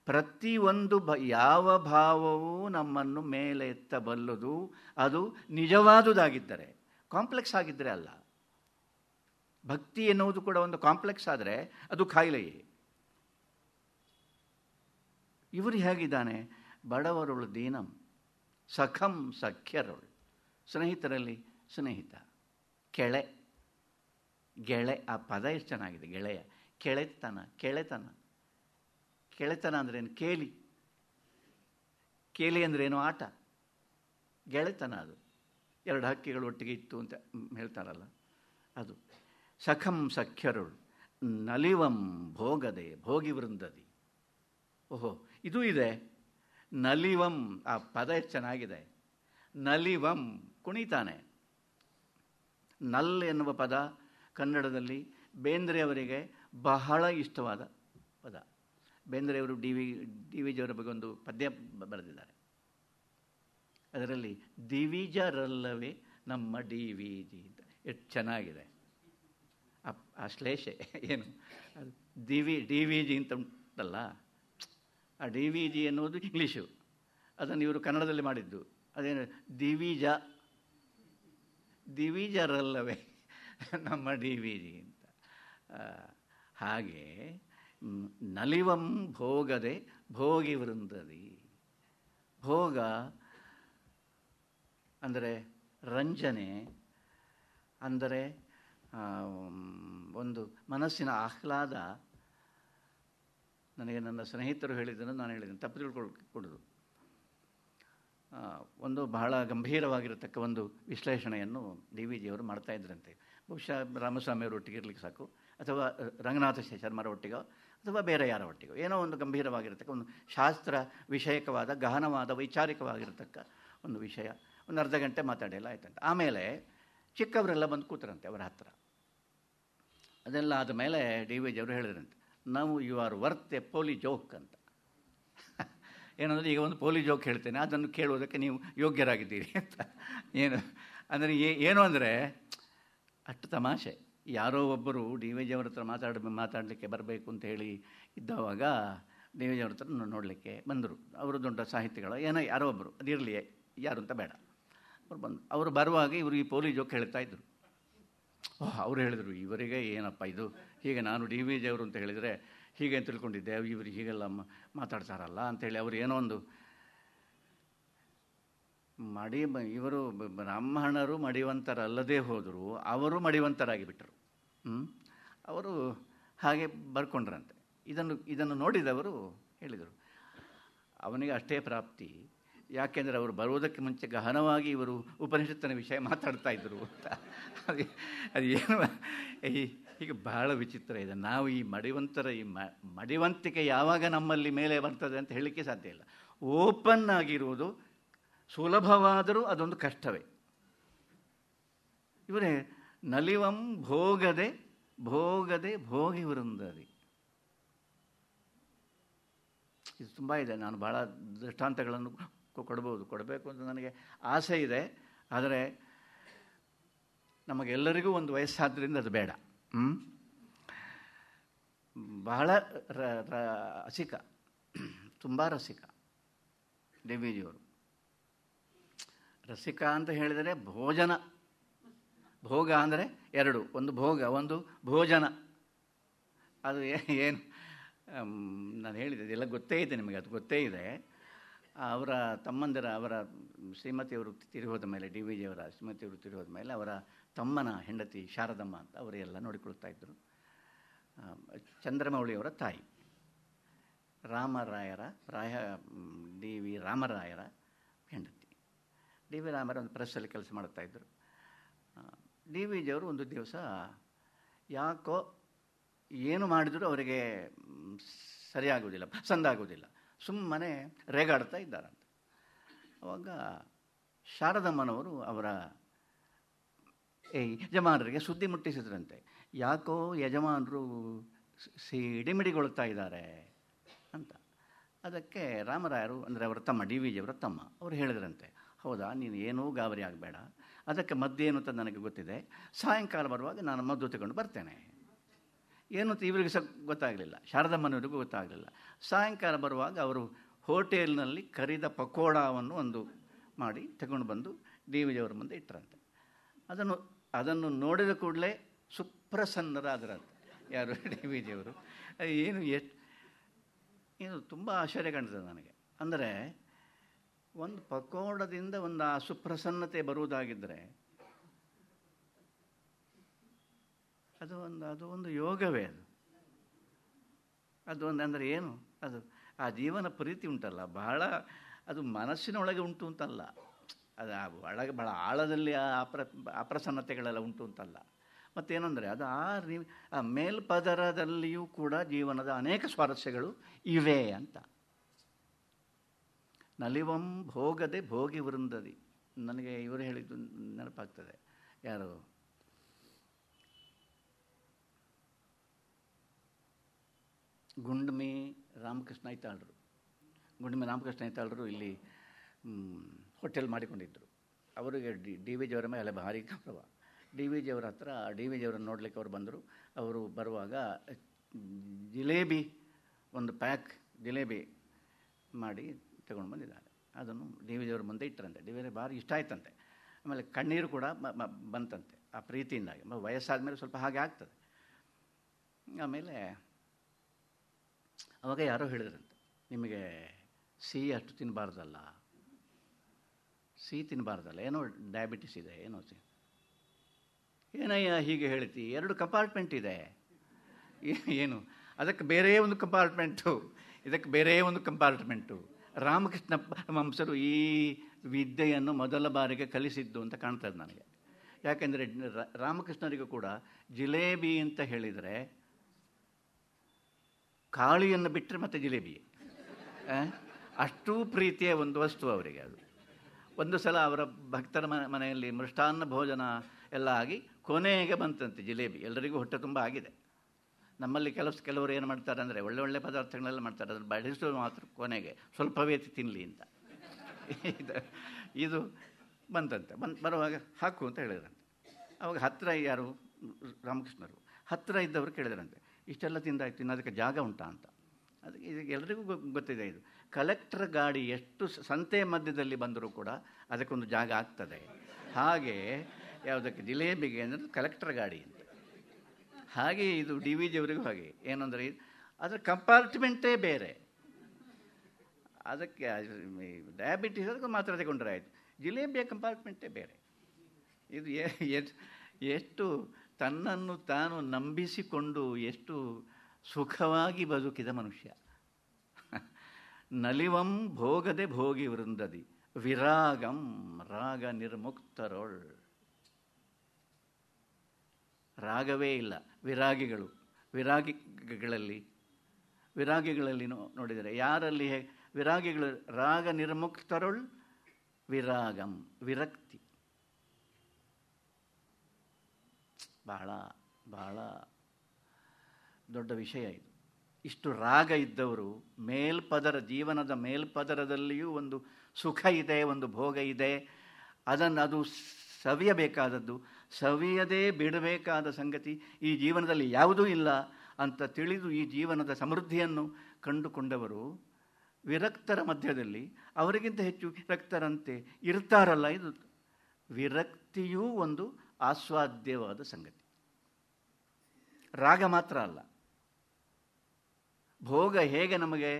ಪ್ರತಿಯೊಂದು ಬ ಯಾವ ಭಾವವೂ ನಮ್ಮನ್ನು ಮೇಲೆ ಎತ್ತಬಲ್ಲದು ಅದು ನಿಜವಾದುದಾಗಿದ್ದರೆ ಕಾಂಪ್ಲೆಕ್ಸ್ ಆಗಿದ್ದರೆ ಅಲ್ಲ ಭಕ್ತಿ ಎನ್ನುವುದು ಕೂಡ ಒಂದು ಕಾಂಪ್ಲೆಕ್ಸ್ ಆದರೆ ಅದು ಕಾಯಿಲೆಯೇ ಇವರು ಹೇಗಿದ್ದಾನೆ ಬಡವರುಳು ದೀನಂ ಸಖಂ ಸಖ್ಯರುಳು ಸ್ನೇಹಿತರಲ್ಲಿ ಸ್ನೇಹಿತ ಕೆಳೆ ಗೆಳೆ ಆ ಪದ ಎಷ್ಟು ಚೆನ್ನಾಗಿದೆ ಗೆಳೆಯ ಕೆಳೆತನ ಕೆಳೆತನ ಕೆಳೆತನ ಅಂದ್ರೇನು ಕೇಳಿ ಕೇಳಿ ಅಂದ್ರೇನು ಆಟ ಗೆಳೆತನ ಅದು ಎರಡು ಹಕ್ಕಿಗಳು ಒಟ್ಟಿಗೆ ಇತ್ತು ಅಂತ ಹೇಳ್ತಾರಲ್ಲ ಅದು ಸಖಂ ಸಖ್ಯರು ನಲಿವಂ ಭೋಗದೆ ಭೋಗಿ ವೃಂದದಿ ಓಹೋ ಇದು ಇದೆ ನಲಿವಂ ಆ ಪದ ಚೆನ್ನಾಗಿದೆ ನಲಿವಂ ಕುಣಿತಾನೆ ನಲ್ ಎನ್ನುವ ಪದ ಕನ್ನಡದಲ್ಲಿ ಬೇಂದ್ರೆಯವರಿಗೆ ಬಹಳ ಇಷ್ಟವಾದ ಪದ ಬೇಂದ್ರೆಯವರು ಡಿ ವಿ ಡಿ ವಿ ಜಿಯವರ ಬಗ್ಗೆ ಒಂದು ಪದ್ಯ ಬರೆದಿದ್ದಾರೆ ಅದರಲ್ಲಿ ದಿವಿಜರಲ್ಲವೇ ನಮ್ಮ ಡಿ ವಿ ಜಿ ಅಂತ ಎಷ್ಟು ಚೆನ್ನಾಗಿದೆ ಆ ಶ್ಲೇಷೆ ಏನು D V D V G ಅಂತ ಉಂಟಲ್ಲ ಆ ಡಿ ವಿ ಜಿ ಎನ್ನುವುದು ಇಂಗ್ಲೀಷು ಅದನ್ನು ಇವರು ಕನ್ನಡದಲ್ಲಿ ಮಾಡಿದ್ದು ಅದೇನು ದಿವಿಜ ದಿವಿಜರಲ್ಲವೇ ನಮ್ಮ ಡಿ ವಿ ಜಿ ಅಂತ ಹಾಗೆ ನಲಿವಂ ಭೋಗದೆ ಭೋಗಿ ವೃಂದದಿ ಭೋಗ ಅಂದರೆ ರಂಜನೆ ಅಂದರೆ ಒಂದು ಮನಸ್ಸಿನ ಆಹ್ಲಾದ ನನಗೆ ನನ್ನ ಸ್ನೇಹಿತರು ಹೇಳಿದ್ದನ್ನು ನಾನು ಹೇಳಿದ್ದೇನೆ ತಪ್ಪು ತಿಳ್ಕೊಳ್ಕೊಡೋದು ಒಂದು ಬಹಳ ಗಂಭೀರವಾಗಿರತಕ್ಕ ಒಂದು ವಿಶ್ಲೇಷಣೆಯನ್ನು ಡಿ ವಿ ಜಿಯವರು ಮಾಡ್ತಾ ಇದ್ರಂತೆ ಬಹುಶಃ ರಾಮಸ್ವಾಮಿಯವರೊಟ್ಟಿಗೆ ಇರಲಿಕ್ಕೆ ಸಾಕು ಅಥವಾ ರಂಗನಾಥ ಶರ್ಮರ ಒಟ್ಟಿಗೋ ಅಥವಾ ಬೇರೆ ಯಾರ ಒಟ್ಟಿಗೋ ಏನೋ ಒಂದು ಗಂಭೀರವಾಗಿರತಕ್ಕ ಒಂದು ಶಾಸ್ತ್ರ ವಿಷಯಕವಾದ ಗಹನವಾದ ವೈಚಾರಿಕವಾಗಿರತಕ್ಕ ಒಂದು ವಿಷಯ ಒಂದು ಅರ್ಧ ಗಂಟೆ ಮಾತಾಡಿಲ್ಲ ಆಯ್ತಂತೆ ಆಮೇಲೆ ಚಿಕ್ಕವರೆಲ್ಲ ಬಂದು ಕೂತರಂತೆ ಅವರ ಹತ್ತಿರ ಅದೆಲ್ಲ ಆದ ಮೇಲೆ ಡಿ ವಿ ಜಿಯವರು ಹೇಳಿದ್ರಂತೆ ನಾವು ಯು ಆರ್ ವರ್ತ್ ಎ ಪೋಲಿ ಜೋಕ್ ಅಂತ ಏನಂದರೆ ಈಗ ಒಂದು ಪೋಲಿ ಜೋಕ್ ಹೇಳ್ತೇನೆ ಅದನ್ನು ಕೇಳುವುದಕ್ಕೆ ನೀವು ಯೋಗ್ಯರಾಗಿದ್ದೀರಿ ಅಂತ ಏನು ಅಂದರೆ ಏನು ಅಂದರೆ ಅಷ್ಟು ತಮಾಷೆ ಯಾರೋ ಒಬ್ಬರು ಡಿ ವಿ ಜಿಯವ್ರ ಹತ್ರ ಮಾತಾಡ ಮಾತಾಡಲಿಕ್ಕೆ ಬರಬೇಕು ಅಂತ ಹೇಳಿ ಇದ್ದವಾಗ ಡಿ ವಿ ಜಿಯವ್ರ ಹತ್ರ ನೋಡಲಿಕ್ಕೆ ಬಂದರು ಅವರು ದೊಡ್ಡ ಸಾಹಿತ್ಯಗಳು ಏನೋ ಯಾರೋ ಒಬ್ಬರು ಅದಿರಲಿ ಯಾರು ಅಂತ ಬೇಡ ಅವ್ರು ಬಂದು ಅವರು ಬರುವಾಗ ಇವರು ಈ ಪೋಲಿ ಜೋಕ್ ಹೇಳ್ತಾ ಇದ್ದರು ಅವರು ಹೇಳಿದರು ಇವರಿಗೆ ಏನಪ್ಪ ಇದು ಹೀಗೆ ನಾನು ಡಿ ವಿ ಜಿ ಅವರು ಅಂತ ಹೇಳಿದರೆ ಹೀಗೆ ತಿಳ್ಕೊಂಡಿದ್ದೆ ಇವರು ಹೀಗೆಲ್ಲ ಮಾತಾಡ್ತಾರಲ್ಲ ಅಂಥೇಳಿ ಅವ್ರು ಏನೋ ಒಂದು ಮಡಿ ಇವರು ಬ್ರಾಹ್ಮಣರು ಮಡಿವಂತರಲ್ಲದೆ ಹೋದರು ಅವರು ಮಡಿವಂತರಾಗಿ ಬಿಟ್ಟರು ಅವರು ಹಾಗೆ ಬರ್ಕೊಂಡ್ರಂತೆ ಇದನ್ನು ಇದನ್ನು ನೋಡಿದವರು ಹೇಳಿದರು ಅವನಿಗೆ ಅಷ್ಟೇ ಪ್ರಾಪ್ತಿ ಯಾಕೆಂದರೆ ಅವರು ಬರುವುದಕ್ಕೆ ಮುಂಚೆ ಗಹನವಾಗಿ ಇವರು ಉಪನಿಷತ್ತಿನ ವಿಷಯ ಮಾತಾಡ್ತಾ ಇದ್ದರು ಅಂತ ಅದು ಏನು ಈ ಹೀಗೆ ಬಹಳ ವಿಚಿತ್ರ ಇದೆ ನಾವು ಈ ಮಡಿವಂತರ ಈ ಮಡಿವಂತಿಕೆ ಯಾವಾಗ ನಮ್ಮಲ್ಲಿ ಮೇಲೆ ಬರ್ತದೆ ಅಂತ ಹೇಳಲಿಕ್ಕೆ ಸಾಧ್ಯ ಇಲ್ಲ ಓಪನ್ ಆಗಿರುವುದು ಸುಲಭವಾದರೂ ಅದೊಂದು ಕಷ್ಟವೇ ಇವರೇ ನಲಿವಂ ಭೋಗದೆ ಭೋಗದೆ ಭೋಗಿ ವೃಂದರಿ ಇದು ತುಂಬ ಇದೆ ನಾನು ಭಾಳ ದೃಷ್ಟಾಂತಗಳನ್ನು ಕೊಡ್ಬೋದು ಕೊಡಬೇಕು ಅಂತ ನನಗೆ ಆಸೆ ಇದೆ ಆದರೆ ನಮಗೆಲ್ಲರಿಗೂ ಒಂದು ವಯಸ್ಸಾದ್ದರಿಂದ ಅದು ಬೇಡ ಬಹಳ ರಸಿಕ ತುಂಬ ರಸಿಕ ಡಿ ರಸಿಕ ಅಂತ ಹೇಳಿದರೆ ಭೋಜನ ಭೋಗ ಅಂದರೆ ಎರಡು ಒಂದು ಭೋಗ ಒಂದು ಭೋಜನ ಅದು ಏನು ನಾನು ಹೇಳಿದೆ ಇದೆಲ್ಲ ಗೊತ್ತೇ ಇದೆ ನಿಮಗೆ ಅದು ಗೊತ್ತೇ ಇದೆ ಅವರ ತಮ್ಮಂದಿರ ಅವರ ಶ್ರೀಮತಿಯವರು ತಿರುಹೋದ ಮೇಲೆ ಡಿ ವಿ ಜಿಯವರ ಶ್ರೀಮತಿಯವರು ತಿರುಹೋದ ಮೇಲೆ ಅವರ ತಮ್ಮನ ಹೆಂಡತಿ ಶಾರದಮ್ಮ ಅಂತ ಅವರೆಲ್ಲ ನೋಡಿಕೊಳ್ತಾ ಇದ್ದರು ಚಂದ್ರಮೌಳಿಯವರ ತಾಯಿ ರಾಮರಾಯರ ರಾಯ ಡಿ ವಿ ರಾಮರಾಯರ ಹೆಂಡತಿ ಡಿ ವಿ ರಾಮರ ಒಂದು ಪ್ರೆಸ್ಸಲ್ಲಿ ಕೆಲಸ ಇದ್ದರು ಡಿ ವಿ ಅವರು ಒಂದು ದಿವಸ ಯಾಕೋ ಏನು ಮಾಡಿದರೂ ಅವರಿಗೆ ಸರಿಯಾಗೋದಿಲ್ಲ ಆಗೋದಿಲ್ಲ ಸುಮ್ಮನೆ ರೇಗಾಡ್ತಾ ಇದ್ದಾರಂತೆ ಅವಾಗ ಶಾರದಮ್ಮನವರು ಅವರ ಯಜಮಾನರಿಗೆ ಸುದ್ದಿ ಮುಟ್ಟಿಸಿದ್ರಂತೆ ಯಾಕೋ ಯಜಮಾನರು ಸಿಡಿಮಿಡಿಗೊಳ್ತಾ ಇದ್ದಾರೆ ಅಂತ ಅದಕ್ಕೆ ರಾಮರಾಯರು ಅಂದರೆ ಅವರ ತಮ್ಮ ಡಿ ವಿ ಜಿಯವರ ತಮ್ಮ ಅವರು ಹೇಳಿದ್ರಂತೆ ಹೌದಾ ನೀನು ಏನೂ ಗಾಬರಿ ಆಗಬೇಡ ಅದಕ್ಕೆ ಮದ್ದೇನು ಅಂತ ನನಗೆ ಗೊತ್ತಿದೆ ಸಾಯಂಕಾಲ ಬರುವಾಗ ನಾನು ಮದ್ದು ತಗೊಂಡು ಬರ್ತೇನೆ ಏನು ಅಂತ ಇವರಿಗೆ ಸಹ ಗೊತ್ತಾಗಲಿಲ್ಲ ಶಾರದಮ್ಮನವರಿಗೂ ಗೊತ್ತಾಗಲಿಲ್ಲ ಸಾಯಂಕಾಲ ಬರುವಾಗ ಅವರು ಹೋಟೆಲ್ನಲ್ಲಿ ಕರಿದ ಪಕೋಡವನ್ನು ಒಂದು ಮಾಡಿ ತಗೊಂಡು ಬಂದು ಡಿ ವಿಜಿಯವರ ಮುಂದೆ ಇಟ್ಟರಂತೆ ಅದನ್ನು ಅದನ್ನು ನೋಡಿದ ಕೂಡಲೇ ಸುಪ್ರಸನ್ನರಾದರಂತೆ ಯಾರು ಡಿ ವಿ ಏನು ಎಷ್ಟು ಏನು ತುಂಬ ಆಶ್ಚರ್ಯ ಕಾಣ್ತದೆ ನನಗೆ ಅಂದರೆ ಒಂದು ಪಕೋಡದಿಂದ ಒಂದು ಆ ಸುಪ್ರಸನ್ನತೆ ಬರುವುದಾಗಿದ್ದರೆ ಅದು ಒಂದು ಅದು ಒಂದು ಯೋಗವೇ ಅದು ಅದು ಒಂದು ಅಂದರೆ ಏನು ಅದು ಆ ಜೀವನ ಪ್ರೀತಿ ಉಂಟಲ್ಲ ಬಹಳ ಅದು ಮನಸ್ಸಿನೊಳಗೆ ಉಂಟು ಅಂತಲ್ಲ ಅದು ಒಳಗೆ ಭಾಳ ಆಳದಲ್ಲಿ ಆ ಅಪ್ರ ಅಪ್ರಸನ್ನತೆಗಳೆಲ್ಲ ಉಂಟು ಅಂತಲ್ಲ ಮತ್ತೇನೆಂದರೆ ಅದು ಆ ರೀ ಆ ಮೇಲ್ಪದರದಲ್ಲಿಯೂ ಕೂಡ ಜೀವನದ ಅನೇಕ ಸ್ವಾರಸ್ಯಗಳು ಇವೆ ಅಂತ ನಲಿವಂ ಭೋಗದೆ ಭೋಗಿ ವೃಂದದಿ ನನಗೆ ಇವರು ಹೇಳಿದ್ದು ನೆನಪಾಗ್ತದೆ ಯಾರು ಗುಂಡ್ಮಿ ರಾಮಕೃಷ್ಣ ಐತಾಳರು ಗುಂಡ್ಮಿ ರಾಮಕೃಷ್ಣ ಐತಾಳರು ಇಲ್ಲಿ ಹೋಟೆಲ್ ಮಾಡಿಕೊಂಡಿದ್ದರು ಅವರಿಗೆ ಡಿ ಡಿ ವಿ ಜಿಯವರ ಮೇಲೆ ಭಾರಿ ಗೌರವ ಡಿ ವಿ ಜಿಯವರ ಹತ್ರ ಡಿ ವಿ ಜಿಯವರನ್ನ ನೋಡಲಿಕ್ಕೆ ಅವರು ಬಂದರು ಅವರು ಬರುವಾಗ ಜಿಲೇಬಿ ಒಂದು ಪ್ಯಾಕ್ ಜಿಲೇಬಿ ಮಾಡಿ ತಗೊಂಡು ಬಂದಿದ್ದಾರೆ ಅದನ್ನು ಡಿ ವಿ ಜಿಯವ್ರ ಮುಂದೆ ಇಟ್ಟರಂತೆ ಡಿ ವಿ ಜಿ ಭಾರಿ ಇಷ್ಟ ಆಯ್ತಂತೆ ಆಮೇಲೆ ಕಣ್ಣೀರು ಕೂಡ ಬಂತಂತೆ ಆ ಪ್ರೀತಿಯಿಂದಾಗಿ ವಯಸ್ಸಾದ ಮೇಲೆ ಸ್ವಲ್ಪ ಹಾಗೆ ಆಗ್ತದೆ ಆಮೇಲೆ ಅವಾಗ ಯಾರೋ ಹೇಳಿದ್ರಂತೆ ನಿಮಗೆ ಸಿಹಿ ಅಷ್ಟು ತಿನ್ನಬಾರ್ದಲ್ಲ ಸಿಹಿ ತಿನ್ನಬಾರ್ದಲ್ಲ ಏನೋ ಡಯಾಬಿಟಿಸ್ ಇದೆ ಏನೋ ಸಿ ಏನಯ್ಯ ಹೀಗೆ ಹೇಳ್ತಿ ಎರಡು ಕಂಪಾರ್ಟ್ಮೆಂಟ್ ಇದೆ ಏನು ಅದಕ್ಕೆ ಬೇರೆ ಒಂದು ಕಂಪಾರ್ಟ್ಮೆಂಟು ಇದಕ್ಕೆ ಬೇರೆ ಒಂದು ಕಂಪಾರ್ಟ್ಮೆಂಟು ರಾಮಕೃಷ್ಣ ಮಂಸರು ಈ ವಿದ್ಯೆಯನ್ನು ಮೊದಲ ಬಾರಿಗೆ ಕಲಿಸಿದ್ದು ಅಂತ ಕಾಣ್ತದೆ ನನಗೆ ಯಾಕೆಂದರೆ ರಾಮಕೃಷ್ಣರಿಗೂ ಕೂಡ ಜಿಲೇಬಿ ಅಂತ ಹೇಳಿದರೆ ಕಾಳಿಯನ್ನು ಬಿಟ್ಟರೆ ಮತ್ತೆ ಜಿಲೇಬಿ ಅಷ್ಟೂ ಪ್ರೀತಿಯ ಒಂದು ವಸ್ತು ಅವರಿಗೆ ಅದು ಒಂದು ಸಲ ಅವರ ಭಕ್ತರ ಮನೆ ಮನೆಯಲ್ಲಿ ಮೃಷ್ಟಾನ್ನ ಭೋಜನ ಎಲ್ಲ ಆಗಿ ಕೊನೆಗೆ ಬಂತಂತೆ ಜಿಲೇಬಿ ಎಲ್ಲರಿಗೂ ಹೊಟ್ಟೆ ತುಂಬ ಆಗಿದೆ ನಮ್ಮಲ್ಲಿ ಕೆಲಸ ಕೆಲವರು ಏನು ಮಾಡ್ತಾರೆ ಅಂದರೆ ಒಳ್ಳೆ ಒಳ್ಳೆ ಪದಾರ್ಥಗಳೆಲ್ಲ ಮಾಡ್ತಾರೆ ಅದನ್ನು ಬಡಿಸೋದು ಮಾತ್ರ ಕೊನೆಗೆ ಸ್ವಲ್ಪವೇ ತಿನ್ನಲಿ ಅಂತ ಇದು ಬಂತಂತೆ ಬಂದು ಬರುವಾಗ ಹಾಕು ಅಂತ ಹೇಳಿದ್ರಂತೆ ಅವಾಗ ಹತ್ತಿರ ಯಾರು ರಾಮಕೃಷ್ಣರು ಹತ್ತಿರ ಇದ್ದವರು ಕೇಳಿದ್ರಂತೆ ಇಷ್ಟೆಲ್ಲ ತಿಂದಾಯ್ತು ಇನ್ನು ಅದಕ್ಕೆ ಜಾಗ ಉಂಟಾ ಅಂತ ಅದಕ್ಕೆ ಇದಕ್ಕೆ ಎಲ್ಲರಿಗೂ ಗೊತ್ತಿದೆ ಇದು ಕಲೆಕ್ಟರ್ ಗಾಡಿ ಎಷ್ಟು ಸಂತೆ ಮಧ್ಯದಲ್ಲಿ ಬಂದರೂ ಕೂಡ ಅದಕ್ಕೊಂದು ಜಾಗ ಆಗ್ತದೆ ಹಾಗೆ ಯಾವುದಕ್ಕೆ ಜಿಲೇಬಿಗೆ ಅಂದರೆ ಕಲೆಕ್ಟರ್ ಗಾಡಿ ಅಂತ ಹಾಗೆ ಇದು ಡಿ ವಿ ಜಿಯವರಿಗೂ ಹಾಗೆ ಏನಂದರೆ ಅದರ ಕಂಪಾರ್ಟ್ಮೆಂಟೇ ಬೇರೆ ಅದಕ್ಕೆ ಡಯಾಬಿಟಿಸ್ ಅದಕ್ಕೆ ಮಾತ್ರ ತಗೊಂಡ್ರೆ ಆಯಿತು ಜಿಲೇಬಿಯ ಕಂಪಾರ್ಟ್ಮೆಂಟೇ ಬೇರೆ ಇದು ಎಷ್ಟು ತನ್ನನ್ನು ತಾನು ನಂಬಿಸಿಕೊಂಡು ಎಷ್ಟು ಸುಖವಾಗಿ ಬದುಕಿದ ಮನುಷ್ಯ ನಲಿವಂ ಭೋಗದೆ ಭೋಗಿ ವೃಂದದಿ ವಿರಾಗಂ ರಾಗ ನಿರ್ಮುಕ್ತರೋಳ್ ರಾಗವೇ ಇಲ್ಲ ವಿರಾಗಿಗಳು ವಿರಾಗಿಗಳಲ್ಲಿ ವಿರಾಗಿಗಳಲ್ಲಿ ನೋಡಿದರೆ ಯಾರಲ್ಲಿ ವಿರಾಗಿಗಳು ರಾಗ ನಿರ್ಮುಕ್ತರುಳ್ ವಿರಾಗಂ ವಿರಕ್ತಿ ಬಹಳ ಬಹಳ ದೊಡ್ಡ ವಿಷಯ ಇದು ಇಷ್ಟು ರಾಗ ಇದ್ದವರು ಮೇಲ್ಪದರ ಜೀವನದ ಮೇಲ್ಪದರದಲ್ಲಿಯೂ ಒಂದು ಸುಖ ಇದೆ ಒಂದು ಭೋಗ ಇದೆ ಅದನ್ನು ಅದು ಸವಿಯಬೇಕಾದದ್ದು ಸವಿಯದೇ ಬಿಡಬೇಕಾದ ಸಂಗತಿ ಈ ಜೀವನದಲ್ಲಿ ಯಾವುದೂ ಇಲ್ಲ ಅಂತ ತಿಳಿದು ಈ ಜೀವನದ ಸಮೃದ್ಧಿಯನ್ನು ಕಂಡುಕೊಂಡವರು ವಿರಕ್ತರ ಮಧ್ಯದಲ್ಲಿ ಅವರಿಗಿಂತ ಹೆಚ್ಚು ವಿರಕ್ತರಂತೆ ಇರ್ತಾರಲ್ಲ ಇದು ವಿರಕ್ತಿಯೂ ಒಂದು ಆಸ್ವಾದ್ಯವಾದ ಸಂಗತಿ ರಾಗ ಮಾತ್ರ ಅಲ್ಲ ಭೋಗ ಹೇಗೆ ನಮಗೆ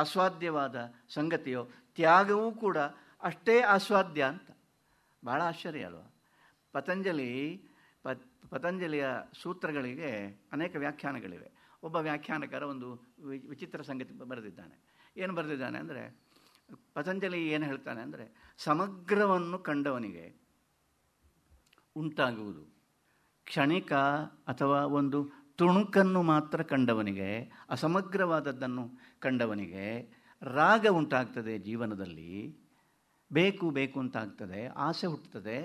ಆಸ್ವಾದ್ಯವಾದ ಸಂಗತಿಯೋ ತ್ಯಾಗವೂ ಕೂಡ ಅಷ್ಟೇ ಆಸ್ವಾದ್ಯ ಅಂತ ಭಾಳ ಆಶ್ಚರ್ಯ ಅಲ್ವಾ ಪತಂಜಲಿ ಪತಂಜಲಿಯ ಸೂತ್ರಗಳಿಗೆ ಅನೇಕ ವ್ಯಾಖ್ಯಾನಗಳಿವೆ ಒಬ್ಬ ವ್ಯಾಖ್ಯಾನಕಾರ ಒಂದು ವಿಚಿತ್ರ ಸಂಗತಿ ಬರೆದಿದ್ದಾನೆ ಏನು ಬರೆದಿದ್ದಾನೆ ಅಂದರೆ ಪತಂಜಲಿ ಏನು ಹೇಳ್ತಾನೆ ಅಂದರೆ ಸಮಗ್ರವನ್ನು ಕಂಡವನಿಗೆ ಉಂಟಾಗುವುದು ಕ್ಷಣಿಕ ಅಥವಾ ಒಂದು ತುಣುಕನ್ನು ಮಾತ್ರ ಕಂಡವನಿಗೆ ಅಸಮಗ್ರವಾದದ್ದನ್ನು ಕಂಡವನಿಗೆ ರಾಗ ಉಂಟಾಗ್ತದೆ ಜೀವನದಲ್ಲಿ ಬೇಕು ಬೇಕು ಅಂತಾಗ್ತದೆ ಆಸೆ ಹುಟ್ಟುತ್ತದೆ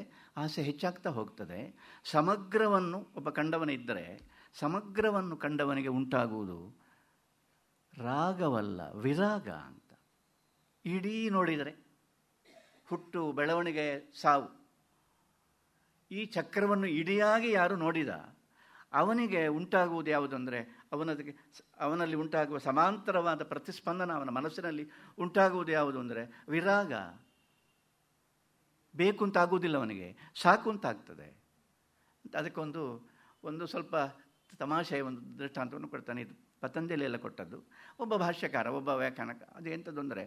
ಆಸೆ ಹೆಚ್ಚಾಗ್ತಾ ಹೋಗ್ತದೆ ಸಮಗ್ರವನ್ನು ಒಬ್ಬ ಕಂಡವನಿದ್ದರೆ ಸಮಗ್ರವನ್ನು ಕಂಡವನಿಗೆ ಉಂಟಾಗುವುದು ರಾಗವಲ್ಲ ವಿರಾಗ ಅಂತ ಇಡೀ ನೋಡಿದರೆ ಹುಟ್ಟು ಬೆಳವಣಿಗೆ ಸಾವು ಈ ಚಕ್ರವನ್ನು ಇಡಿಯಾಗಿ ಯಾರು ನೋಡಿದ ಅವನಿಗೆ ಉಂಟಾಗುವುದು ಯಾವುದು ಯಾವುದಂದರೆ ಅವನದಕ್ಕೆ ಅವನಲ್ಲಿ ಉಂಟಾಗುವ ಸಮಾಂತರವಾದ ಪ್ರತಿಸ್ಪಂದನ ಅವನ ಮನಸ್ಸಿನಲ್ಲಿ ಉಂಟಾಗುವುದು ಯಾವುದು ಅಂದರೆ ವಿರಾಗ ಬೇಕು ಅಂತಾಗುವುದಿಲ್ಲ ಅವನಿಗೆ ಸಾಕು ಅಂತಾಗ್ತದೆ ಅದಕ್ಕೊಂದು ಒಂದು ಸ್ವಲ್ಪ ತಮಾಷೆಯ ಒಂದು ದೃಷ್ಟಾಂತವನ್ನು ಕೊಡ್ತಾನೆ ಇದು ಎಲ್ಲ ಕೊಟ್ಟದ್ದು ಒಬ್ಬ ಭಾಷ್ಯಕಾರ ಒಬ್ಬ ವ್ಯಾಖ್ಯಾನಕ ಅದು ಎಂಥದ್ದು ಅಂದರೆ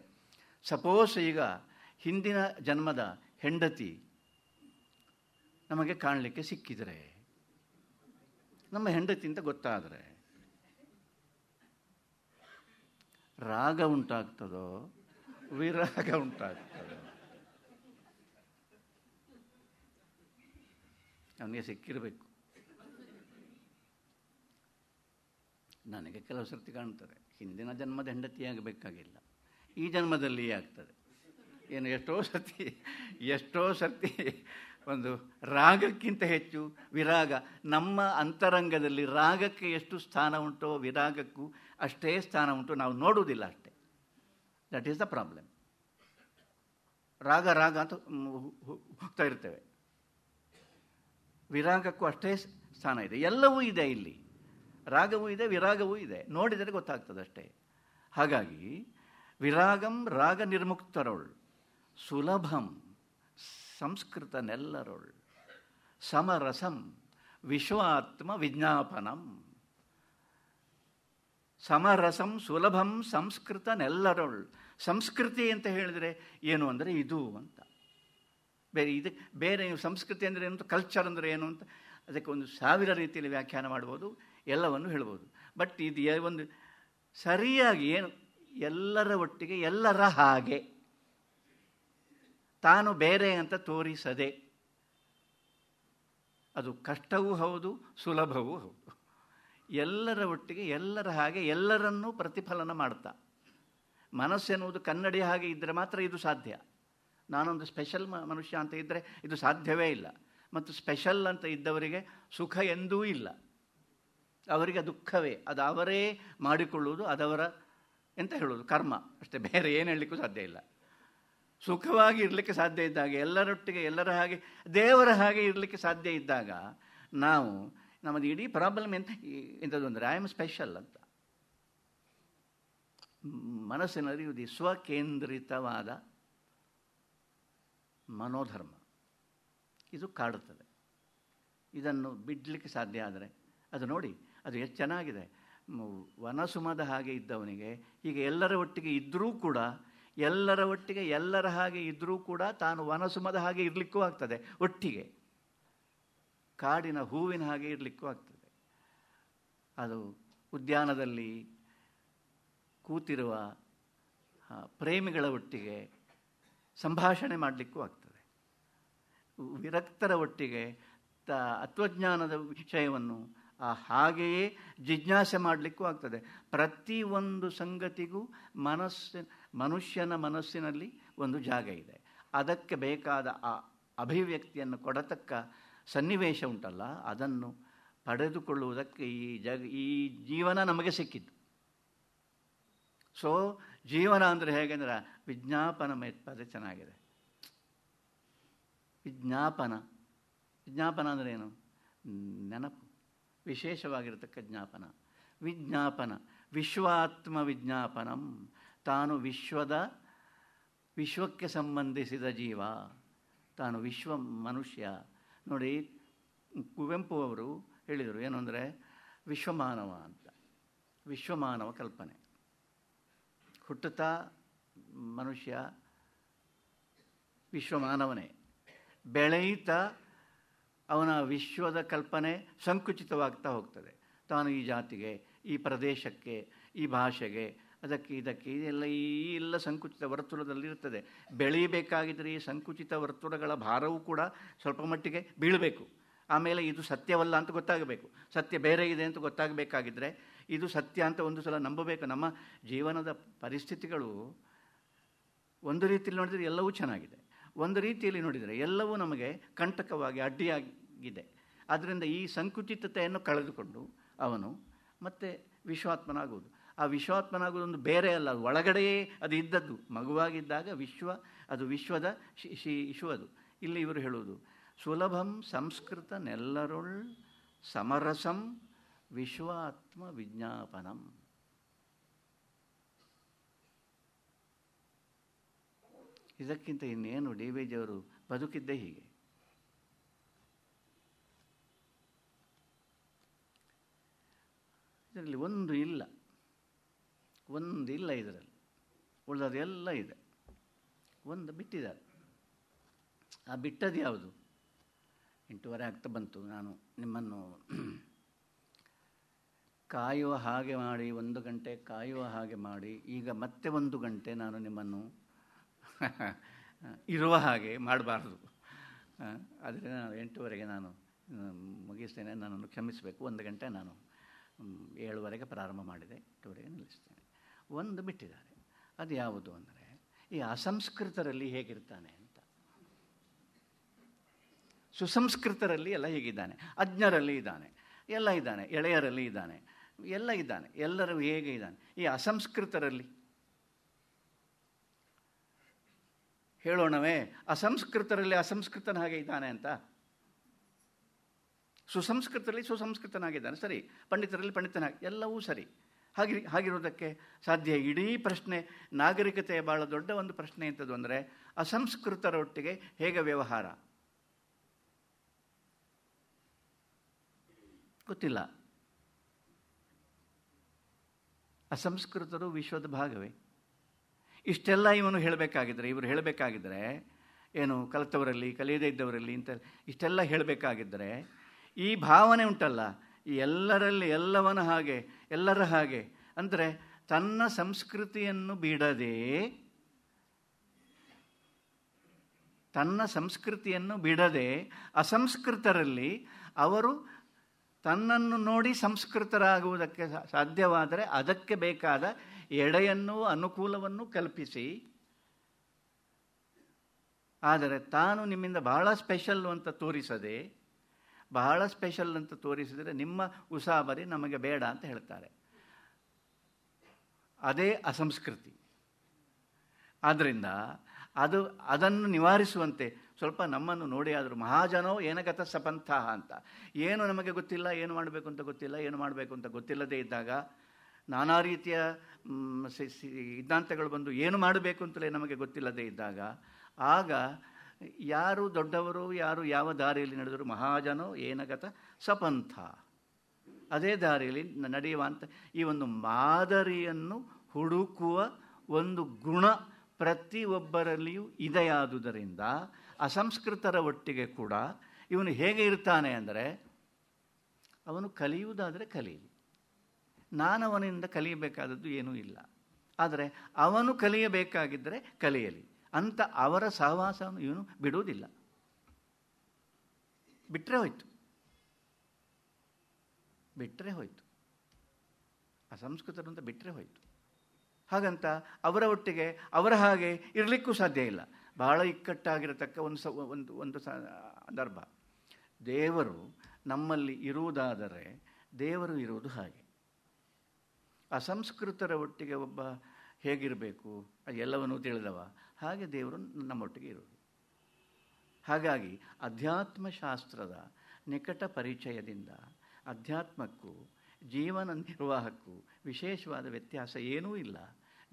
ಸಪೋಸ್ ಈಗ ಹಿಂದಿನ ಜನ್ಮದ ಹೆಂಡತಿ ನಮಗೆ ಕಾಣಲಿಕ್ಕೆ ಸಿಕ್ಕಿದರೆ ನಮ್ಮ ಹೆಂಡತಿಂತ ಗೊತ್ತಾದರೆ ರಾಗ ಉಂಟಾಗ್ತದೋ ವಿರಾಗ ಉಂಟಾಗ್ತದೋ ಅವನಿಗೆ ಸಿಕ್ಕಿರಬೇಕು ನನಗೆ ಕೆಲವು ಸರ್ತಿ ಕಾಣ್ತದೆ ಹಿಂದಿನ ಜನ್ಮದ ಹೆಂಡತಿಯಾಗಬೇಕಾಗಿಲ್ಲ ಈ ಜನ್ಮದಲ್ಲಿಯೇ ಆಗ್ತದೆ ಏನು ಎಷ್ಟೋ ಸರ್ತಿ ಎಷ್ಟೋ ಸರ್ತಿ ಒಂದು ರಾಗಕ್ಕಿಂತ ಹೆಚ್ಚು ವಿರಾಗ ನಮ್ಮ ಅಂತರಂಗದಲ್ಲಿ ರಾಗಕ್ಕೆ ಎಷ್ಟು ಸ್ಥಾನ ಉಂಟೋ ವಿರಾಗಕ್ಕೂ ಅಷ್ಟೇ ಸ್ಥಾನ ಉಂಟು ನಾವು ನೋಡುವುದಿಲ್ಲ ಅಷ್ಟೇ ದಟ್ ಈಸ್ ದ ಪ್ರಾಬ್ಲಮ್ ರಾಗ ರಾಗ ಅಂತ ಹೋಗ್ತಾ ಇರ್ತೇವೆ ವಿರಾಗಕ್ಕೂ ಅಷ್ಟೇ ಸ್ಥಾನ ಇದೆ ಎಲ್ಲವೂ ಇದೆ ಇಲ್ಲಿ ರಾಗವೂ ಇದೆ ವಿರಾಗವೂ ಇದೆ ನೋಡಿದರೆ ಗೊತ್ತಾಗ್ತದೆ ಅಷ್ಟೇ ಹಾಗಾಗಿ ವಿರಾಗಂ ರಾಗ ನಿರ್ಮುಕ್ತರೊಳು ಸುಲಭಂ സംസ്കൃതനെല്ലരുൾ ಸಮರಸಂ ವಿಶ್ವಾತ್ಮ ವಿಜ್ಞಾಪನಂ ಸಮರಸಂ ಸುಲಭಂ ಸಂಸ್ಕೃತನೆಲ್ಲರೊಳ್ ಸಂಸ್ಕೃತಿ ಅಂತ ಹೇಳಿದರೆ ಏನು ಅಂದರೆ ಇದು ಅಂತ ಬೇರೆ ಇದು ಬೇರೆ ಸಂಸ್ಕೃತಿ ಅಂದರೆ ಏನು ಕಲ್ಚರ್ ಅಂದರೆ ಏನು ಅಂತ ಅದಕ್ಕೆ ಒಂದು ಸಾವಿರ ರೀತಿಯಲ್ಲಿ ವ್ಯಾಖ್ಯಾನ ಮಾಡ್ಬೋದು ಎಲ್ಲವನ್ನು ಹೇಳ್ಬೋದು ಬಟ್ ಇದು ಒಂದು ಸರಿಯಾಗಿ ಏನು ಎಲ್ಲರ ಒಟ್ಟಿಗೆ ಎಲ್ಲರ ಹಾಗೆ ತಾನು ಬೇರೆ ಅಂತ ತೋರಿಸದೆ ಅದು ಕಷ್ಟವೂ ಹೌದು ಸುಲಭವೂ ಹೌದು ಎಲ್ಲರ ಒಟ್ಟಿಗೆ ಎಲ್ಲರ ಹಾಗೆ ಎಲ್ಲರನ್ನೂ ಪ್ರತಿಫಲನ ಮಾಡ್ತಾ ಮನಸ್ಸೆನ್ನುವುದು ಕನ್ನಡಿ ಹಾಗೆ ಇದ್ದರೆ ಮಾತ್ರ ಇದು ಸಾಧ್ಯ ನಾನೊಂದು ಸ್ಪೆಷಲ್ ಮನುಷ್ಯ ಅಂತ ಇದ್ದರೆ ಇದು ಸಾಧ್ಯವೇ ಇಲ್ಲ ಮತ್ತು ಸ್ಪೆಷಲ್ ಅಂತ ಇದ್ದವರಿಗೆ ಸುಖ ಎಂದೂ ಇಲ್ಲ ಅವರಿಗೆ ದುಃಖವೇ ಅದು ಅವರೇ ಮಾಡಿಕೊಳ್ಳುವುದು ಅದವರ ಎಂತ ಹೇಳೋದು ಕರ್ಮ ಅಷ್ಟೇ ಬೇರೆ ಏನು ಹೇಳಲಿಕ್ಕೂ ಸಾಧ್ಯ ಇಲ್ಲ ಸುಖವಾಗಿ ಇರಲಿಕ್ಕೆ ಸಾಧ್ಯ ಇದ್ದಾಗ ಎಲ್ಲರೊಟ್ಟಿಗೆ ಎಲ್ಲರ ಹಾಗೆ ದೇವರ ಹಾಗೆ ಇರಲಿಕ್ಕೆ ಸಾಧ್ಯ ಇದ್ದಾಗ ನಾವು ನಮ್ಮದು ಇಡೀ ಪ್ರಾಬ್ಲಮ್ ಎಂತ ಎಂಥದ್ದು ಐ ಆಮ್ ಸ್ಪೆಷಲ್ ಅಂತ ಮನಸ್ಸಿನಲ್ಲಿ ಇದು ಸ್ವಕೇಂದ್ರಿತವಾದ ಮನೋಧರ್ಮ ಇದು ಕಾಡುತ್ತದೆ ಇದನ್ನು ಬಿಡಲಿಕ್ಕೆ ಸಾಧ್ಯ ಆದರೆ ಅದು ನೋಡಿ ಅದು ಎಷ್ಟು ಚೆನ್ನಾಗಿದೆ ವನಸುಮದ ಹಾಗೆ ಇದ್ದವನಿಗೆ ಈಗ ಎಲ್ಲರ ಒಟ್ಟಿಗೆ ಇದ್ದರೂ ಕೂಡ ಎಲ್ಲರ ಒಟ್ಟಿಗೆ ಎಲ್ಲರ ಹಾಗೆ ಇದ್ದರೂ ಕೂಡ ತಾನು ವನಸುಮದ ಹಾಗೆ ಇರಲಿಕ್ಕೂ ಆಗ್ತದೆ ಒಟ್ಟಿಗೆ ಕಾಡಿನ ಹೂವಿನ ಹಾಗೆ ಇರಲಿಕ್ಕೂ ಆಗ್ತದೆ ಅದು ಉದ್ಯಾನದಲ್ಲಿ ಕೂತಿರುವ ಪ್ರೇಮಿಗಳ ಒಟ್ಟಿಗೆ ಸಂಭಾಷಣೆ ಮಾಡಲಿಕ್ಕೂ ಆಗ್ತದೆ ವಿರಕ್ತರ ಒಟ್ಟಿಗೆ ತ ತತ್ವಜ್ಞಾನದ ವಿಷಯವನ್ನು ಆ ಹಾಗೆಯೇ ಜಿಜ್ಞಾಸೆ ಮಾಡಲಿಕ್ಕೂ ಆಗ್ತದೆ ಪ್ರತಿಯೊಂದು ಸಂಗತಿಗೂ ಮನಸ್ಸು ಮನುಷ್ಯನ ಮನಸ್ಸಿನಲ್ಲಿ ಒಂದು ಜಾಗ ಇದೆ ಅದಕ್ಕೆ ಬೇಕಾದ ಆ ಅಭಿವ್ಯಕ್ತಿಯನ್ನು ಕೊಡತಕ್ಕ ಸನ್ನಿವೇಶ ಉಂಟಲ್ಲ ಅದನ್ನು ಪಡೆದುಕೊಳ್ಳುವುದಕ್ಕೆ ಈ ಜಗ ಈ ಜೀವನ ನಮಗೆ ಸಿಕ್ಕಿದ್ದು ಸೊ ಜೀವನ ಅಂದರೆ ಹೇಗೆಂದ್ರೆ ವಿಜ್ಞಾಪನ ಮೆತ್ಪಾದ ಚೆನ್ನಾಗಿದೆ ವಿಜ್ಞಾಪನ ವಿಜ್ಞಾಪನ ಅಂದರೆ ಏನು ನೆನಪು ವಿಶೇಷವಾಗಿರತಕ್ಕ ಜ್ಞಾಪನ ವಿಜ್ಞಾಪನ ವಿಶ್ವಾತ್ಮ ವಿಜ್ಞಾಪನಂ ತಾನು ವಿಶ್ವದ ವಿಶ್ವಕ್ಕೆ ಸಂಬಂಧಿಸಿದ ಜೀವ ತಾನು ವಿಶ್ವ ಮನುಷ್ಯ ನೋಡಿ ಕುವೆಂಪು ಅವರು ಹೇಳಿದರು ಏನು ಅಂದರೆ ವಿಶ್ವಮಾನವ ಅಂತ ವಿಶ್ವಮಾನವ ಕಲ್ಪನೆ ಹುಟ್ಟುತ್ತಾ ಮನುಷ್ಯ ವಿಶ್ವಮಾನವನೇ ಬೆಳೆಯುತ್ತಾ ಅವನ ವಿಶ್ವದ ಕಲ್ಪನೆ ಸಂಕುಚಿತವಾಗ್ತಾ ಹೋಗ್ತದೆ ತಾನು ಈ ಜಾತಿಗೆ ಈ ಪ್ರದೇಶಕ್ಕೆ ಈ ಭಾಷೆಗೆ ಅದಕ್ಕೆ ಇದಕ್ಕೆ ಇದೆಲ್ಲ ಈ ಎಲ್ಲ ಸಂಕುಚಿತ ಇರುತ್ತದೆ ಬೆಳೀಬೇಕಾಗಿದ್ದರೆ ಈ ಸಂಕುಚಿತ ವರ್ತುಲಗಳ ಭಾರವೂ ಕೂಡ ಸ್ವಲ್ಪ ಮಟ್ಟಿಗೆ ಬೀಳಬೇಕು ಆಮೇಲೆ ಇದು ಸತ್ಯವಲ್ಲ ಅಂತ ಗೊತ್ತಾಗಬೇಕು ಸತ್ಯ ಬೇರೆ ಇದೆ ಅಂತ ಗೊತ್ತಾಗಬೇಕಾಗಿದ್ದರೆ ಇದು ಸತ್ಯ ಅಂತ ಒಂದು ಸಲ ನಂಬಬೇಕು ನಮ್ಮ ಜೀವನದ ಪರಿಸ್ಥಿತಿಗಳು ಒಂದು ರೀತಿಯಲ್ಲಿ ನೋಡಿದರೆ ಎಲ್ಲವೂ ಚೆನ್ನಾಗಿದೆ ಒಂದು ರೀತಿಯಲ್ಲಿ ನೋಡಿದರೆ ಎಲ್ಲವೂ ನಮಗೆ ಕಂಟಕವಾಗಿ ಅಡ್ಡಿಯಾಗಿದೆ ಆದ್ದರಿಂದ ಈ ಸಂಕುಚಿತತೆಯನ್ನು ಕಳೆದುಕೊಂಡು ಅವನು ಮತ್ತೆ ವಿಶ್ವಾತ್ಮನಾಗುವುದು ಆ ವಿಶ್ವಾತ್ಮನಾಗುವುದೊಂದು ಬೇರೆ ಅಲ್ಲ ಅದು ಒಳಗಡೆಯೇ ಅದು ಇದ್ದದ್ದು ಮಗುವಾಗಿದ್ದಾಗ ವಿಶ್ವ ಅದು ವಿಶ್ವದ ಶಿ ಶಿ ಇಶು ಅದು ಇಲ್ಲಿ ಇವರು ಹೇಳುವುದು ಸುಲಭಂ ಸಂಸ್ಕೃತ ನೆಲ್ಲರುಳ್ ಸಮರಸಂ ವಿಶ್ವಾತ್ಮ ವಿಜ್ಞಾಪನಂ ಇದಕ್ಕಿಂತ ಇನ್ನೇನು ಡಿ ವಿ ಜಿಯವರು ಬದುಕಿದ್ದೇ ಹೀಗೆ ಇದರಲ್ಲಿ ಒಂದು ಇಲ್ಲ ಒಂದಿಲ್ಲ ಇದರಲ್ಲಿ ಎಲ್ಲ ಇದೆ ಒಂದು ಬಿಟ್ಟಿದ್ದಾರೆ ಆ ಬಿಟ್ಟದ್ದು ಯಾವುದು ಎಂಟೂವರೆ ಆಗ್ತಾ ಬಂತು ನಾನು ನಿಮ್ಮನ್ನು ಕಾಯುವ ಹಾಗೆ ಮಾಡಿ ಒಂದು ಗಂಟೆ ಕಾಯುವ ಹಾಗೆ ಮಾಡಿ ಈಗ ಮತ್ತೆ ಒಂದು ಗಂಟೆ ನಾನು ನಿಮ್ಮನ್ನು ಇರುವ ಹಾಗೆ ಮಾಡಬಾರ್ದು ಆದರೆ ನಾನು ಎಂಟೂವರೆಗೆ ನಾನು ಮುಗಿಸ್ತೇನೆ ನನ್ನನ್ನು ಕ್ಷಮಿಸಬೇಕು ಒಂದು ಗಂಟೆ ನಾನು ಏಳುವರೆಗೆ ಪ್ರಾರಂಭ ಮಾಡಿದೆ ಎಂಟೂವರೆಗೆ ನಿಲ್ಲಿಸ್ತೇನೆ ಒಂದು ಬಿಟ್ಟಿದ್ದಾರೆ ಅದು ಯಾವುದು ಅಂದರೆ ಈ ಅಸಂಸ್ಕೃತರಲ್ಲಿ ಹೇಗಿರ್ತಾನೆ ಅಂತ ಸುಸಂಸ್ಕೃತರಲ್ಲಿ ಎಲ್ಲ ಹೇಗಿದ್ದಾನೆ ಅಜ್ಞರಲ್ಲಿ ಇದ್ದಾನೆ ಎಲ್ಲ ಇದ್ದಾನೆ ಎಳೆಯರಲ್ಲಿ ಇದ್ದಾನೆ ಎಲ್ಲ ಇದ್ದಾನೆ ಎಲ್ಲರೂ ಹೇಗೆ ಇದ್ದಾನೆ ಈ ಅಸಂಸ್ಕೃತರಲ್ಲಿ ಹೇಳೋಣವೇ ಅಸಂಸ್ಕೃತರಲ್ಲಿ ಅಸಂಸ್ಕೃತನ ಹಾಗೆ ಇದ್ದಾನೆ ಅಂತ ಸುಸಂಸ್ಕೃತರಲ್ಲಿ ಸುಸಂಸ್ಕೃತನಾಗಿದ್ದಾನೆ ಸರಿ ಪಂಡಿತರಲ್ಲಿ ಪಂಡಿತನಾಗಿ ಎಲ್ಲವೂ ಸರಿ ಹಾಗೆ ಹಾಗಿರೋದಕ್ಕೆ ಸಾಧ್ಯ ಇಡೀ ಪ್ರಶ್ನೆ ನಾಗರಿಕತೆಯ ಭಾಳ ದೊಡ್ಡ ಒಂದು ಪ್ರಶ್ನೆ ಅಂಥದ್ದು ಅಂದರೆ ಒಟ್ಟಿಗೆ ಹೇಗೆ ವ್ಯವಹಾರ ಗೊತ್ತಿಲ್ಲ ಅಸಂಸ್ಕೃತರು ವಿಶ್ವದ ಭಾಗವೇ ಇಷ್ಟೆಲ್ಲ ಇವನು ಹೇಳಬೇಕಾಗಿದ್ದರೆ ಇವರು ಹೇಳಬೇಕಾಗಿದ್ದರೆ ಏನು ಕಲಿತವರಲ್ಲಿ ಕಲಿಯದೇ ಇದ್ದವರಲ್ಲಿ ಇಂಥ ಇಷ್ಟೆಲ್ಲ ಹೇಳಬೇಕಾಗಿದ್ದರೆ ಈ ಭಾವನೆ ಉಂಟಲ್ಲ ಈ ಎಲ್ಲರಲ್ಲಿ ಎಲ್ಲವನ ಹಾಗೆ ಎಲ್ಲರ ಹಾಗೆ ಅಂದರೆ ತನ್ನ ಸಂಸ್ಕೃತಿಯನ್ನು ಬಿಡದೆ ತನ್ನ ಸಂಸ್ಕೃತಿಯನ್ನು ಬಿಡದೆ ಅಸಂಸ್ಕೃತರಲ್ಲಿ ಅವರು ತನ್ನನ್ನು ನೋಡಿ ಸಂಸ್ಕೃತರಾಗುವುದಕ್ಕೆ ಸಾಧ್ಯವಾದರೆ ಅದಕ್ಕೆ ಬೇಕಾದ ಎಡೆಯನ್ನು ಅನುಕೂಲವನ್ನು ಕಲ್ಪಿಸಿ ಆದರೆ ತಾನು ನಿಮ್ಮಿಂದ ಬಹಳ ಸ್ಪೆಷಲ್ ಅಂತ ತೋರಿಸದೆ ಬಹಳ ಸ್ಪೆಷಲ್ ಅಂತ ತೋರಿಸಿದರೆ ನಿಮ್ಮ ಉಸಾಬರಿ ನಮಗೆ ಬೇಡ ಅಂತ ಹೇಳ್ತಾರೆ ಅದೇ ಅಸಂಸ್ಕೃತಿ ಆದ್ದರಿಂದ ಅದು ಅದನ್ನು ನಿವಾರಿಸುವಂತೆ ಸ್ವಲ್ಪ ನಮ್ಮನ್ನು ನೋಡಿ ಆದರೂ ಮಹಾಜನೋ ಏನಗತ ಸಪಂಥ ಅಂತ ಏನು ನಮಗೆ ಗೊತ್ತಿಲ್ಲ ಏನು ಮಾಡಬೇಕು ಅಂತ ಗೊತ್ತಿಲ್ಲ ಏನು ಮಾಡಬೇಕು ಅಂತ ಗೊತ್ತಿಲ್ಲದೇ ಇದ್ದಾಗ ನಾನಾ ರೀತಿಯ ಸಿದ್ಧಾಂತಗಳು ಬಂದು ಏನು ಮಾಡಬೇಕು ಅಂತಲೇ ನಮಗೆ ಗೊತ್ತಿಲ್ಲದೇ ಇದ್ದಾಗ ಆಗ ಯಾರು ದೊಡ್ಡವರು ಯಾರು ಯಾವ ದಾರಿಯಲ್ಲಿ ನಡೆದರು ಮಹಾಜನೋ ಏನಗತ ಸಪಂಥ ಅದೇ ದಾರಿಯಲ್ಲಿ ನಡೆಯುವ ಈ ಒಂದು ಮಾದರಿಯನ್ನು ಹುಡುಕುವ ಒಂದು ಗುಣ ಪ್ರತಿಯೊಬ್ಬರಲ್ಲಿಯೂ ಇದೆಯಾದುದರಿಂದ ಅಸಂಸ್ಕೃತರ ಒಟ್ಟಿಗೆ ಕೂಡ ಇವನು ಹೇಗೆ ಇರ್ತಾನೆ ಅಂದರೆ ಅವನು ಕಲಿಯುವುದಾದರೆ ಕಲಿಯಲಿ ನಾನು ಅವನಿಂದ ಕಲಿಯಬೇಕಾದದ್ದು ಏನೂ ಇಲ್ಲ ಆದರೆ ಅವನು ಕಲಿಯಬೇಕಾಗಿದ್ದರೆ ಕಲಿಯಲಿ ಅಂತ ಅವರ ಸಹವಾಸವನ್ನು ಇವನು ಬಿಡುವುದಿಲ್ಲ ಬಿಟ್ಟರೆ ಹೋಯಿತು ಬಿಟ್ಟರೆ ಹೋಯಿತು ಅಸಂಸ್ಕೃತರು ಅಂತ ಬಿಟ್ಟರೆ ಹೋಯಿತು ಹಾಗಂತ ಅವರ ಒಟ್ಟಿಗೆ ಅವರ ಹಾಗೆ ಇರಲಿಕ್ಕೂ ಸಾಧ್ಯ ಇಲ್ಲ ಬಹಳ ಇಕ್ಕಟ್ಟಾಗಿರತಕ್ಕ ಒಂದು ಸ ಒಂದು ಒಂದು ಸಂದರ್ಭ ದೇವರು ನಮ್ಮಲ್ಲಿ ಇರುವುದಾದರೆ ದೇವರು ಇರುವುದು ಹಾಗೆ ಅಸಂಸ್ಕೃತರ ಒಟ್ಟಿಗೆ ಒಬ್ಬ ಹೇಗಿರಬೇಕು ಎಲ್ಲವನ್ನೂ ತಿಳಿದವ ಹಾಗೆ ದೇವರು ನಮ್ಮೊಟ್ಟಿಗೆ ಇರೋದು ಹಾಗಾಗಿ ಅಧ್ಯಾತ್ಮಶಾಸ್ತ್ರದ ಶಾಸ್ತ್ರದ ನಿಕಟ ಪರಿಚಯದಿಂದ ಅಧ್ಯಾತ್ಮಕ್ಕೂ ಜೀವನ ನಿರ್ವಾಹಕ್ಕೂ ವಿಶೇಷವಾದ ವ್ಯತ್ಯಾಸ ಏನೂ ಇಲ್ಲ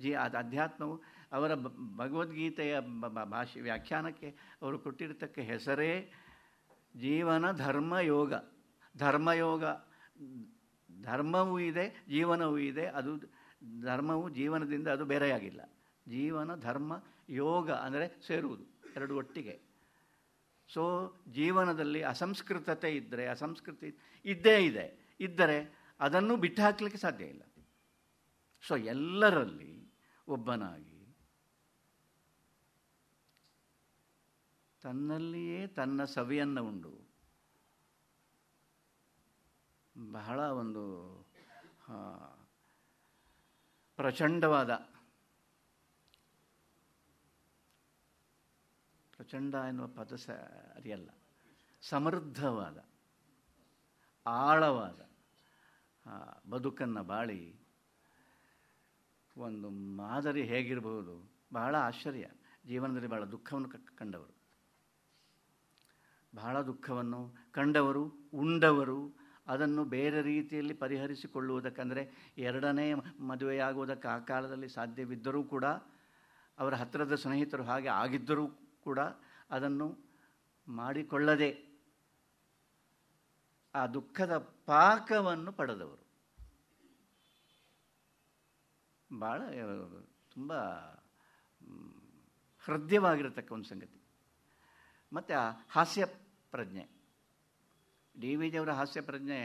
ಜೀ ಅದು ಅಧ್ಯಾತ್ಮವು ಅವರ ಭಗವದ್ಗೀತೆಯ ಭಾಷೆ ವ್ಯಾಖ್ಯಾನಕ್ಕೆ ಅವರು ಕೊಟ್ಟಿರತಕ್ಕ ಹೆಸರೇ ಜೀವನ ಧರ್ಮಯೋಗ ಧರ್ಮಯೋಗ ಧರ್ಮವೂ ಇದೆ ಜೀವನವೂ ಇದೆ ಅದು ಧರ್ಮವು ಜೀವನದಿಂದ ಅದು ಬೇರೆಯಾಗಿಲ್ಲ ಜೀವನ ಧರ್ಮ ಯೋಗ ಅಂದರೆ ಸೇರುವುದು ಎರಡು ಒಟ್ಟಿಗೆ ಸೊ ಜೀವನದಲ್ಲಿ ಅಸಂಸ್ಕೃತತೆ ಇದ್ದರೆ ಅಸಂಸ್ಕೃತಿ ಇದ್ದೇ ಇದೆ ಇದ್ದರೆ ಅದನ್ನು ಬಿಟ್ಟು ಹಾಕಲಿಕ್ಕೆ ಸಾಧ್ಯ ಇಲ್ಲ ಸೊ ಎಲ್ಲರಲ್ಲಿ ಒಬ್ಬನಾಗಿ ತನ್ನಲ್ಲಿಯೇ ತನ್ನ ಸವಿಯನ್ನು ಉಂಡು ಬಹಳ ಒಂದು ಪ್ರಚಂಡವಾದ ಪ್ರಚಂಡ ಎನ್ನುವ ಪದ ಸರಿಯಲ್ಲ ಸಮೃದ್ಧವಾದ ಆಳವಾದ ಬದುಕನ್ನು ಬಾಳಿ ಒಂದು ಮಾದರಿ ಹೇಗಿರಬಹುದು ಬಹಳ ಆಶ್ಚರ್ಯ ಜೀವನದಲ್ಲಿ ಬಹಳ ದುಃಖವನ್ನು ಕಂಡವರು ಬಹಳ ದುಃಖವನ್ನು ಕಂಡವರು ಉಂಡವರು ಅದನ್ನು ಬೇರೆ ರೀತಿಯಲ್ಲಿ ಪರಿಹರಿಸಿಕೊಳ್ಳುವುದಕ್ಕಂದರೆ ಎರಡನೇ ಮದುವೆಯಾಗುವುದಕ್ಕೆ ಆ ಕಾಲದಲ್ಲಿ ಸಾಧ್ಯವಿದ್ದರೂ ಕೂಡ ಅವರ ಹತ್ತಿರದ ಸ್ನೇಹಿತರು ಹಾಗೆ ಆಗಿದ್ದರೂ ಕೂಡ ಅದನ್ನು ಮಾಡಿಕೊಳ್ಳದೆ ಆ ದುಃಖದ ಪಾಕವನ್ನು ಪಡೆದವರು ಭಾಳ ತುಂಬ ಹೃದಯವಾಗಿರತಕ್ಕ ಒಂದು ಸಂಗತಿ ಮತ್ತು ಆ ಹಾಸ್ಯ ಪ್ರಜ್ಞೆ ಡಿ ವಿ ಜಿಯವರ ಹಾಸ್ಯ ಪ್ರಜ್ಞೆ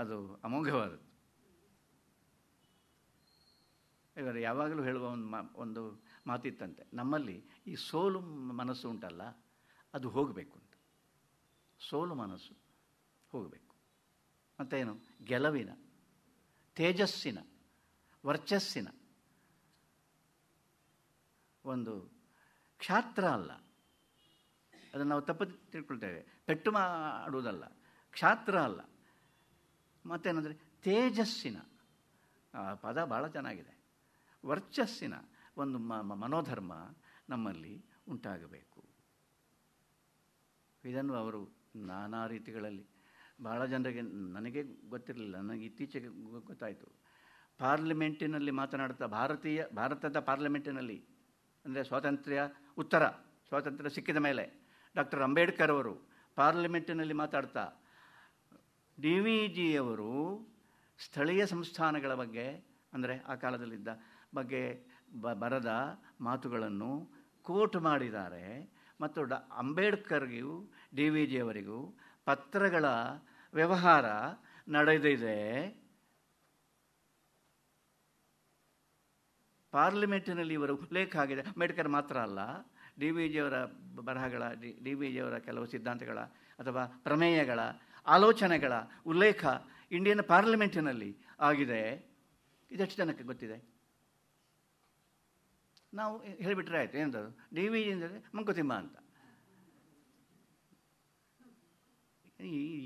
ಅದು ಅಮೋಘವಾದದ್ದು ಇವರು ಯಾವಾಗಲೂ ಹೇಳುವ ಒಂದು ಮಾ ಒಂದು ಮಾತಿತ್ತಂತೆ ನಮ್ಮಲ್ಲಿ ಈ ಸೋಲು ಮನಸ್ಸು ಉಂಟಲ್ಲ ಅದು ಹೋಗಬೇಕು ಅಂತ ಸೋಲು ಮನಸ್ಸು ಹೋಗಬೇಕು ಮತ್ತೇನು ಗೆಲುವಿನ ತೇಜಸ್ಸಿನ ವರ್ಚಸ್ಸಿನ ಒಂದು ಕ್ಷಾತ್ರ ಅಲ್ಲ ಅದನ್ನು ನಾವು ತಪ್ಪು ತಿಳ್ಕೊಳ್ತೇವೆ ಪೆಟ್ಟು ಮಾಡುವುದಲ್ಲ ಕ್ಷಾತ್ರ ಅಲ್ಲ ಮತ್ತೇನಂದರೆ ತೇಜಸ್ಸಿನ ಪದ ಭಾಳ ಚೆನ್ನಾಗಿದೆ ವರ್ಚಸ್ಸಿನ ಒಂದು ಮನೋಧರ್ಮ ನಮ್ಮಲ್ಲಿ ಉಂಟಾಗಬೇಕು ಇದನ್ನು ಅವರು ನಾನಾ ರೀತಿಗಳಲ್ಲಿ ಭಾಳ ಜನರಿಗೆ ನನಗೆ ಗೊತ್ತಿರಲಿಲ್ಲ ನನಗೆ ಇತ್ತೀಚೆಗೆ ಗೊತ್ತಾಯಿತು ಪಾರ್ಲಿಮೆಂಟಿನಲ್ಲಿ ಮಾತನಾಡುತ್ತಾ ಭಾರತೀಯ ಭಾರತದ ಪಾರ್ಲಿಮೆಂಟಿನಲ್ಲಿ ಅಂದರೆ ಸ್ವಾತಂತ್ರ್ಯ ಉತ್ತರ ಸ್ವಾತಂತ್ರ್ಯ ಸಿಕ್ಕಿದ ಮೇಲೆ ಡಾಕ್ಟರ್ ಅಂಬೇಡ್ಕರ್ ಅವರು ಪಾರ್ಲಿಮೆಂಟಿನಲ್ಲಿ ಮಾತಾಡ್ತಾ ಡಿ ವಿ ಜಿಯವರು ಸ್ಥಳೀಯ ಸಂಸ್ಥಾನಗಳ ಬಗ್ಗೆ ಅಂದರೆ ಆ ಕಾಲದಲ್ಲಿದ್ದ ಬಗ್ಗೆ ಬ ಬರೆದ ಮಾತುಗಳನ್ನು ಕೋಟ್ ಮಾಡಿದ್ದಾರೆ ಮತ್ತು ಡ ಅಂಬೇಡ್ಕರ್ಗೂ ಡಿ ವಿ ಅವರಿಗೂ ಪತ್ರಗಳ ವ್ಯವಹಾರ ನಡೆದಿದೆ ಪಾರ್ಲಿಮೆಂಟಿನಲ್ಲಿ ಇವರು ಉಲ್ಲೇಖ ಆಗಿದೆ ಅಂಬೇಡ್ಕರ್ ಮಾತ್ರ ಅಲ್ಲ ಡಿ ವಿ ಜಿಯವರ ಬರಹಗಳ ಡಿ ಡಿ ವಿ ಜಿಯವರ ಕೆಲವು ಸಿದ್ಧಾಂತಗಳ ಅಥವಾ ಪ್ರಮೇಯಗಳ ಆಲೋಚನೆಗಳ ಉಲ್ಲೇಖ ಇಂಡಿಯನ್ ಪಾರ್ಲಿಮೆಂಟಿನಲ್ಲಿ ಆಗಿದೆ ಇದೆಷ್ಟು ಜನಕ್ಕೆ ಗೊತ್ತಿದೆ ನಾವು ಹೇಳಿಬಿಟ್ರೆ ಆಯಿತು ಏನಂತದ್ದು ಡಿ ವಿ ಜಿ ಅಂದರೆ ಮಂಕುತಿಮ್ಮ ಅಂತ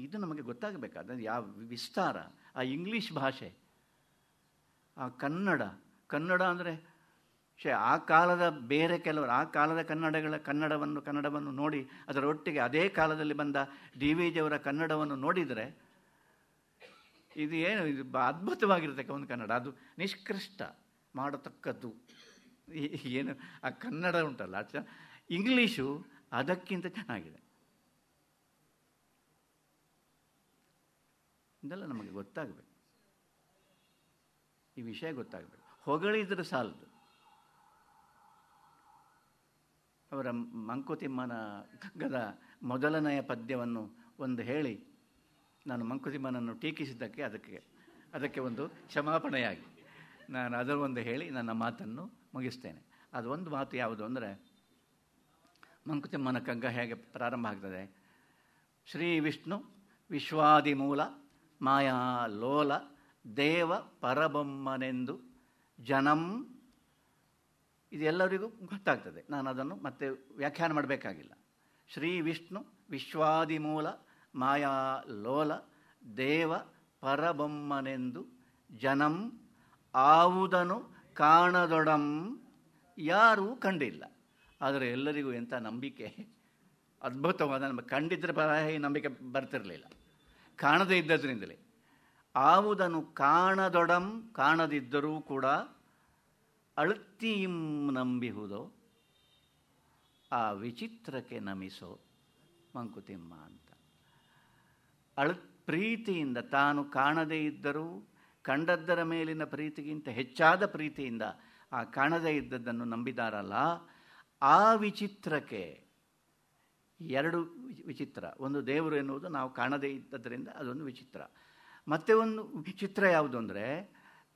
ಇದು ನಮಗೆ ಗೊತ್ತಾಗಬೇಕಾದ ಯಾವ ವಿಸ್ತಾರ ಆ ಇಂಗ್ಲೀಷ್ ಭಾಷೆ ಆ ಕನ್ನಡ ಕನ್ನಡ ಅಂದರೆ ಶೇ ಆ ಕಾಲದ ಬೇರೆ ಕೆಲವರು ಆ ಕಾಲದ ಕನ್ನಡಗಳ ಕನ್ನಡವನ್ನು ಕನ್ನಡವನ್ನು ನೋಡಿ ಅದರ ಒಟ್ಟಿಗೆ ಅದೇ ಕಾಲದಲ್ಲಿ ಬಂದ ಡಿ ವಿ ಜಿಯವರ ಕನ್ನಡವನ್ನು ನೋಡಿದರೆ ಇದು ಏನು ಇದು ಅದ್ಭುತವಾಗಿರತಕ್ಕ ಒಂದು ಕನ್ನಡ ಅದು ನಿಷ್ಕೃಷ್ಟ ಮಾಡತಕ್ಕದ್ದು ಏನು ಆ ಕನ್ನಡ ಉಂಟಲ್ಲ ಅಚ್ಚ ಇಂಗ್ಲೀಷು ಅದಕ್ಕಿಂತ ಚೆನ್ನಾಗಿದೆ ಇದೆಲ್ಲ ನಮಗೆ ಗೊತ್ತಾಗಬೇಕು ಈ ವಿಷಯ ಗೊತ್ತಾಗಬೇಕು ಹೊಗಳಿದ್ರೆ ಸಾಲದು ಅವರ ಮಂಕುತಿಮ್ಮನ ಕಗ್ಗದ ಮೊದಲನೆಯ ಪದ್ಯವನ್ನು ಒಂದು ಹೇಳಿ ನಾನು ಮಂಕುತಿಮ್ಮನನ್ನು ಟೀಕಿಸಿದ್ದಕ್ಕೆ ಅದಕ್ಕೆ ಅದಕ್ಕೆ ಒಂದು ಕ್ಷಮಾಪಣೆಯಾಗಿ ನಾನು ಅದರ ಒಂದು ಹೇಳಿ ನನ್ನ ಮಾತನ್ನು ಮುಗಿಸ್ತೇನೆ ಅದು ಒಂದು ಮಾತು ಯಾವುದು ಅಂದರೆ ಮಂಕುತಿಮ್ಮನ ಕಗ್ಗ ಹೇಗೆ ಪ್ರಾರಂಭ ಆಗ್ತದೆ ಶ್ರೀ ವಿಷ್ಣು ವಿಶ್ವಾದಿಮೂಲ ಮಾಯಾ ಲೋಲ ದೇವ ಪರಬೊಮ್ಮನೆಂದು ಜನಂ ಇದೆಲ್ಲರಿಗೂ ಗೊತ್ತಾಗ್ತದೆ ನಾನು ಅದನ್ನು ಮತ್ತೆ ವ್ಯಾಖ್ಯಾನ ಮಾಡಬೇಕಾಗಿಲ್ಲ ಶ್ರೀ ವಿಷ್ಣು ವಿಶ್ವಾದಿಮೂಲ ಮಾಯಾ ಲೋಲ ದೇವ ಪರಬೊಮ್ಮನೆಂದು ಜನಂ ಆವುದನು ಕಾಣದೊಡಂ ಯಾರೂ ಕಂಡಿಲ್ಲ ಆದರೆ ಎಲ್ಲರಿಗೂ ಎಂಥ ನಂಬಿಕೆ ಅದ್ಭುತವಾದ ನಮಗೆ ಕಂಡಿದ್ದರೆ ಈ ನಂಬಿಕೆ ಬರ್ತಿರಲಿಲ್ಲ ಕಾಣದೇ ಇದ್ದದ್ರಿಂದಲೇ ಆವುದನ್ನು ಕಾಣದೊಡಂ ಕಾಣದಿದ್ದರೂ ಕೂಡ ಅಳುತ್ತೀಂ ನಂಬಿಹುದೋ ಆ ವಿಚಿತ್ರಕ್ಕೆ ನಮಿಸೋ ಮಂಕುತಿಮ್ಮ ಅಂತ ಅಳ ಪ್ರೀತಿಯಿಂದ ತಾನು ಕಾಣದೇ ಇದ್ದರೂ ಕಂಡದ್ದರ ಮೇಲಿನ ಪ್ರೀತಿಗಿಂತ ಹೆಚ್ಚಾದ ಪ್ರೀತಿಯಿಂದ ಆ ಕಾಣದೇ ಇದ್ದದ್ದನ್ನು ನಂಬಿದಾರಲ್ಲ ಆ ವಿಚಿತ್ರಕ್ಕೆ ಎರಡು ವಿಚಿತ್ರ ಒಂದು ದೇವರು ಎನ್ನುವುದು ನಾವು ಕಾಣದೇ ಇದ್ದದರಿಂದ ಅದೊಂದು ವಿಚಿತ್ರ ಮತ್ತೆ ಒಂದು ವಿಚಿತ್ರ ಯಾವುದು ಅಂದರೆ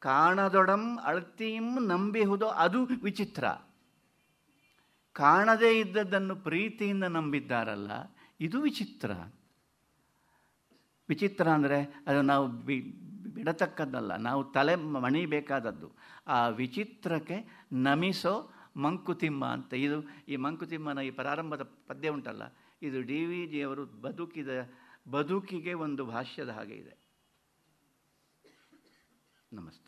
ಕಾಣದೊಡಂ ಅಳ್ತೀಂ ನಂಬಿಹುದೋ ಅದು ವಿಚಿತ್ರ ಕಾಣದೇ ಇದ್ದದ್ದನ್ನು ಪ್ರೀತಿಯಿಂದ ನಂಬಿದ್ದಾರಲ್ಲ ಇದು ವಿಚಿತ್ರ ವಿಚಿತ್ರ ಅಂದರೆ ಅದು ನಾವು ಬಿ ಬಿಡತಕ್ಕದ್ದಲ್ಲ ನಾವು ತಲೆ ಮಣಿಬೇಕಾದದ್ದು ಆ ವಿಚಿತ್ರಕ್ಕೆ ನಮಿಸೋ ಮಂಕುತಿಮ್ಮ ಅಂತ ಇದು ಈ ಮಂಕುತಿಮ್ಮನ ಈ ಪ್ರಾರಂಭದ ಪದ್ಯ ಉಂಟಲ್ಲ ಇದು ಡಿ ವಿ ಜಿಯವರು ಬದುಕಿದ ಬದುಕಿಗೆ ಒಂದು ಭಾಷ್ಯದ ಹಾಗೆ ಇದೆ ನಮಸ್ತೆ